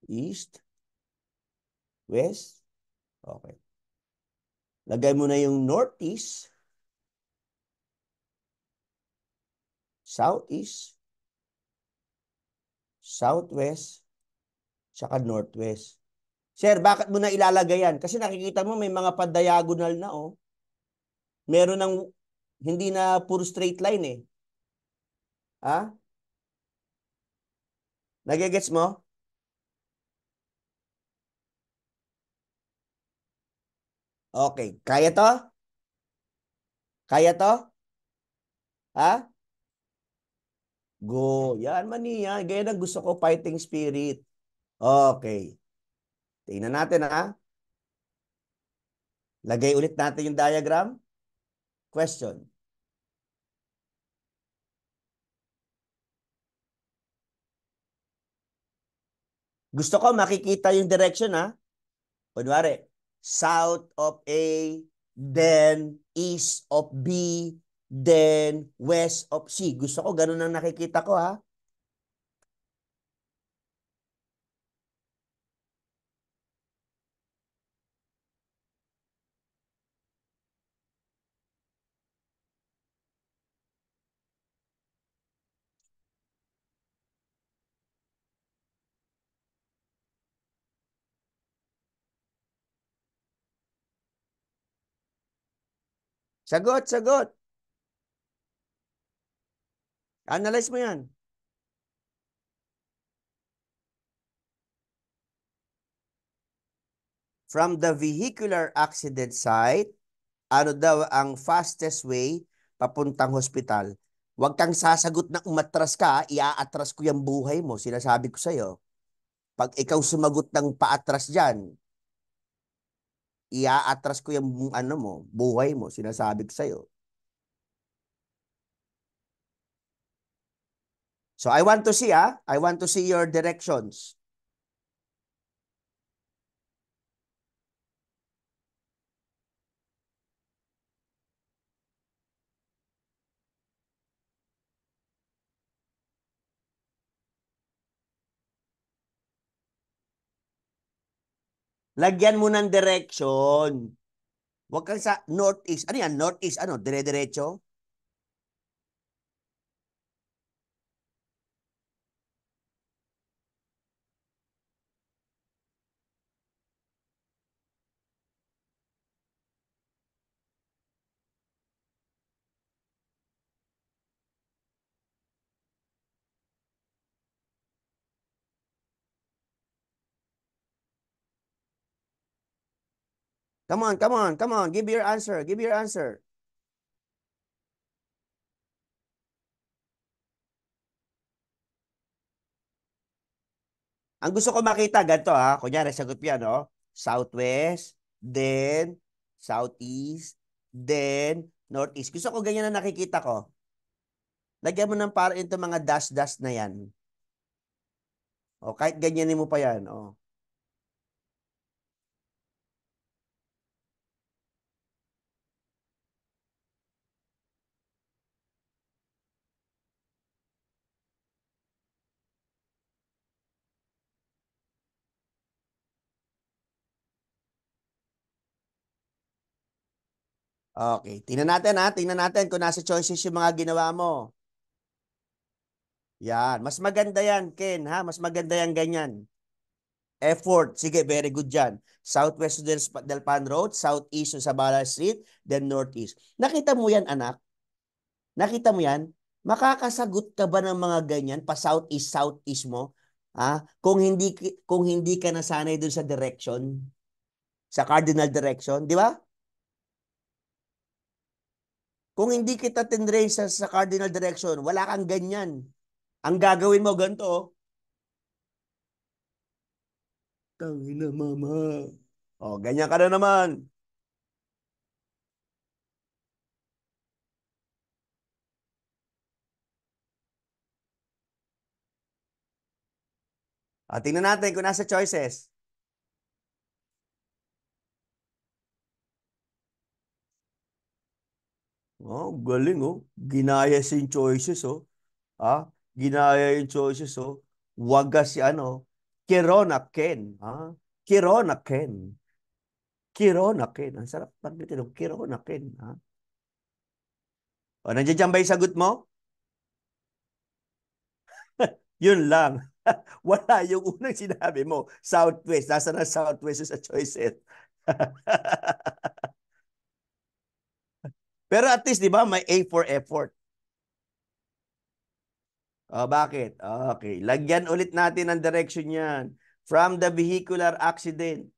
east, west, okay. Lagay mo na yung northeast, southeast, southwest, tsaka northwest. Sir, bakit mo na ilalagay yan? Kasi nakikita mo may mga pa-diagonal na oh. Meron ng hindi na puro straight line eh. Ha? Nagigets mo? Okay. Kaya to? Kaya to? Ha? Go. Yan, man maniya. Ganyan ang gusto ko, fighting spirit. Okay. Tingnan natin ha. Lagay ulit natin yung diagram. Question. Gusto ko makikita yung direction ha. Kunwari, south of A, then east of B, then west of C. Gusto ko, ganun ang nakikita ko ha. Sagot, sagot. Analyze mo yan. From the vehicular accident site, ano daw ang fastest way papuntang hospital? Huwag kang sasagot na umatras ka, iaatras ko yung buhay mo. Sinasabi ko sa'yo. Pag ikaw sumagot ng paatras dyan, iaatras ko yung ano mo, buhay mo, sinasabi ko sa'yo. So I want to see, ah. I want to see your directions. Lagyan mo ng direction. Huwag kang sa northeast. Ano yan? Northeast, ano? Dire-diretso? Come on, come on, come on. Give your answer. Give your answer. Ang gusto ko makita, ganito ha. Kunyari, sagot mo yan, no? Oh. Southwest, then Southeast, then Northeast. Gusto ko ganyan na nakikita ko. Lagyan mo ng para ito mga dash-dash na yan. O oh, kahit ganyan mo pa yan. O. Oh. Okay. Tingnan natin ha. Ah, tingnan natin kung nasa choices yung mga ginawa mo. Yan. Mas maganda yan, Ken. Ha? Mas maganda yan ganyan. Effort. Sige, very good yan. Southwest Del, Del Pan Road, Southeast sa Sabala Street, then Northeast. Nakita mo yan, anak? Nakita mo yan? Makakasagot ka ba ng mga ganyan pa Southeast, Southeast mo? Ha? Kung hindi kung hindi ka nasanay doon sa direction, sa cardinal direction, di ba? Kung hindi kita tinrain sa, sa cardinal direction, wala kang ganyan. Ang gagawin mo, ganito. Oh. Tangina mama. O, oh, ganyan ka na naman. At ah, tingnan natin kung nasa choices. Oh, galing oh. Ginaya si choices oh. Ah, ginaya yung choices oh. Waga si ano. Kirona Ken. Ah, Kirona Ken. Kirona Ken. Ang sarap pagbitin ng Kirona Ken. Ah. O, nandiyan dyan ba yung sagot mo? Yun lang. Wala yung unang sinabi mo. Southwest. Nasa na Southwest sa choices. Pero at least, di ba, may A for effort. Oh, bakit? Okay. Lagyan ulit natin ang direction yan. From the vehicular accident.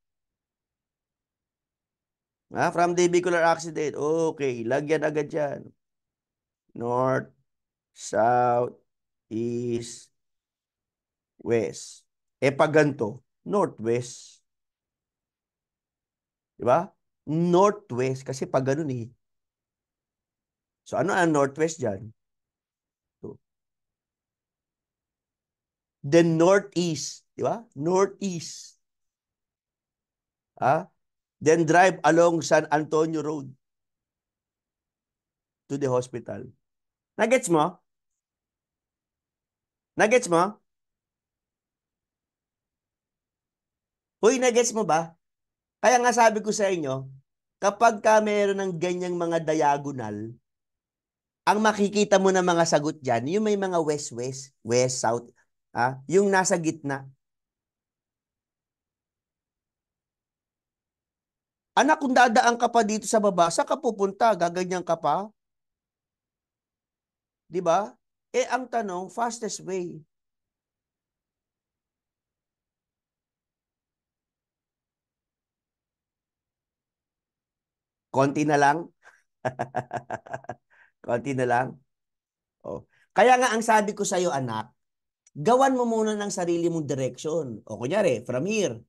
Ah, from the vehicular accident. Okay. Lagyan agad yan. North, south, east, west. E pag ganito, northwest. Di ba? Northwest. Kasi pag ganun eh, So ano ang northwest dyan? Two. the northeast, di ba? Northeast. Ah? Then drive along San Antonio Road to the hospital. Nagets mo? Nagets mo? Hoy, nagets mo ba? Kaya nga sabi ko sa inyo, kapag ka meron ng ganyang mga diagonal, ang makikita mo na mga sagot dyan, yung may mga west-west, west-south, ah, yung nasa gitna. Anak, kung dadaan ka pa dito sa baba, saan ka pupunta? Gaganyan ka pa? Di ba? Eh, ang tanong, fastest way. Konti na lang. Konti na lang. Oh. Kaya nga ang sabi ko sa iyo anak, gawan mo muna ng sarili mong direction. O kunyari, from here.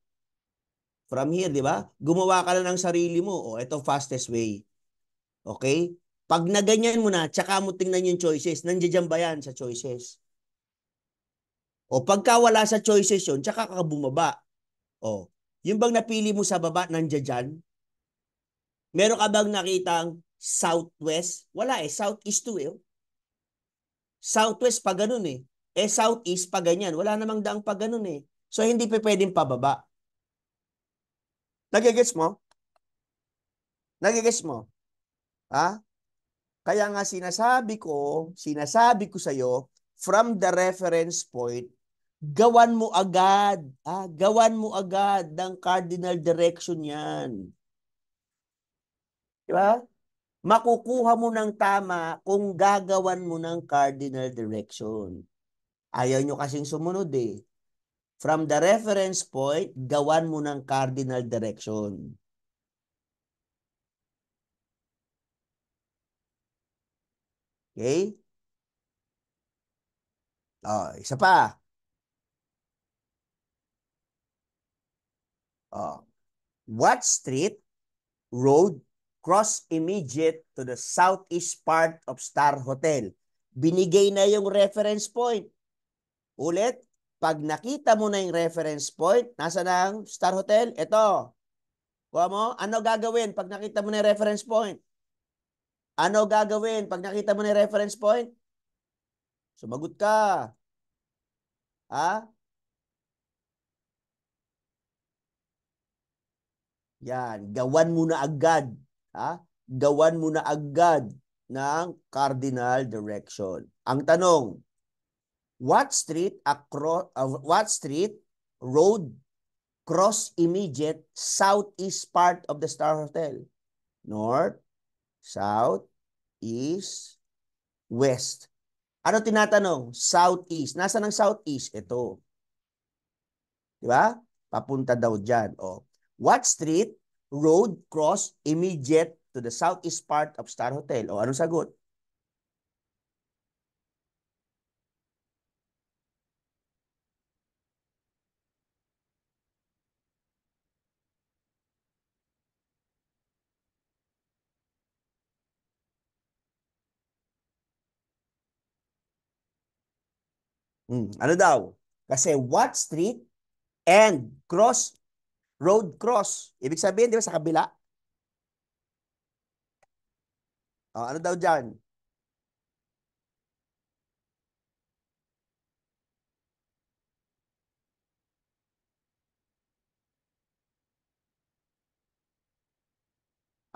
From here, di ba? Gumawa ka na ng sarili mo. O ito fastest way. Okay? Pag naganyan mo na, tsaka mo tingnan yung choices. Nandiyan ba yan sa choices? O pagka wala sa choices yun, tsaka ka bumaba. O, yung bang napili mo sa baba, nandiyan dyan? Meron ka bang nakitang Southwest, wala eh. Southeast to eh. Southwest pa ganun eh. Eh Southeast pa ganyan. Wala namang daang pa ganun eh. So hindi pa pwedeng pababa. Nagigets mo? Nagigets mo? Ha? Kaya nga sinasabi ko, sinasabi ko sa'yo, from the reference point, gawan mo agad. Ah, gawan mo agad ng cardinal direction yan. Diba? makukuha mo ng tama kung gagawan mo ng cardinal direction. Ayaw nyo kasing sumunod eh. From the reference point, gawan mo ng cardinal direction. Okay? Oh, isa pa. Oh. What street, road, cross immediate to the southeast part of Star Hotel. Binigay na yung reference point. Ulit, pag nakita mo na yung reference point, nasa na ang Star Hotel? Ito. Kuha mo, ano gagawin pag nakita mo na yung reference point? Ano gagawin pag nakita mo na yung reference point? Sumagot ka. Ha? Yan, gawan mo na agad ha, gawan mo na agad ng cardinal direction. Ang tanong, what street across uh, what street road cross immediate southeast part of the Star Hotel? North, south, east, west. Ano tinatanong? Southeast. Nasa ng southeast? Ito. Di ba? Papunta daw dyan. O. Oh. What street road cross immediate to the southeast part of Star Hotel. O anong sagot? Hmm. Ano daw? Kasi what street and cross road cross. Ibig sabihin, di ba, sa kabila? O, oh, ano daw dyan?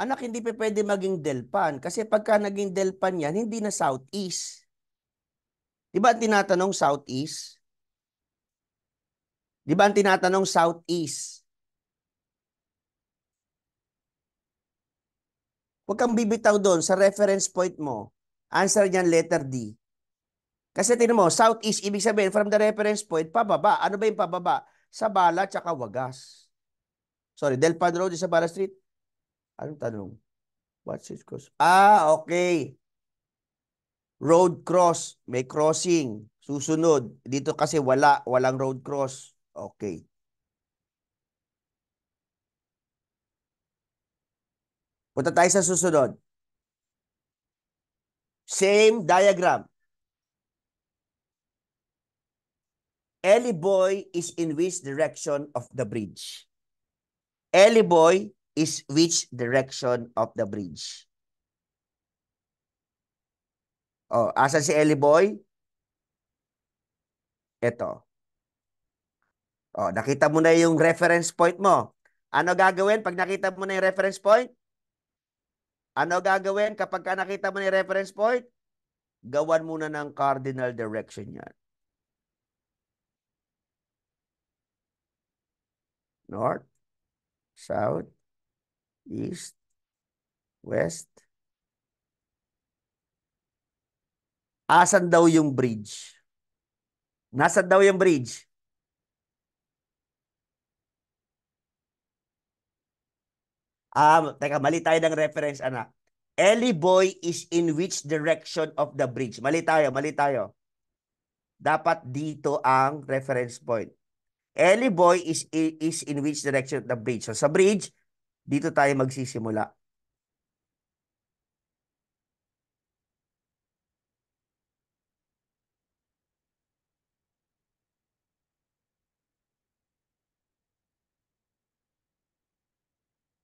Anak, hindi pa pwede maging Delpan. Kasi pagka naging Delpan yan, hindi na Southeast. Di ba ang tinatanong Southeast? Di ba ang tinatanong Southeast? Huwag kang bibitaw doon sa reference point mo. Answer niyan letter D. Kasi tinan mo, southeast, ibig sabihin from the reference point, pababa. Ano ba yung pababa? Sa Sabala tsaka Wagas. Sorry, Del Pan Road sa Sabala Street? Anong tanong? What's it cross? Ah, okay. Road cross. May crossing. Susunod. Dito kasi wala. Walang road cross. Okay. Punta tayo sa susunod. Same diagram. Ellie boy is in which direction of the bridge? Ellie boy is which direction of the bridge? Oh, asa si Ellie boy? Ito. Oh, nakita mo na yung reference point mo. Ano gagawin pag nakita mo na yung reference point? Ano gagawin kapag nakita mo ni reference point? Gawan muna ng cardinal direction yan. North, South, East, West. Asan daw yung bridge? Nasaan daw yung bridge? Um, teka, mali tayo ng reference, anak. Ellie boy is in which direction of the bridge? Mali tayo, mali tayo. Dapat dito ang reference point. Ellie boy is, is in which direction of the bridge? So sa bridge, dito tayo magsisimula.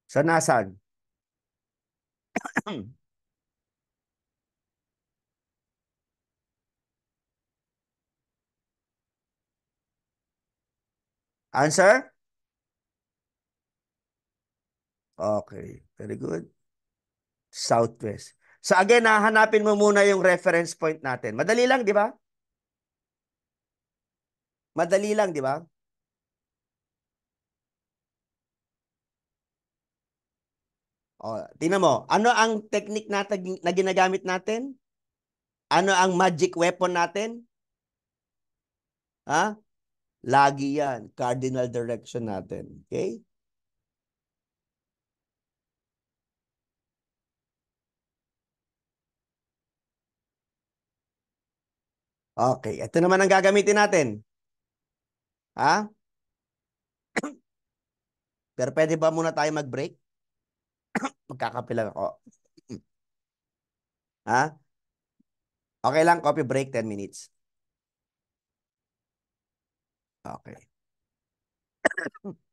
Sa nasaan? Answer? Okay. Very good. Southwest. So again, hahanapin ah, mo muna yung reference point natin. Madali lang, di ba? Madali lang, di ba? O, oh, tingnan mo, ano ang technique na, na ginagamit natin? Ano ang magic weapon natin? Ha? Lagi yan, cardinal direction natin. Okay? Okay, ito naman ang gagamitin natin. Ha? Pero pwede ba muna tayo mag-break? Magkakapilan ako. ha? Okay lang, coffee break, 10 minutes. Okay.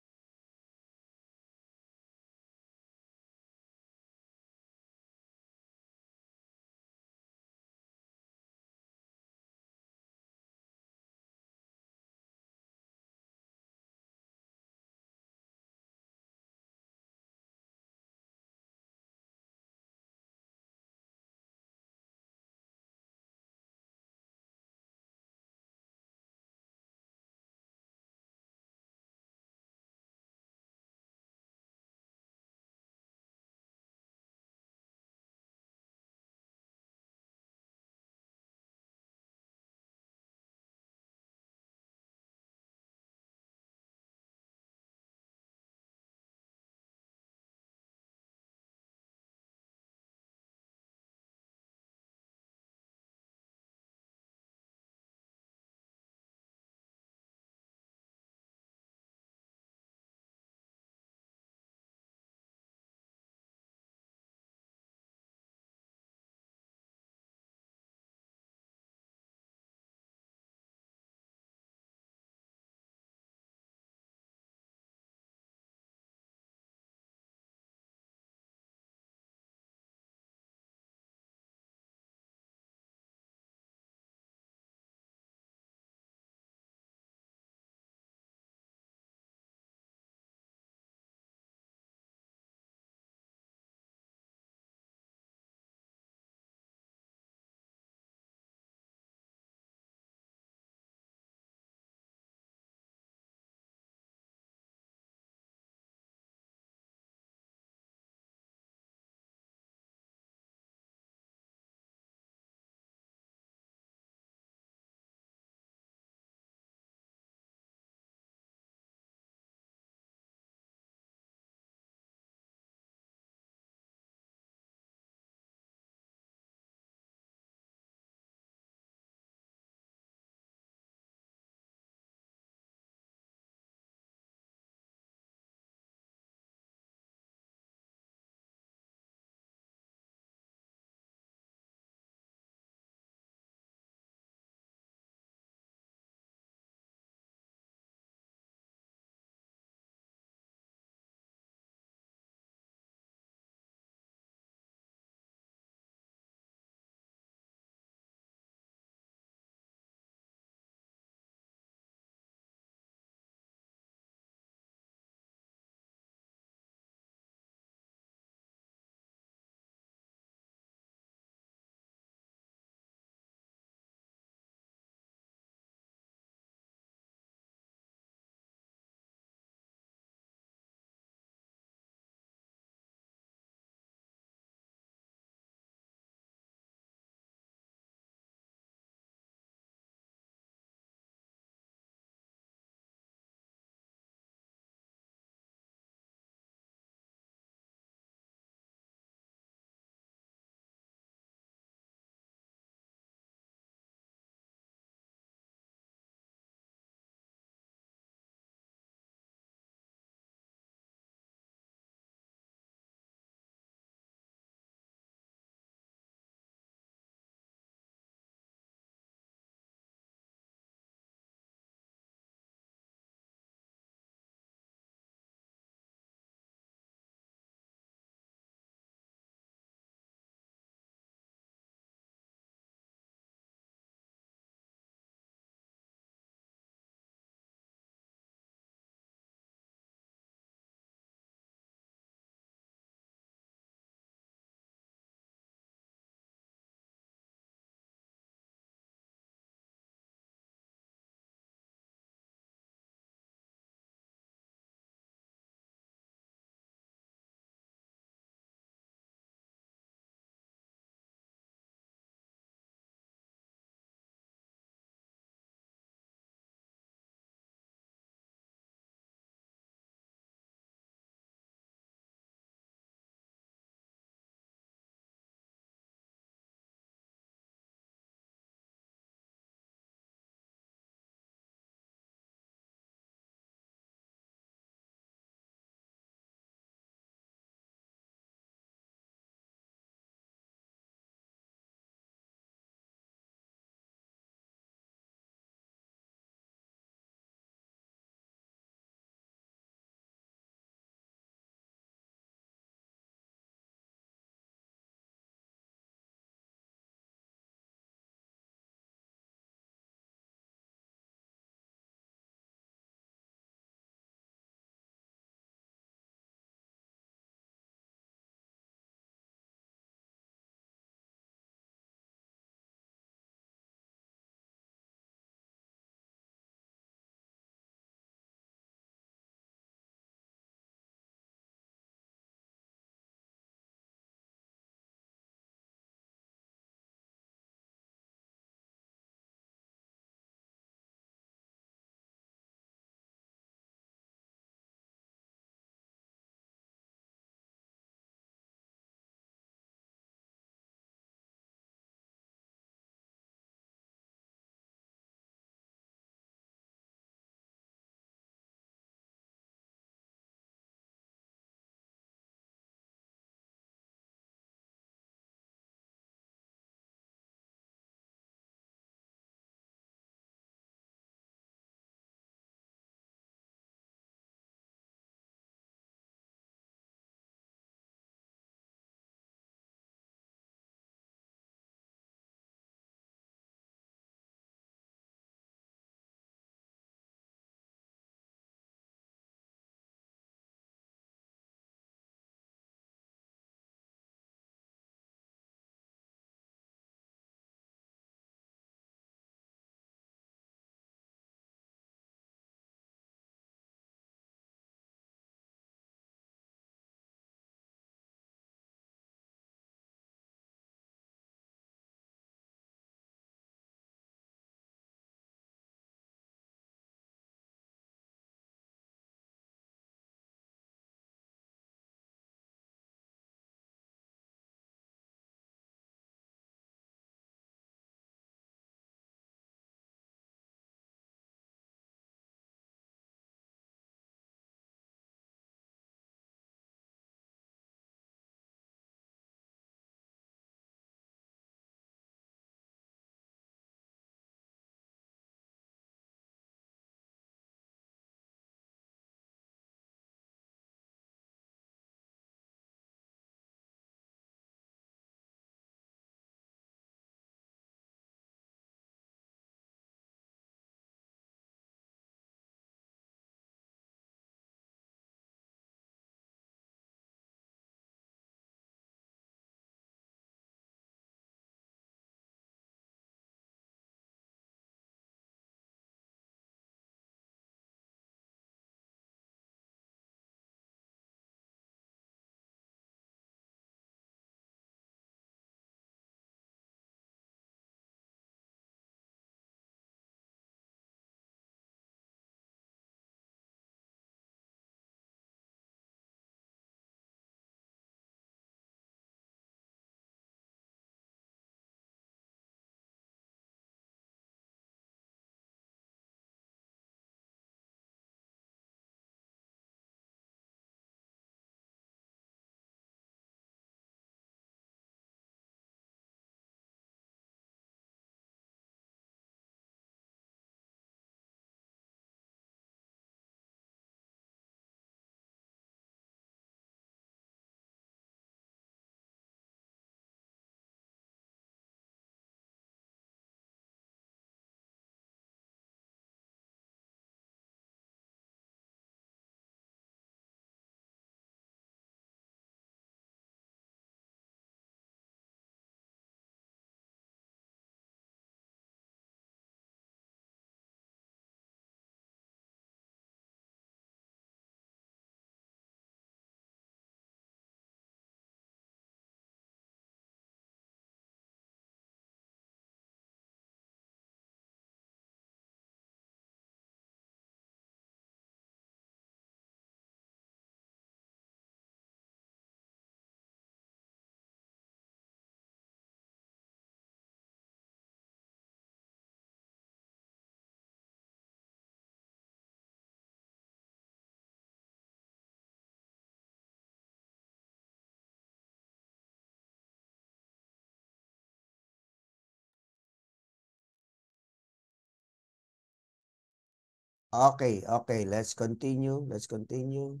Okay, okay. Let's continue. Let's continue.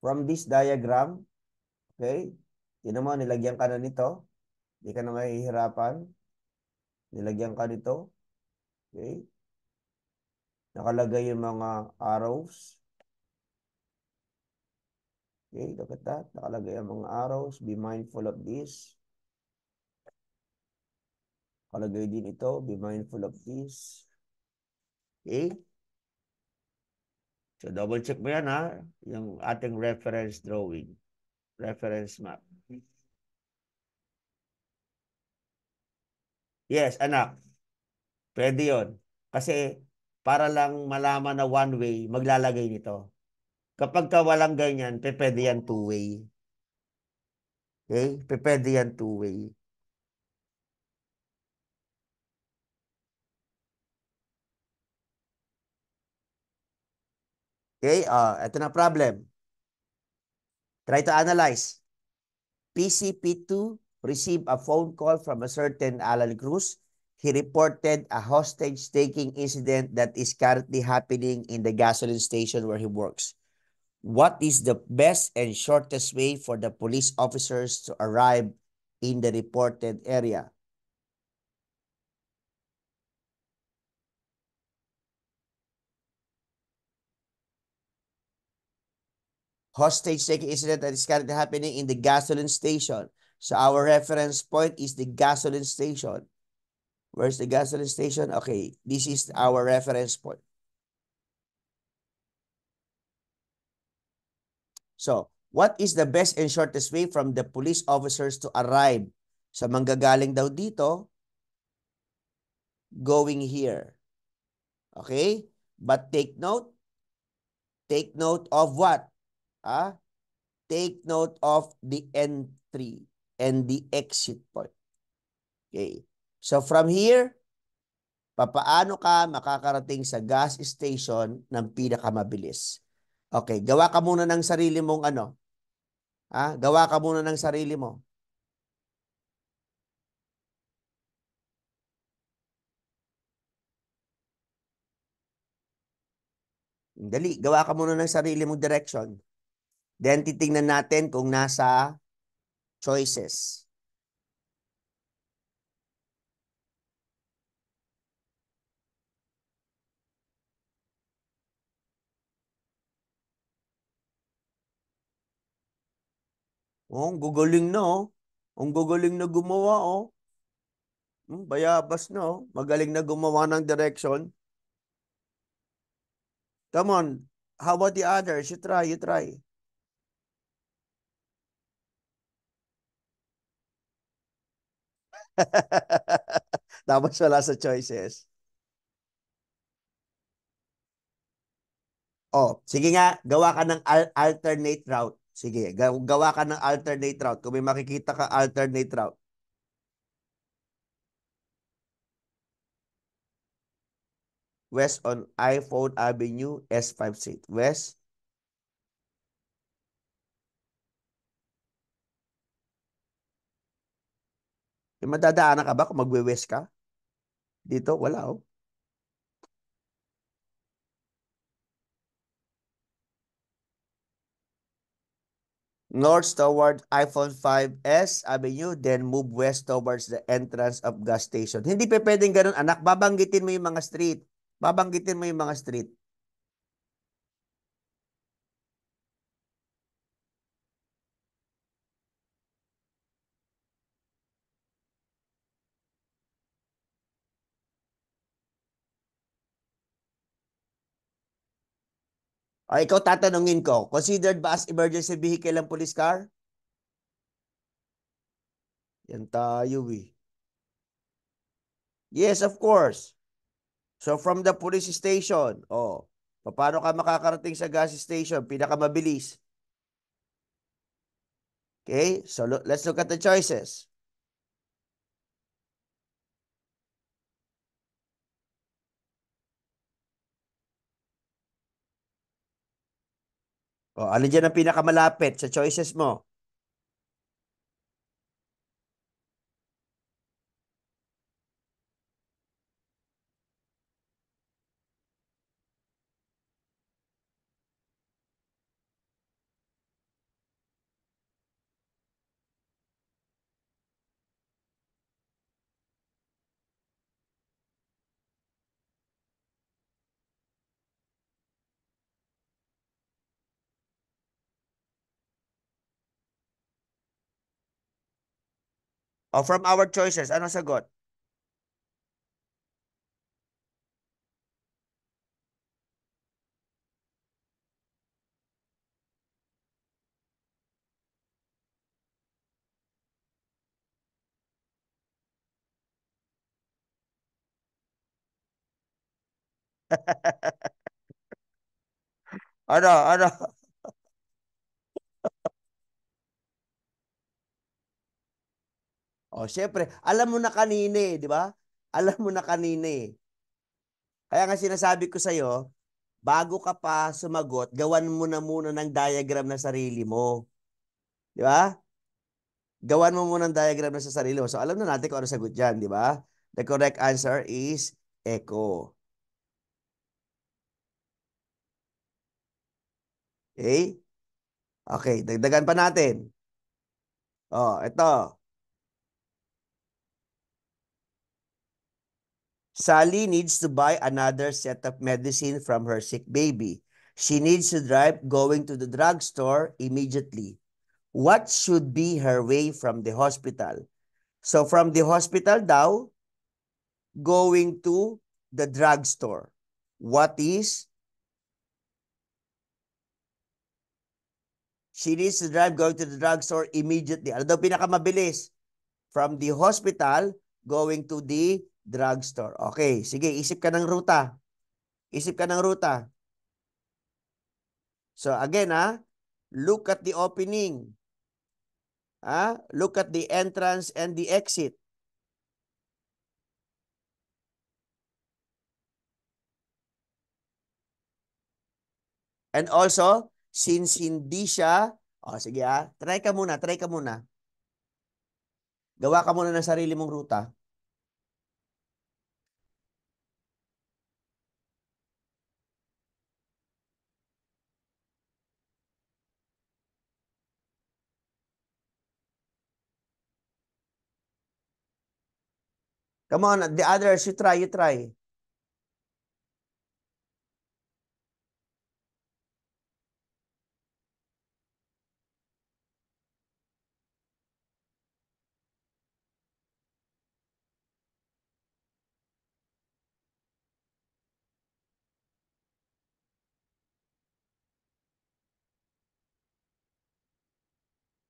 From this diagram, okay, tinan mo, nilagyan ka na nito. Hindi ka na mahihirapan. Nilagyan ka nito. Okay. Nakalagay yung mga arrows. Okay, look at that. Nakalagay ang mga arrows. Be mindful of this. Nakalagay din ito. Be mindful of this. Okay. So double check mo yan ha. Yung ating reference drawing. Reference map. Yes, anak. Pwede yon Kasi para lang malaman na one way, maglalagay nito. Kapag ka walang ganyan, pwede yan two-way. Okay? Pwede yan two-way. Okay? Uh, ah, ito na problem. Try to analyze. PCP2 received a phone call from a certain Alan Cruz. He reported a hostage-taking incident that is currently happening in the gasoline station where he works. What is the best and shortest way for the police officers to arrive in the reported area? Hostage taking incident that is currently happening in the gasoline station. So our reference point is the gasoline station. Where's the gasoline station? Okay, this is our reference point. So, what is the best and shortest way from the police officers to arrive? Sa manggagaling daw dito, going here. Okay? But take note. Take note of what? Ah? Take note of the entry and the exit point. Okay. So from here, papaano ka makakarating sa gas station ng pinakamabilis? Okay, gawa ka muna ng sarili mong ano. Ha? Gawa ka muna ng sarili mo. Dali, gawa ka muna ng sarili mong direction. Then titingnan natin kung nasa choices. Oh, ang guguling na oh. Ang guguling na gumawa oh. Hmm, bayabas na oh. Magaling na gumawa ng direction. Come on. How about the others? You try, you try. Tapos wala sa choices. Oh, sige nga, gawa ka ng alternate route. Sige, gawa ka ng alternate route. Kung may makikita ka alternate route. West on iPhone Avenue, s 5 Street. West. E, madadaanan ka ba kung magwe-west ka? Dito, wala oh. north toward iPhone 5S Avenue, then move west towards the entrance of gas station. Hindi pa pwedeng ganun, anak. Babanggitin mo yung mga street. Babanggitin mo yung mga street. O ikaw tatanungin ko, considered ba as emergency vehicle ang police car? Yan tayo eh. Yes, of course. So from the police station, oh, paano ka makakarating sa gas station? Pinakamabilis. Okay, so lo let's look at the choices. O, alin dyan ang pinakamalapit sa choices mo? Oh, from our choices, ano sagot? ano, ano? O oh, syempre, alam mo na kanina eh, di ba? Alam mo na kanina eh. Kaya nga sinasabi ko sa'yo, bago ka pa sumagot, gawan mo na muna ng diagram na sarili mo. Di ba? Gawan mo muna ng diagram na sa sarili mo. So alam na natin kung ano sagot dyan, di ba? The correct answer is echo. Okay? Okay, dagdagan pa natin. Oh, ito. Sally needs to buy another set of medicine from her sick baby. She needs to drive going to the drugstore immediately. What should be her way from the hospital? So from the hospital daw, going to the drugstore. What is? She needs to drive going to the drugstore immediately. Ano daw pinakamabilis? From the hospital, going to the drugstore. Okay, sige, isip ka ng ruta. Isip ka ng ruta. So again, ah, look at the opening. Ah, look at the entrance and the exit. And also, since hindi siya, oh sige ah, try ka muna, try ka muna. Gawa ka muna ng sarili mong ruta. Come on, the others, you try, you try.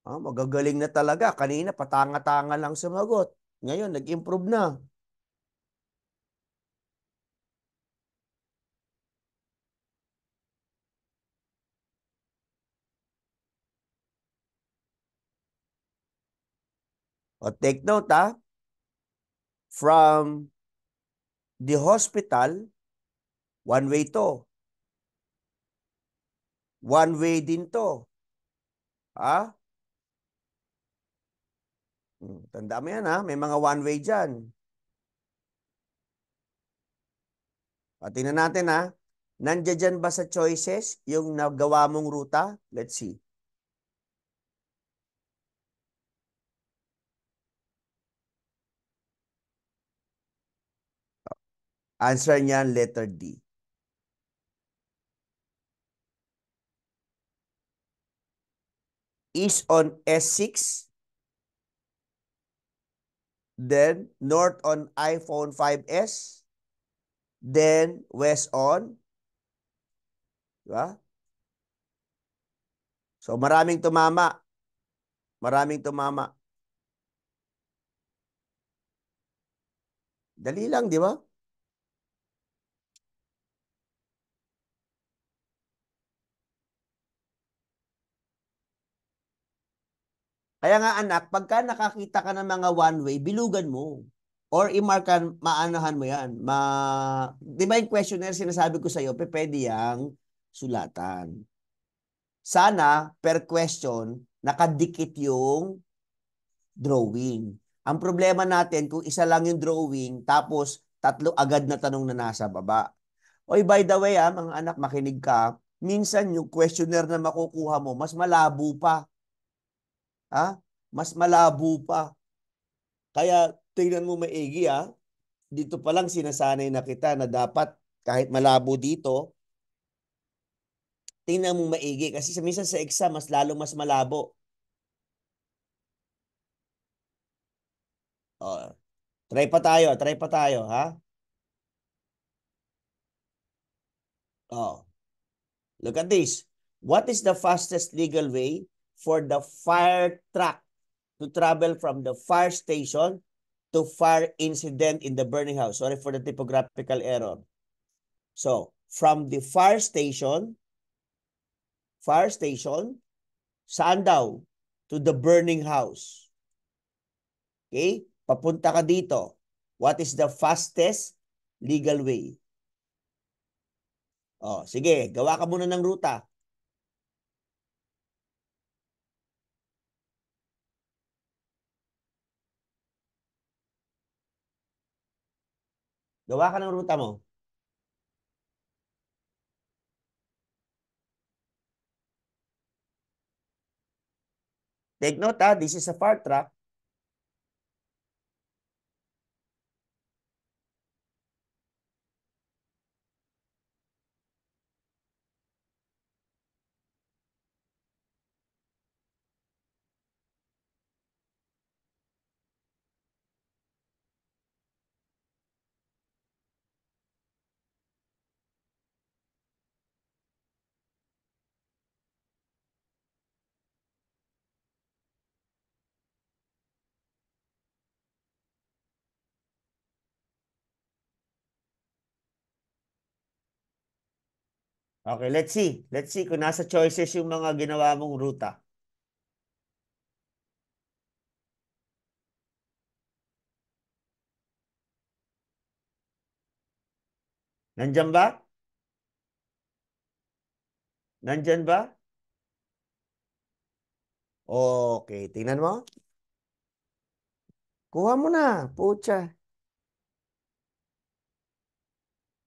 Ah, magagaling na talaga. Kanina patanga-tanga lang sumagot. Ngayon, nag-improve na. O take note ha. Ah. From the hospital, one way to. One way din to. Ha? Ah, Hmm, tanda mo yan ha, may mga one-way dyan. Ah, tingnan natin ha. Nandiyan dyan ba sa choices yung nagawa mong ruta? Let's see. Answer niyan, letter D. Is on S6 then north on iPhone 5S, then west on, diba? So maraming tumama. Maraming tumama. Dali lang, di ba? Kaya nga anak, pagka nakakita ka ng mga one-way, bilugan mo. Or imarkan, maanahan mo yan. Ma... Di ba yung questionnaire sinasabi ko sa'yo, pe, pwede yang sulatan. Sana, per question, nakadikit yung drawing. Ang problema natin, kung isa lang yung drawing, tapos tatlo agad na tanong na nasa baba. Oy, by the way, ah, mga anak, makinig ka. Minsan yung questionnaire na makukuha mo, mas malabo pa Ha? Mas malabo pa. Kaya tingnan mo maigi ha. Dito pa lang sinasanay na kita na dapat kahit malabo dito, tingnan mo maigi. Kasi sa minsan sa exam, mas lalo mas malabo. Oh, try pa tayo, try pa tayo, ha? Oh. Look at this. What is the fastest legal way for the fire truck to travel from the fire station to fire incident in the burning house. Sorry for the typographical error. So, from the fire station, fire station, saan daw? To the burning house. Okay? Papunta ka dito. What is the fastest legal way? Oh, sige, gawa ka muna ng ruta. Gawa ka ng ruta mo. Take note ha, ah, this is a far track. Okay, let's see. Let's see kung nasa choices yung mga ginawa mong ruta. Nandyan ba? Nandyan ba? Okay, tingnan mo. Kuha mo na, putya.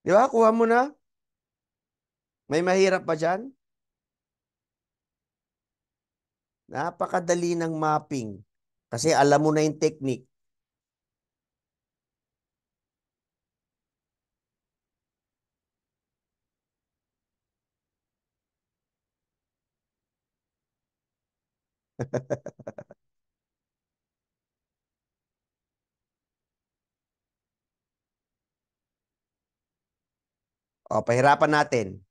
Di ba? Kuha mo na. May mahirap ba dyan? Napakadali ng mapping. Kasi alam mo na yung technique. o, pahirapan natin.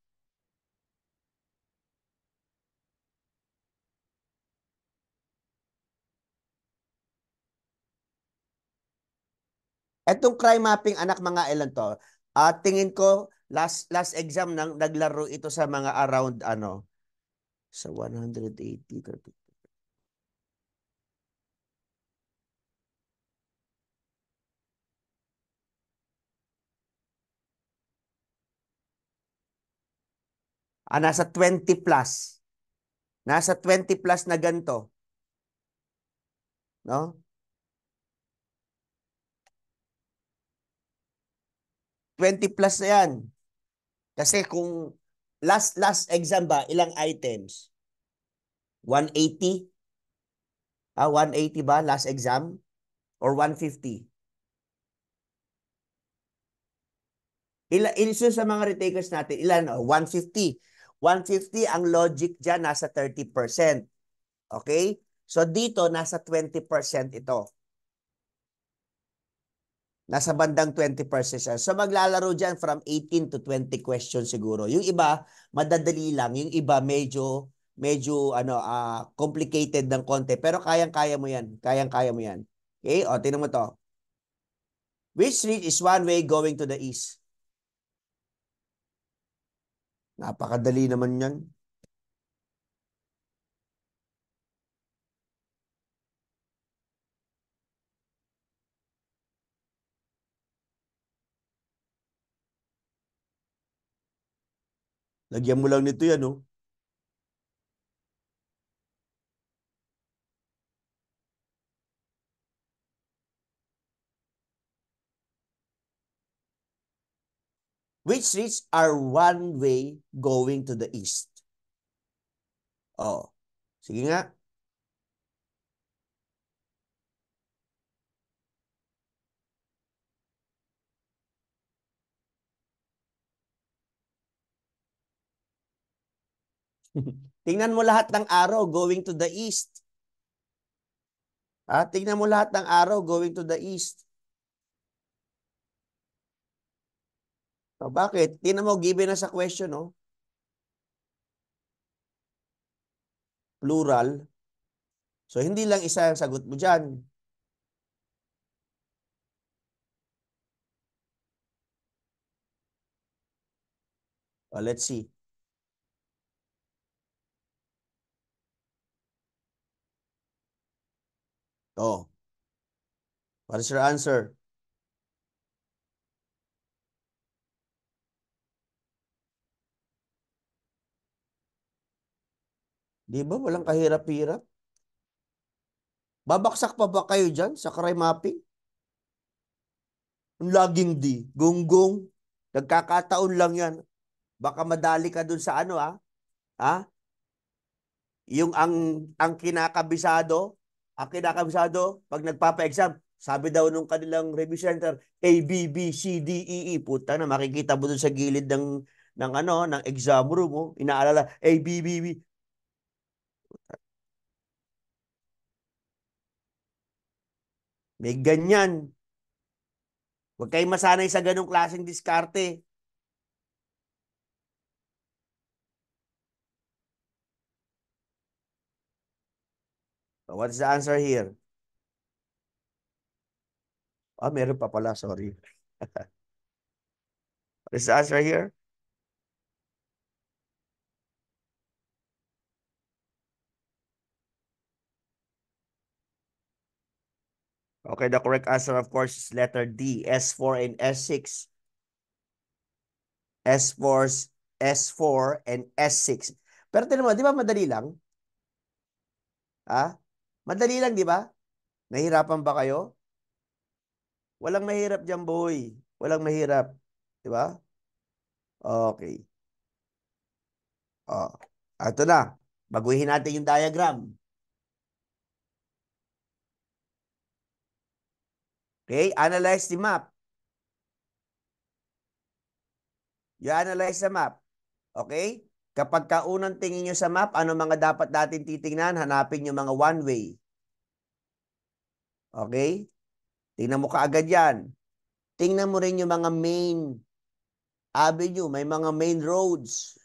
Itong crime mapping anak mga ilan to? Uh, tingin ko last last exam nang naglaro ito sa mga around ano sa 180 30. Ah, nasa 20 plus. Nasa 20 plus na ganito. No? 20 plus na yan. Kasi kung last last exam ba, ilang items? 180? Ah, 180 ba last exam? Or 150? Ilan, ilan sa mga retakers natin, ilan? Oh, 150. 150, ang logic dyan, nasa 30%. Okay? So dito, nasa 20% ito. Nasa bandang 20% siya. So maglalaro dyan from 18 to 20 questions siguro. Yung iba, madadali lang. Yung iba, medyo medyo ano uh, complicated ng konti pero kayang-kaya mo 'yan. Kayang-kaya mo 'yan. Okay? O tingnan mo 'to. Which street is one way going to the east? Napakadali naman 'yan. Lagyan mo lang nito yan, oh. Which streets are one way going to the east? Oh, sige nga. tingnan mo lahat ng araw going to the east. Ah, tingnan mo lahat ng araw going to the east. So bakit? Tingnan mo given na sa question, no? Oh. Plural. So hindi lang isa ang sagot mo diyan. Oh, let's see. Oh. What is your answer? Di ba? Walang kahirap-hirap. Babaksak pa ba kayo dyan sa crime mapping? Laging di. Gunggong. Nagkakataon lang yan. Baka madali ka dun sa ano ah. Ha? Ah? Yung ang, ang kinakabisado, ang kinakabisado, pag nagpapa-exam, sabi daw nung kanilang review center, A, B, B, C, D, E, E. Puta na, makikita mo dun sa gilid ng, ng, ano, ng exam room. Oh. Inaalala, A, B, B, B. May ganyan. Huwag kayong masanay sa ganong klaseng diskarte. So what is the answer here? Ah, oh, meron pa pala. Sorry. what is the answer here? Okay, the correct answer, of course, is letter D, S4 and S6. S4, S4 and S6. Pero tinan mo, di ba madali lang? Ha? Ah? Madali lang, di ba? Nahirapan ba kayo? Walang mahirap dyan, boy. Walang mahirap. Di ba? Okay. Oh, ito na. Baguhin natin yung diagram. Okay, analyze the map. You analyze the map. Okay? Kapag kaunang tingin nyo sa map, ano mga dapat natin titingnan? Hanapin yung mga one-way. Okay? Tingnan mo kaagad yan. Tingnan mo rin yung mga main avenue, may mga main roads.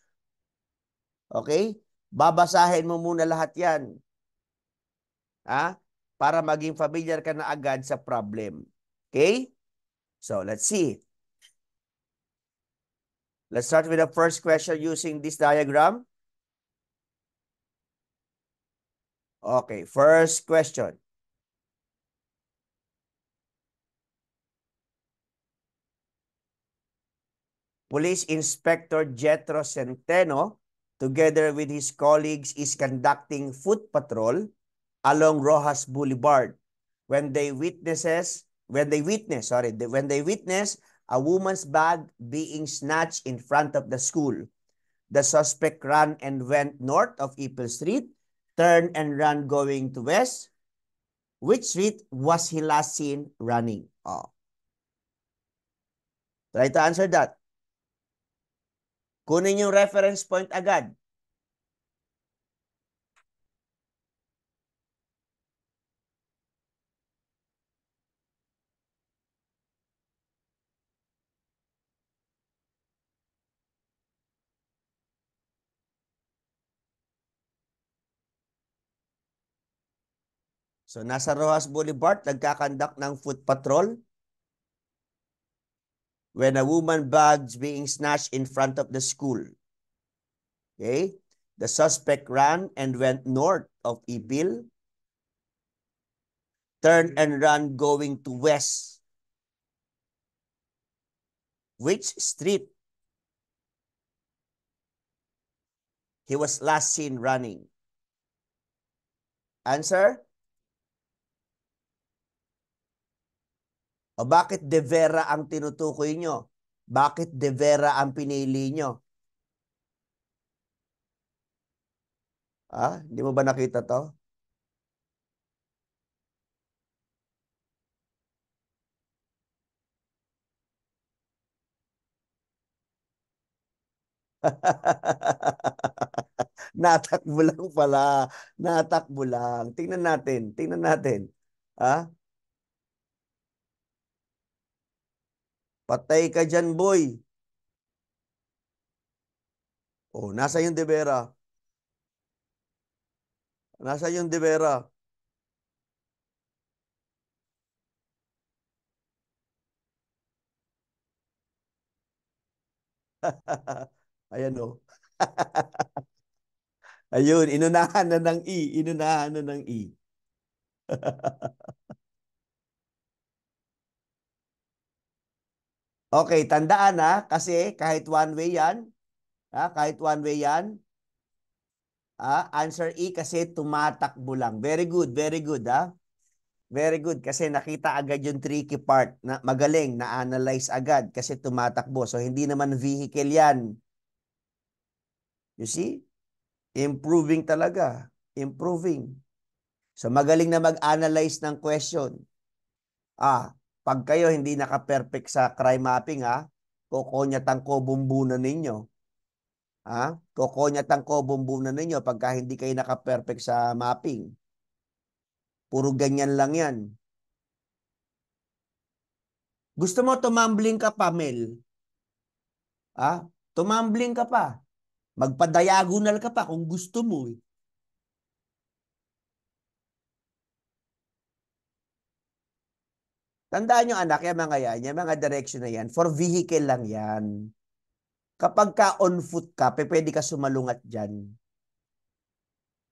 Okay? Babasahin mo muna lahat yan. Ha? Para maging familiar ka na agad sa problem. Okay? So, let's see. Let's start with the first question using this diagram. Okay, first question. Police Inspector Jetro Centeno, together with his colleagues, is conducting foot patrol along Rojas Boulevard when they witnesses when they witness sorry when they witness a woman's bag being snatched in front of the school. The suspect ran and went north of Ipil Street, turned and ran going to west. Which street was he last seen running? Oh. Try to answer that. Kunin yung reference point agad. So nasa Rojas Boulevard, nagkakandak ng foot patrol. When a woman bags being snatched in front of the school. Okay? The suspect ran and went north of Ibil. Turn and run going to west. Which street? He was last seen running. Answer? O bakit De Vera ang tinutukoy nyo? Bakit De Vera ang pinili nyo? Ah, hindi mo ba nakita to? Natakbo lang pala. Natakbo lang. Tingnan natin. Tingnan natin. Ah? Patay ka dyan, boy. Oh, nasa yung Devera? Nasa yung Devera? Vera? Ayan o. Oh. Ayun, inunahan na ng E. Inunahan na ng E. Okay, tandaan ha, kasi kahit one way yan, ha, kahit one way yan, ha, answer E kasi tumatakbo lang. Very good, very good ha. Very good kasi nakita agad yung tricky part na magaling na analyze agad kasi tumatakbo. So hindi naman vehicle yan. You see? Improving talaga. Improving. So magaling na mag-analyze ng question. Ah, pag kayo hindi naka-perfect sa crime mapping ha, kokonyatan ko bumbuna ninyo. Ha? Kokonyatan ko bumbuna ninyo pagka hindi kayo naka-perfect sa mapping. Puro ganyan lang yan. Gusto mo tumambling ka pa, Mel? Ha? Tumambling ka pa. magpa ka pa kung gusto mo. Eh. Tandaan nyo anak, yung mga yan, yung mga direction na yan, for vehicle lang yan. Kapag ka on foot ka, pwede ka sumalungat dyan.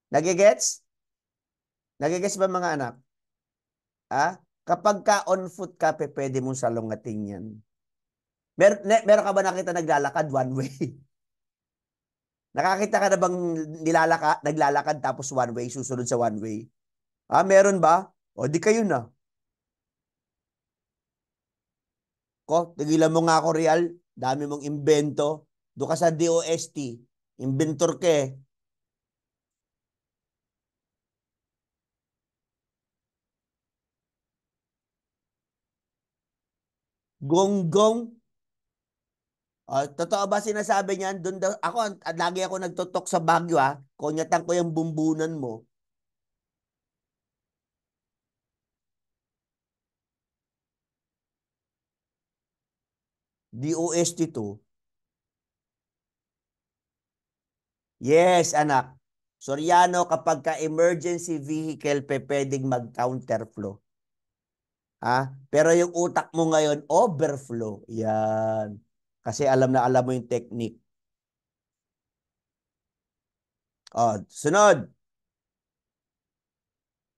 Nagigets? Nagigets ba mga anak? Ah? Kapag ka on foot ka, pwede mong salungatin yan. Mer ne, meron ka ba nakita naglalakad one way? Nakakita ka na bang nilalaka, naglalakad tapos one way, susunod sa one way? Ah, meron ba? O, di kayo na. Ko, tigilan mo nga ako, Real. Dami mong imbento. Doon ka sa DOST. Inventor ka eh. gong. Uh, totoo ba sinasabi niyan? Doon daw, ako, lagi ako nagtotok sa Baguio ha. Kunyatan ko yung bumbunan mo. DOST2. Yes, anak. Soriano, kapag ka emergency vehicle, pe, pwedeng mag-counterflow. Ha? Pero yung utak mo ngayon, overflow. Yan. Kasi alam na alam mo yung technique. O, oh, sunod.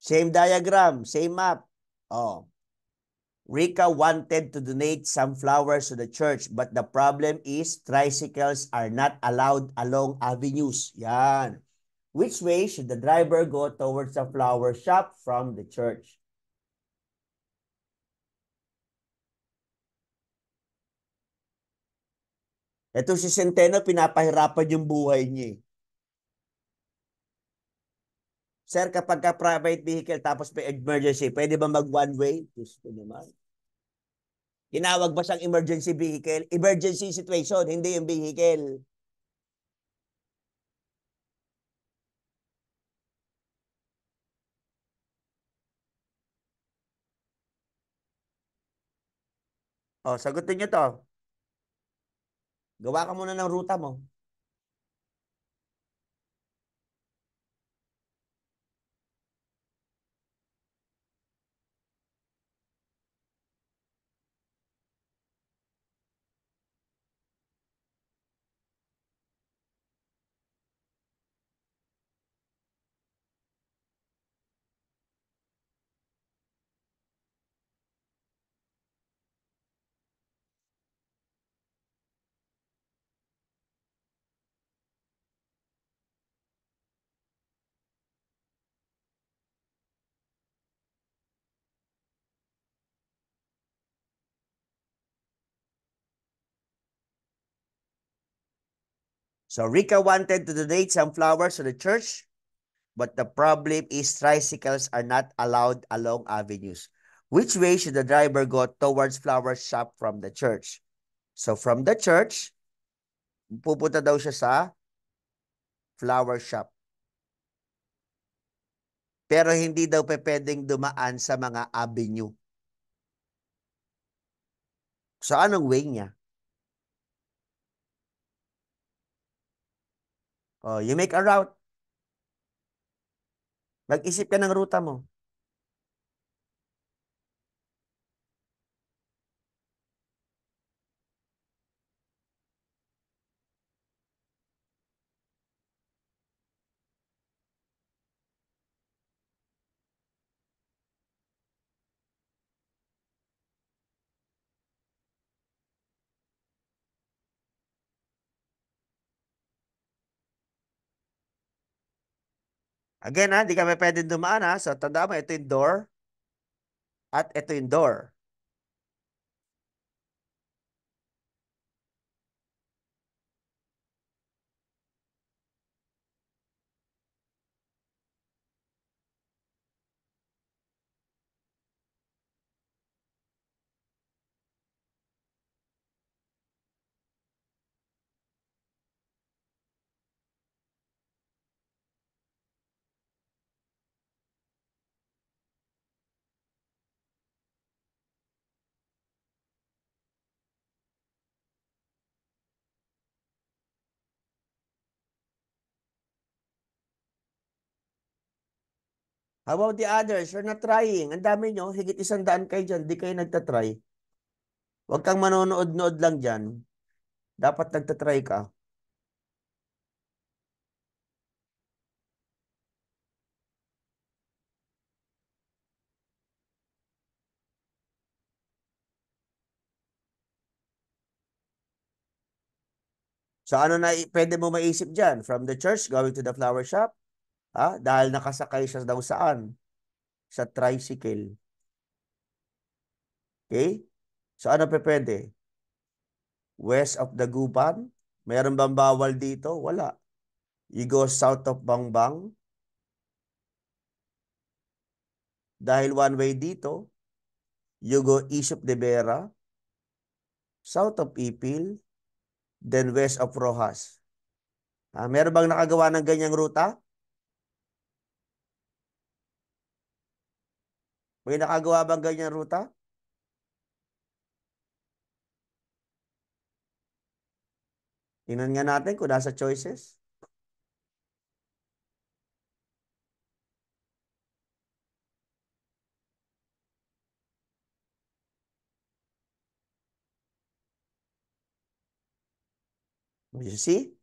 Same diagram, same map. Oh. Rika wanted to donate some flowers to the church but the problem is tricycles are not allowed along avenues. Yan. Which way should the driver go towards the flower shop from the church? Ito si Centeno, pinapahirapan yung buhay niya. Eh. Sir, kapag ka private vehicle tapos may emergency, pwede ba mag one way? Gusto naman. Tinawag ba siyang emergency vehicle? Emergency situation, hindi yung vehicle. O, oh, sagutin niyo to. Gawa ka muna ng ruta mo. So Rika wanted to donate some flowers to the church, but the problem is tricycles are not allowed along avenues. Which way should the driver go towards flower shop from the church? So from the church, pupunta daw siya sa flower shop. Pero hindi daw pe pwedeng dumaan sa mga avenue. So anong way niya? Oh, you make a route. Mag-isip ka ng ruta mo. Again, ha, ah, hindi kami pwede dumaan. Ha? Ah. So, tanda mo, ito yung door. At ito yung door. How about the others? You're not trying. Ang dami nyo, higit isang daan kayo dyan, di kayo nagtatry. Huwag kang manonood-nood lang dyan. Dapat nagtatry ka. So ano na pwede mo maiisip dyan? From the church, going to the flower shop? Ha? Dahil nakasakay siya daw saan? Sa tricycle. Okay? So ano pa pwede? West of the Guban? Meron bang bawal dito? Wala. You go south of Bangbang? Dahil one way dito, you go east of De Vera, south of Ipil, then west of Rojas. Ah, meron bang nakagawa ng ganyang ruta? May nakagawa bang ganyan ruta? Tingnan nga natin kung nasa choices. You see?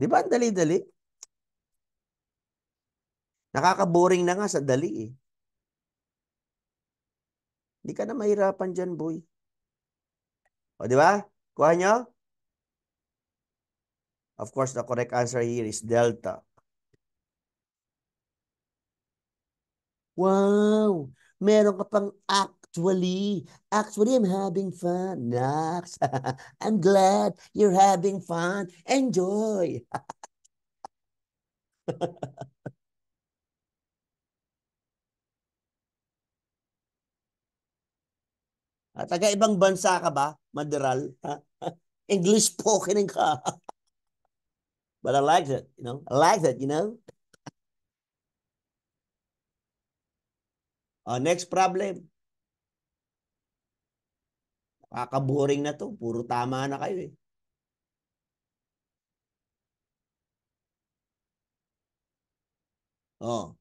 Di ba? dali-dali. Nakakaboring na nga sa dali eh. Hindi ka na mahirapan dyan, boy. O, di ba? Kuha nyo? Of course, the correct answer here is delta. Wow! meron ka pang actually. Actually, I'm having fun. Nax. I'm glad you're having fun. Enjoy. At ah, taga ibang bansa ka ba? Madaral? English spoken ka. But I like that, you know. I like that, you know. Uh, next problem. Kakaboring na to. Puro tama na kayo eh. Oh.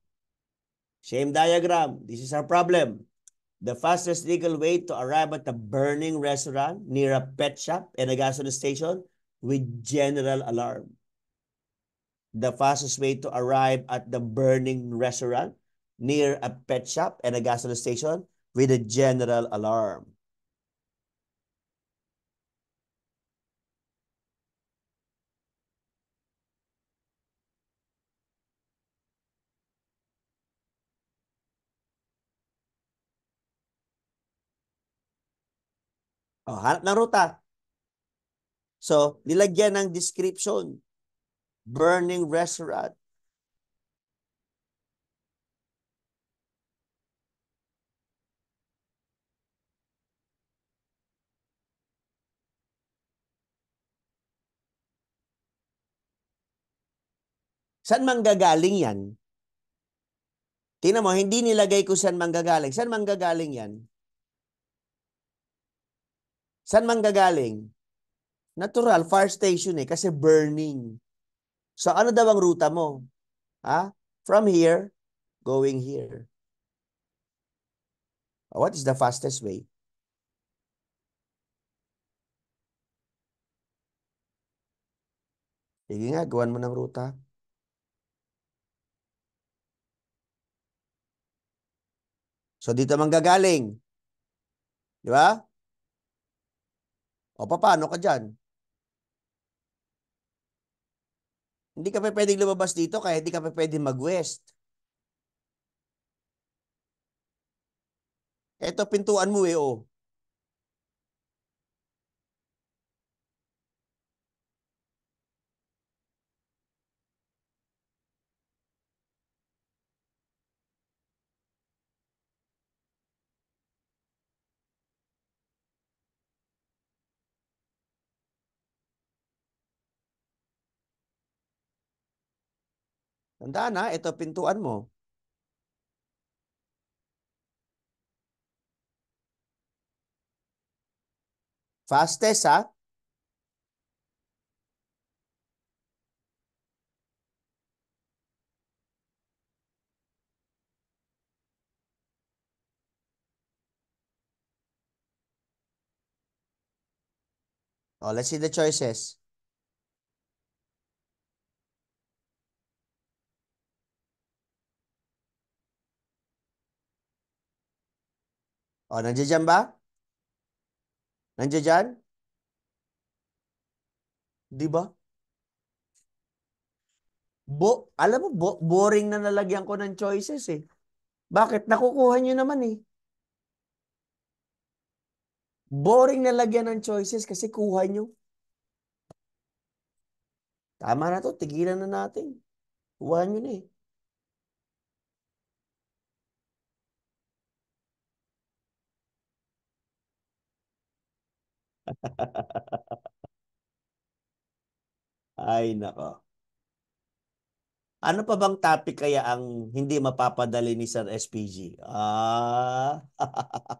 Same diagram. This is our problem. The fastest legal way to arrive at a burning restaurant near a pet shop and a gas station with general alarm. The fastest way to arrive at the burning restaurant near a pet shop and a gasoline station with a general alarm. Oh, hanap ng ruta. So, nilagyan ng description. Burning restaurant. Saan manggagaling yan? Tingnan mo, hindi nilagay ko saan manggagaling. Saan manggagaling yan? Saan manggagaling? Natural, fire station eh, kasi burning. So ano daw ang ruta mo? Ha? From here, going here. What is the fastest way? Sige nga, gawan mo ng ruta. So dito manggagaling. Di ba? O paano ka diyan? Hindi ka pa pwedeng lumabas dito kaya hindi ka pa pwedeng mag-west. Ito pintuan mo eh oh. Tandaan na, ito pintuan mo. Fastest ha? Oh, let's see the choices. O, oh, nandiyan ba? Nandiyan dyan? Di ba? Bo, alam mo, bo, boring na nalagyan ko ng choices eh. Bakit? Nakukuha nyo naman eh. Boring na lagyan ng choices kasi kuha nyo. Tama na to, tigilan na natin. Kuha nyo na eh. Ay, nako. Ano pa bang topic kaya ang hindi mapapadali ni Sir SPG? Ah.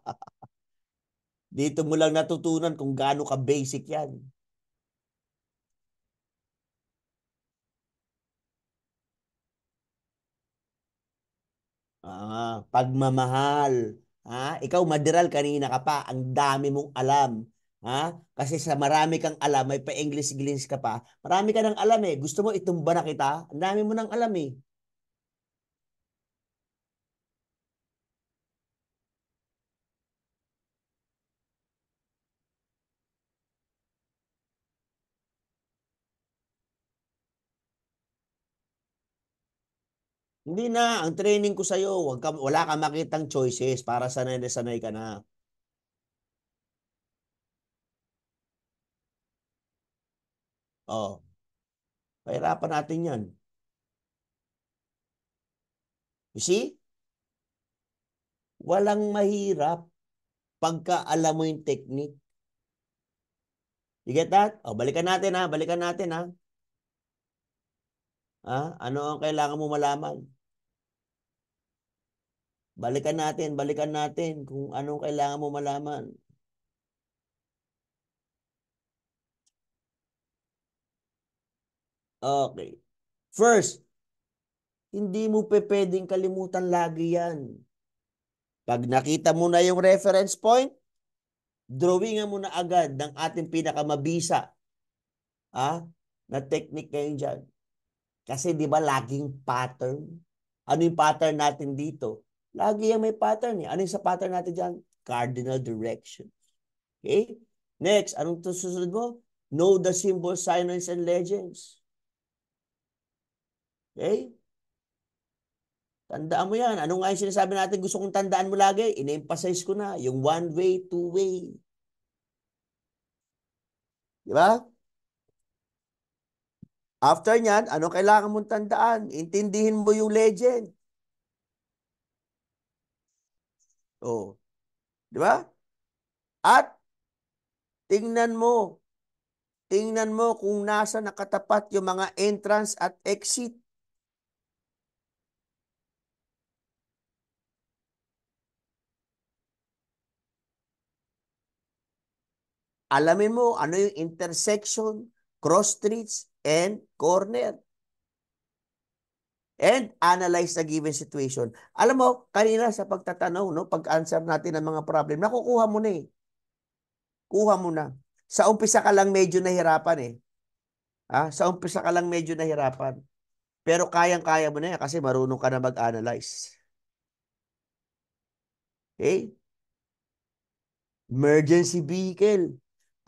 Dito mo lang natutunan kung gaano ka basic 'yan. Ah, pagmamahal. Ha? Ah, ikaw madiral kanina ka pa, ang dami mong alam. Ha? Kasi sa marami kang alam, may pa-English-English ka pa, marami ka ng alam eh. Gusto mo itumba na kita, ang dami mo nang alam eh. Hindi na. Ang training ko sa iyo, wag ka, wala kang makitang choices para sanay na sanay ka na. Oh. Pahirapan natin yan. You see? Walang mahirap pagka alam mo yung technique. You get that? Oh, balikan natin ha. Balikan natin ha. ha? Ano ang kailangan mo malaman? Balikan natin. Balikan natin kung anong kailangan mo malaman. Okay. First, hindi mo pe pwedeng kalimutan lagi yan. Pag nakita mo na yung reference point, drawingan mo na agad ng ating pinakamabisa ha? na technique ngayon dyan. Kasi di ba laging pattern? Ano yung pattern natin dito? Lagi yung may pattern eh. Ano yung sa pattern natin dyan? Cardinal directions. Okay? Next, anong susunod mo? Know the symbols, signs, and legends. Okay? Eh, tandaan mo yan. Ano nga yung sinasabi natin gusto kong tandaan mo lagi? In-emphasize ko na. Yung one way, two way. Di ba? After nyan, ano kailangan mong tandaan? Intindihin mo yung legend. Oh. Di ba? At tingnan mo. Tingnan mo kung nasa nakatapat yung mga entrance at exit. Alamin mo ano yung intersection, cross streets, and corner. And analyze the given situation. Alam mo, kanina sa pagtatanong, no, pag-answer natin ng mga problem, nakukuha mo na eh. Kuha mo na. Sa umpisa ka lang medyo nahirapan eh. Ah, sa umpisa ka lang medyo nahirapan. Pero kayang-kaya mo na eh kasi marunong ka na mag-analyze. Okay? Emergency vehicle.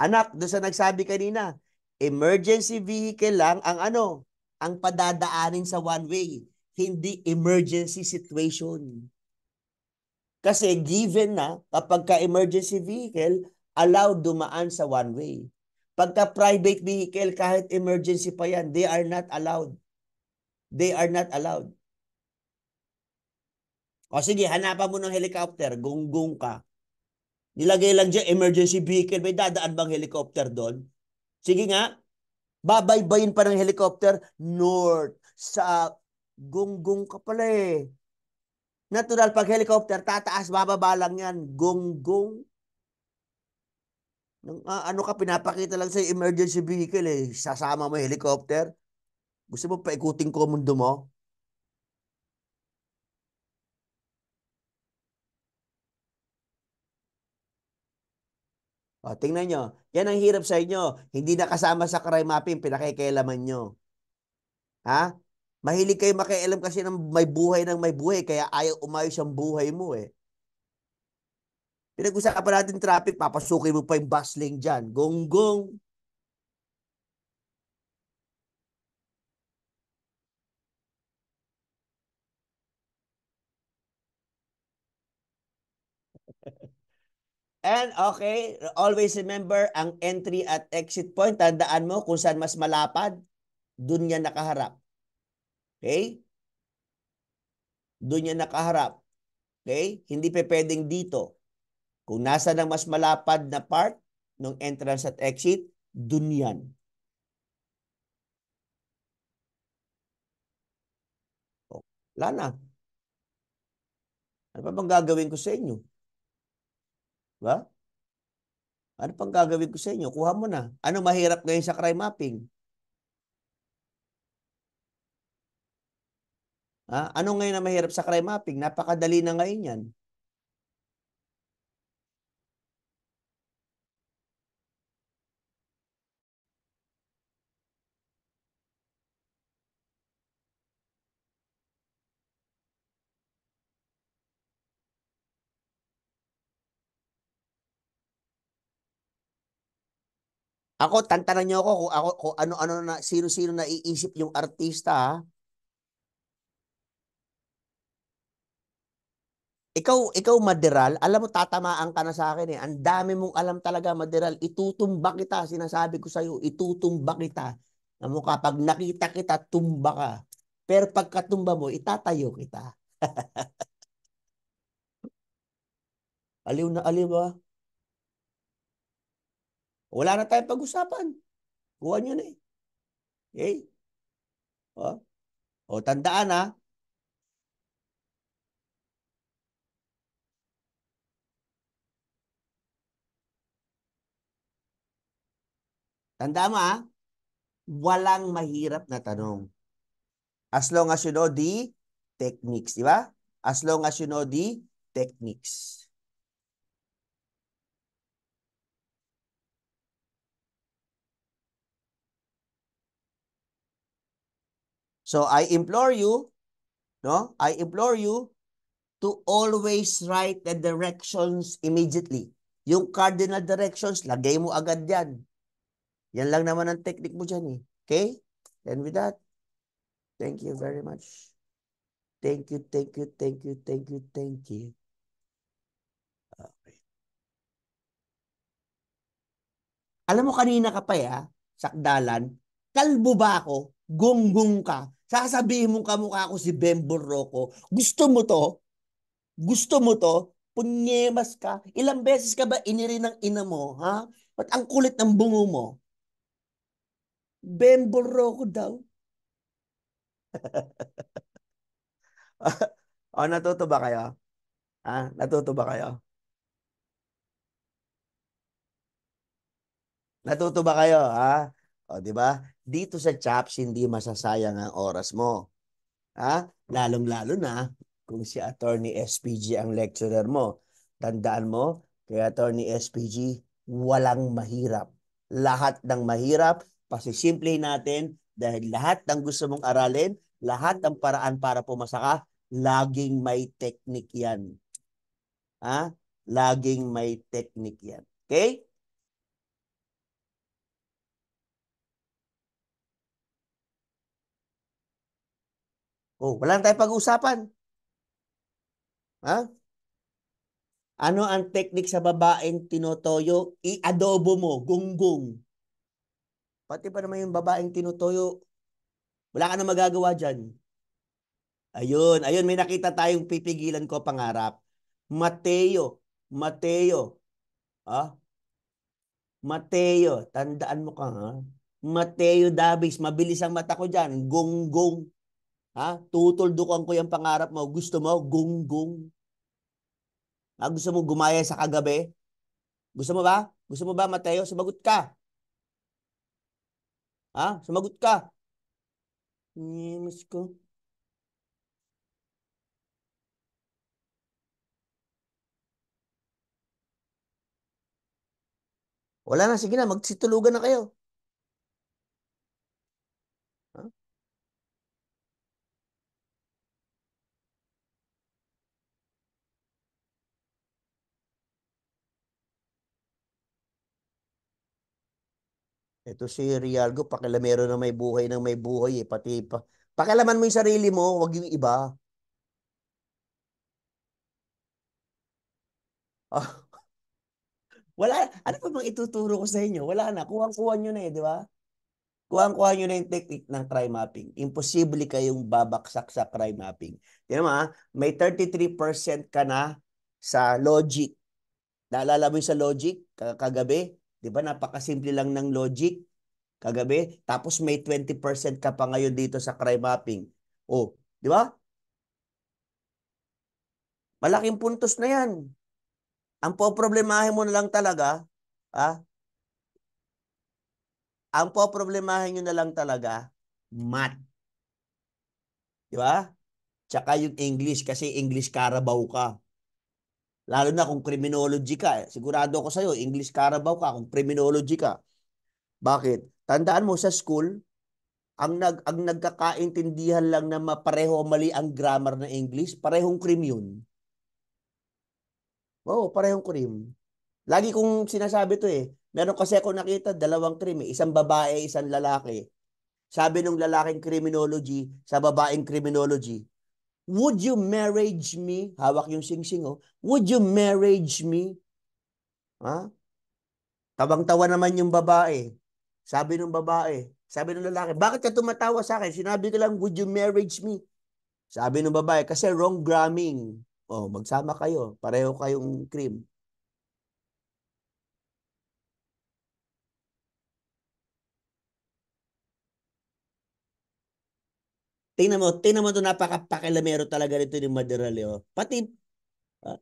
Anak, doon sa nagsabi kanina, emergency vehicle lang ang ano, ang padadaanin sa one way, hindi emergency situation. Kasi given na kapag ka emergency vehicle, allowed dumaan sa one way. Pagka private vehicle, kahit emergency pa yan, they are not allowed. They are not allowed. O sige, hanapan mo ng helicopter, gunggong ka. Nilagay lang dyan emergency vehicle. May dadaan bang helicopter doon? Sige nga. Babaybayin pa ng helicopter north sa gunggong ka pala eh. Natural pag helicopter, tataas, bababa lang yan. Gunggong. Nung, ah, ano ka, pinapakita lang sa emergency vehicle eh. Sasama mo helicopter. Gusto mo paikuting komundo mo? O, tingnan nyo. Yan ang hirap sa inyo. Hindi nakasama sa crime mapping, pinakikialaman nyo. Ha? Mahilig kayo makialam kasi ng may buhay ng may buhay, kaya ayaw umayos ang buhay mo eh. Pinag-usapan natin traffic, papasukin mo pa yung bus lane dyan. Gong-gong. And okay, always remember ang entry at exit point. Tandaan mo kung saan mas malapad, dun niya nakaharap. Okay? Dun niya nakaharap. Okay? Hindi pa pwedeng dito. Kung nasa ng mas malapad na part ng entrance at exit, dun yan. Oh, wala Lana, Ano pa bang gagawin ko sa inyo? Ba? Ano pang gagawin ko sa inyo? Kuha mo na. Ano mahirap ngayon sa crime mapping? Ha? Ano ngayon na mahirap sa crime mapping? Napakadali na ngayon yan. Ako, tantanan niyo ako kung, ako, kung ano-ano na, sino-sino na iisip yung artista. Ha? Ikaw, ikaw Maderal, alam mo tatamaan ka na sa akin eh. Ang dami mong alam talaga Maderal, itutumba kita, sinasabi ko sa iyo, itutumba kita. Na mukha, pag nakita kita, tumba ka. Pero pagkatumba mo, itatayo kita. aliw na aliw ba? Ah. Wala na tayong pag-usapan. Kuha nyo na eh. Okay? O, oh. o oh, tandaan ha. Tandaan mo ha. Walang mahirap na tanong. As long as you know the techniques, di ba? As long as you know the techniques. So I implore you, no? I implore you to always write the directions immediately. Yung cardinal directions, lagay mo agad yan. Yan lang naman ang technique mo dyan eh. Okay? And with that, thank you very much. Thank you, thank you, thank you, thank you, thank you. Okay. Alam mo kanina ka pa ya, eh, sakdalan, kalbo ba ako? Gunggung ka. Sasabihin mo kamukha ko si Bembo Rocco. Gusto mo to? Gusto mo to? Punyemas ka. Ilang beses ka ba iniri ng ina mo, ha? Ba't ang kulit ng bungo mo? Bembo Rocco daw. o, oh, natuto ba kayo? Ha? Natuto ba kayo? Natuto ba kayo, ha? O, di ba? dito sa CHAPS, hindi masasayang ang oras mo. Ha? Lalong-lalo na kung si Attorney SPG ang lecturer mo. Tandaan mo, kay Attorney SPG, walang mahirap. Lahat ng mahirap, pasisimple natin dahil lahat ng gusto mong aralin, lahat ng paraan para pumasa ka, laging may technique yan. Ha? Laging may technique yan. Okay? Oh, wala na tayong pag-uusapan. Ha? Ano ang teknik sa babaeng tinotoyo? I-adobo mo, gunggong. Pati pa naman yung babaeng tinotoyo, wala ka na magagawa dyan. Ayun, ayun, may nakita tayong pipigilan ko pangarap. Mateo, Mateo. Ha? Mateo, tandaan mo ka ha. Mateo Davis, mabilis ang mata ko dyan. Gunggong. Ha? Tutuldukan ko yung pangarap mo. Gusto mo? Gunggong. Ha? Gusto mo gumaya sa kagabi? Gusto mo ba? Gusto mo ba, Mateo? Sumagot ka. Ha? Sumagot ka. Miss ko. Wala na, sige na, magsitulugan na kayo. Ito si Rialgo, pakilamero na may buhay ng may buhay eh. Pati, pa, pakilaman mo yung sarili mo, wag yung iba. Oh. Wala, ano pa bang ituturo ko sa inyo? Wala na, kuhang-kuha nyo na eh, di ba? Kuhang-kuha nyo na yung technique ng cry mapping. Imposible kayong babaksak sa cry mapping. Tinan mo ha, ah, may 33% ka na sa logic. Naalala mo yung sa logic kagabi? Di ba? Napakasimple lang ng logic kagabi. Tapos may 20% ka pa ngayon dito sa crime mapping. Oh, di ba? Malaking puntos na yan. Ang poproblemahin mo na lang talaga, ha? ang poproblemahin nyo na lang talaga, math. Di ba? Tsaka yung English, kasi English Carabao ka. Lalo na kung criminology ka. Eh. Sigurado ako sa'yo, English Carabao ka kung criminology ka. Bakit? Tandaan mo sa school, ang, nag, ang nagkakaintindihan lang na mapareho mali ang grammar na English, parehong krim yun. Oo, parehong krim. Lagi kong sinasabi to eh. Meron kasi ako nakita dalawang krim eh. Isang babae, isang lalaki. Sabi nung lalaking criminology sa babaeng criminology, Would you marriage me? Hawak yung singsing, -sing, oh. Would you marriage me? Ha? Tabang-tawa naman yung babae. Sabi ng babae, sabi ng lalaki, bakit ka tumatawa sa akin? Sinabi ko lang, would you marriage me? Sabi ng babae, kasi wrong gramming. Oh, magsama kayo. Pareho kayong cream. Tingnan mo, tingnan mo 'to napakapakilamero talaga nito ni Maderali. Eh, oh. Pati ah,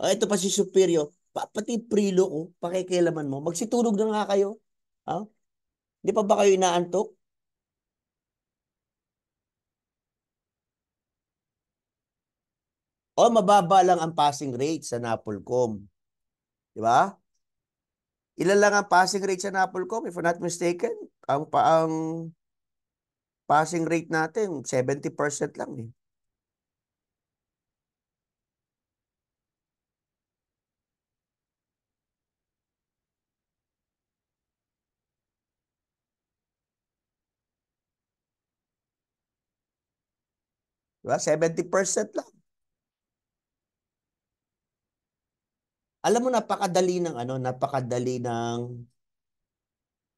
oh, ito pa si Superior, pa, pati prilo ko, oh, pakikilaman mo. Magsitulog na nga kayo. Ha? Ah? Hindi pa ba kayo inaantok? O mababa lang ang passing rate sa Napolcom. Di ba? Ilan lang ang passing rate sa Napolcom if I'm not mistaken? Ang pa ang passing rate natin, 70% lang eh. Diba? 70% lang. Alam mo, napakadali ng ano, napakadali ng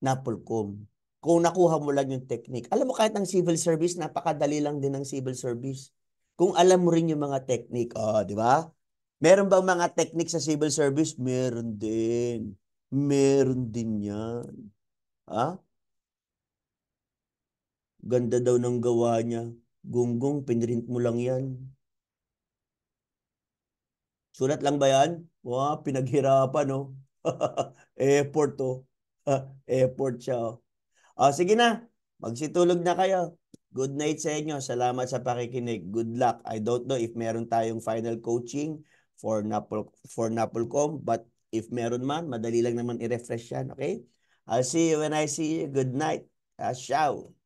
napulkom. Kung nakuha mo lang yung technique. Alam mo kahit ang civil service, napakadali lang din ng civil service. Kung alam mo rin yung mga technique, oh, di ba? Meron bang mga technique sa civil service? Meron din. Meron din yan. Ha? Ganda daw ng gawa niya. Gunggong, pinrint mo lang yan. Sulat lang ba yan? Wow, pinaghirapan, no? Oh. Effort, oh. Effort siya, oh. O, sige na. Magsitulog na kayo. Good night sa inyo. Salamat sa pakikinig. Good luck. I don't know if meron tayong final coaching for Napol for Napolcom, but if meron man, madali lang naman i-refresh yan, okay? I'll see you when I see you. Good night. Uh, ciao.